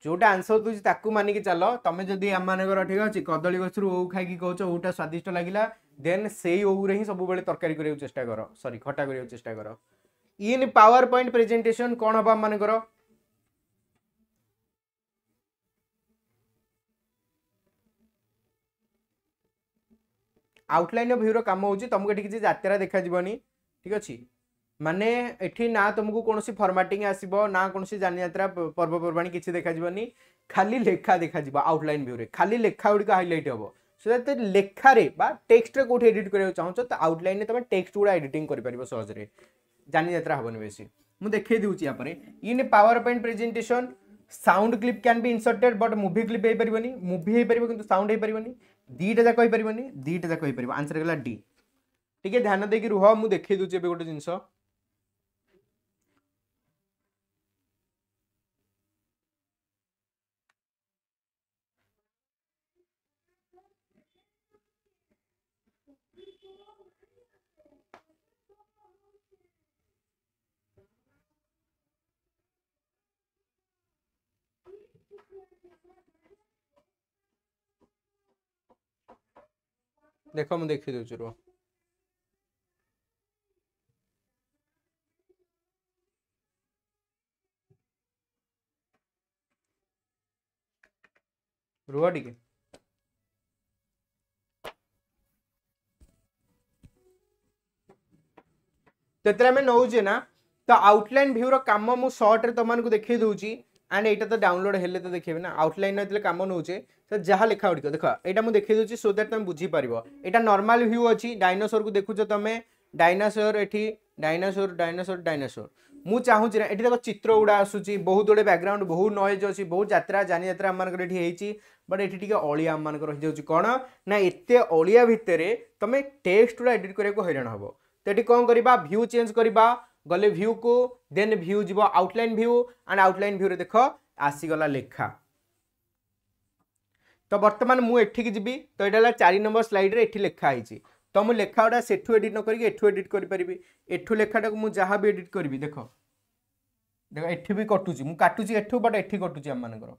ଯେଉଁଟା ଆନ୍ସର ଦେଉଛି ତାକୁ ମାନିକି ଚାଲ ତମେ ଯଦି ଆମମାନଙ୍କର ଠିକ୍ ଅଛି କଦଳୀ ଗଛରୁ ଓଉ ଖାଇକି କହୁଛ ଓଉଟା ସ୍ୱାଦିଷ୍ଟ ଲାଗିଲା ଦେନ୍ ସେଇ ଓଉରେ ହିଁ ସବୁବେଳେ ତରକାରୀ କରିବାକୁ ଚେଷ୍ଟା କର ସରି ଖଟା କରିବାକୁ ଚେଷ୍ଟା କର ଇନ୍ ପାୱାର ପଏଣ୍ଟ ପ୍ରେଜେଣ୍ଟେସନ୍ କ'ଣ ହେବ ଆମମାନଙ୍କର ଆଉଟଲାଇନ୍ ଅଫ୍ ଭ୍ୟୁର କାମ ହେଉଛି ତମକୁ ଏଠି କିଛି ଯାତ୍ରା ଦେଖାଯିବନି ଠିକ୍ ଅଛି ମାନେ ଏଠି ନା ତୁମକୁ କୌଣସି ଫର୍ମାଟିଂ ଆସିବ ନା କୌଣସି ଯାନିଯାତ୍ରା ପର୍ବପର୍ବାଣି କିଛି ଦେଖାଯିବନି ଖାଲି ଲେଖା ଦେଖାଯିବ ଆଉଟଲାଇନ୍ ଭିଉରେ ଖାଲି ଲେଖା ଗୁଡ଼ିକ ହାଇଲାଇଟ୍ ହେବ ସେଟା ଲେଖାରେ ବା ଟେକ୍ସଟରେ କେଉଁଠି ଏଡିଟ୍ କରିବାକୁ ଚାହୁଁଛ ତ ଆଉଟଲାଇନ୍ରେ ତୁମେ ଟେକ୍ସଟ ଗୁଡ଼ା ଏଡିଟିଂ କରିପାରିବ ସହଜରେ ଯାନିଯାତ୍ରା ହେବନି ବେଶୀ ମୁଁ ଦେଖେଇ ଦେଉଛି ୟାପରେ in PowerPoint presentation sound clip can be inserted but movie clip ହେଇପାରିବନି ମୁଭି ହେଇପାରିବ କିନ୍ତୁ ସାଉଣ୍ଡ ହେଇପାରିବନି ଦୁଇଟା ଯାକ ହେଇପାରିବନି ଦୁଇଟା ଯାକ ହେଇପାରିବ ଆନ୍ସର୍ ହେଲା ଡି ଟିକେ ଧ୍ୟାନ ଦେଇକି ରୁହ ମୁଁ ଦେଖେଇ ଦେଉଛି ଏବେ ଗୋଟେ ଜିନିଷ देख मु देख दूच रु रुआ टे जितने नौजे ना तो आउटलैन भ्यूरो काम मुझ सर्ट्रे तुमको देखे एंड यहाँ तो डाउनलोड हेले तो देखे ना आउटलाइन ना कम नौचे तो जहाँ लिखागुड़ी देख यहाँ मुझे देखे सो दैट तुम बुझीपार यहाँ नर्माल भ्यू अच्छी डायनासोर को देखु तुम डायनासोर ये डायनासोर डायनासोर डायनोसोर मुझे चाहूँ ना ये देख चित्र गुड़ा आसूसी बहुत गुड़े बैकग्राउंड बहुत नएज अच्छी बहुत जरा जानी जरा मानक ये बट ये अलिया मानक हो कौन ना एत अलिया भितर तुम टेक्स्ट गुड़ा एडिट करा हईरा हे तो ये कौन करवा भ्यू चेज करवा গলে ভিউ কু দেন ভিউ যাব আউটলাইন ভিউ আন্ড আউটলাইন ভিউরে দেখ আসিগলা লেখা তো বর্তমান মু এঠিকি যাবি তো এটা হল চারি নম্বর স্লাইড্রে এটি লেখা হয়েছে তো মু লেখাগুলা সেঠু এডিট নকরি এঠু এডিট করে পারিবি এঠু লেখাটাকে মু যাহা বি এডিট করিবি দেখ দেখ এটি বি কটুছি মু কাটুছি এঠু বাট এটি কটুছি আমাদের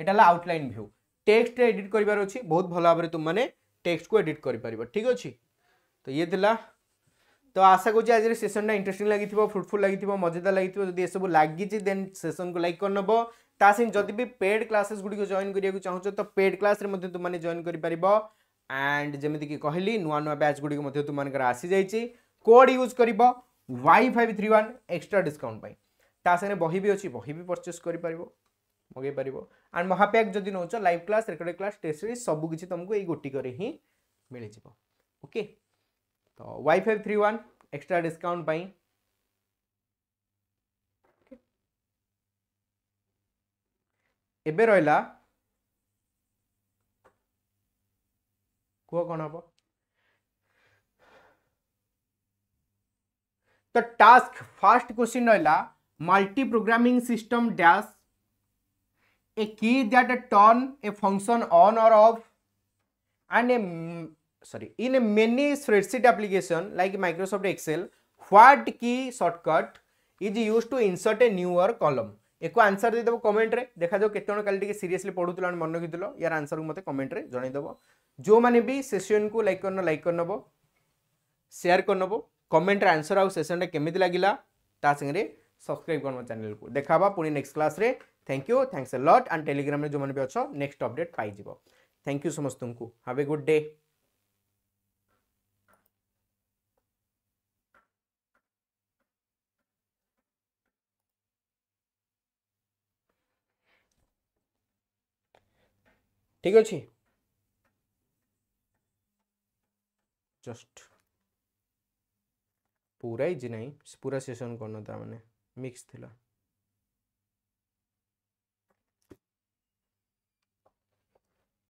এটা হল আউটলাইন ভিউ টেক্সটে এডিট করবার অছি বহুত ভালো ভাবে তুমি টেক্সট কু এডিট করে পারিব ঠিক আছে তো ইয়ে দিলা ତ ଆଶା କରୁଛି ଆଜିର ସେସନ୍ଟା ଇଣ୍ଟରେଷ୍ଟିଂ ଲାଗିଥିବ ଫ୍ରୁଟଫୁଲ୍ ଲାଗିଥିବ ମଜାଦାର ଲାଗିଥିବ ଯଦି ଏସବୁ ଲାଗିଛି ଦେନ୍ ସେସନ୍କୁ ଲାଇକ୍ କରିନେବ ତା ସାଙ୍ଗେ ଯଦି ବି ପେଡ୍ କ୍ଲାସେସ୍ ଗୁଡ଼ିକ ଜଏନ୍ କରିବାକୁ ଚାହୁଁଛ ତ ପେଡ୍ କ୍ଲାସ୍ରେ ମଧ୍ୟ ତୁମମାନେ ଜଏନ୍ କରିପାରିବ ଆଣ୍ଡ ଯେମିତିକି କହିଲି ନୂଆ ନୂଆ ବ୍ୟାଚ୍ ଗୁଡ଼ିକ ମଧ୍ୟ ତୁମମାନଙ୍କର ଆସିଯାଇଛି କୋଡ଼୍ ୟୁଜ୍ କରିବ Y five three one extra discount ପାଇଁ ତା ସାଙ୍ଗରେ ବହି ବି ଅଛି ବହି ବି ପରଚେସ୍ କରିପାରିବ ମଗେଇ ପାରିବ ଆଣ୍ଡ ମହାପ୍ୟାକ୍ ଯଦି ନେଉଛ live class recorded class test ସବୁ କିଛି ତୁମକୁ ଏଇ ଗୋଟିକରେ ହିଁ ମିଳିଯିବ ଓକେ तो Y five three one extra discount पाई एबे रहा कह कौन हम तो टास्क फास्ट क्वेश्चन रहा multi programming system dash a key that turn a function on और off and a sorry in many spreadsheet application like microsoft excel what key shortcut is used to insert a newer column একু answer দিয়ে দেব কমেন্টরে দেখা যাও কেতজন কালি টিকে seriously পড়ুছিল আমি মনে রখিছিল ইয়ার আনসারକୁ মতে কমেন্টরে জনাই দেব ଯେଉଁମାନେ ବି ସେସନ୍କୁ ଲାଇକ୍ କରିନ ଲାଇକ୍ କରିନେବ ସେୟାର କରିନେବ କମେଣ୍ଟରେ ଆନ୍ସର୍ ଆଉ ସେସନ୍ଟା କେମିତି ଲାଗିଲା ତା ସାଙ୍ଗରେ ସବସ୍କ୍ରାଇବ୍ କରିବ ଚ୍ୟାନେଲ୍କୁ ଦେଖାହେବା ପୁଣି ନେକ୍ସଟ କ୍ଲାସ୍ରେ thank you thanks a lot and ଟେଲିଗ୍ରାମରେ ଯେଉଁମାନେ ବି ଅଛ ନେକ୍ସଟ ଅପଡ଼େଟ୍ ପାଇଯିବ ଥ୍ୟାଙ୍କ ୟୁ ସମସ୍ତଙ୍କୁ ହାଭ୍ ଏ ଗୁଡ୍ ଡେ ঠিক ଅଛି ଜଷ୍ଟ ପୁରା ଇଜି ନାହିଁ ପୁରା ସେସନ୍ କରିନ ତାମାନେ ମିକ୍ସ ଥିଲା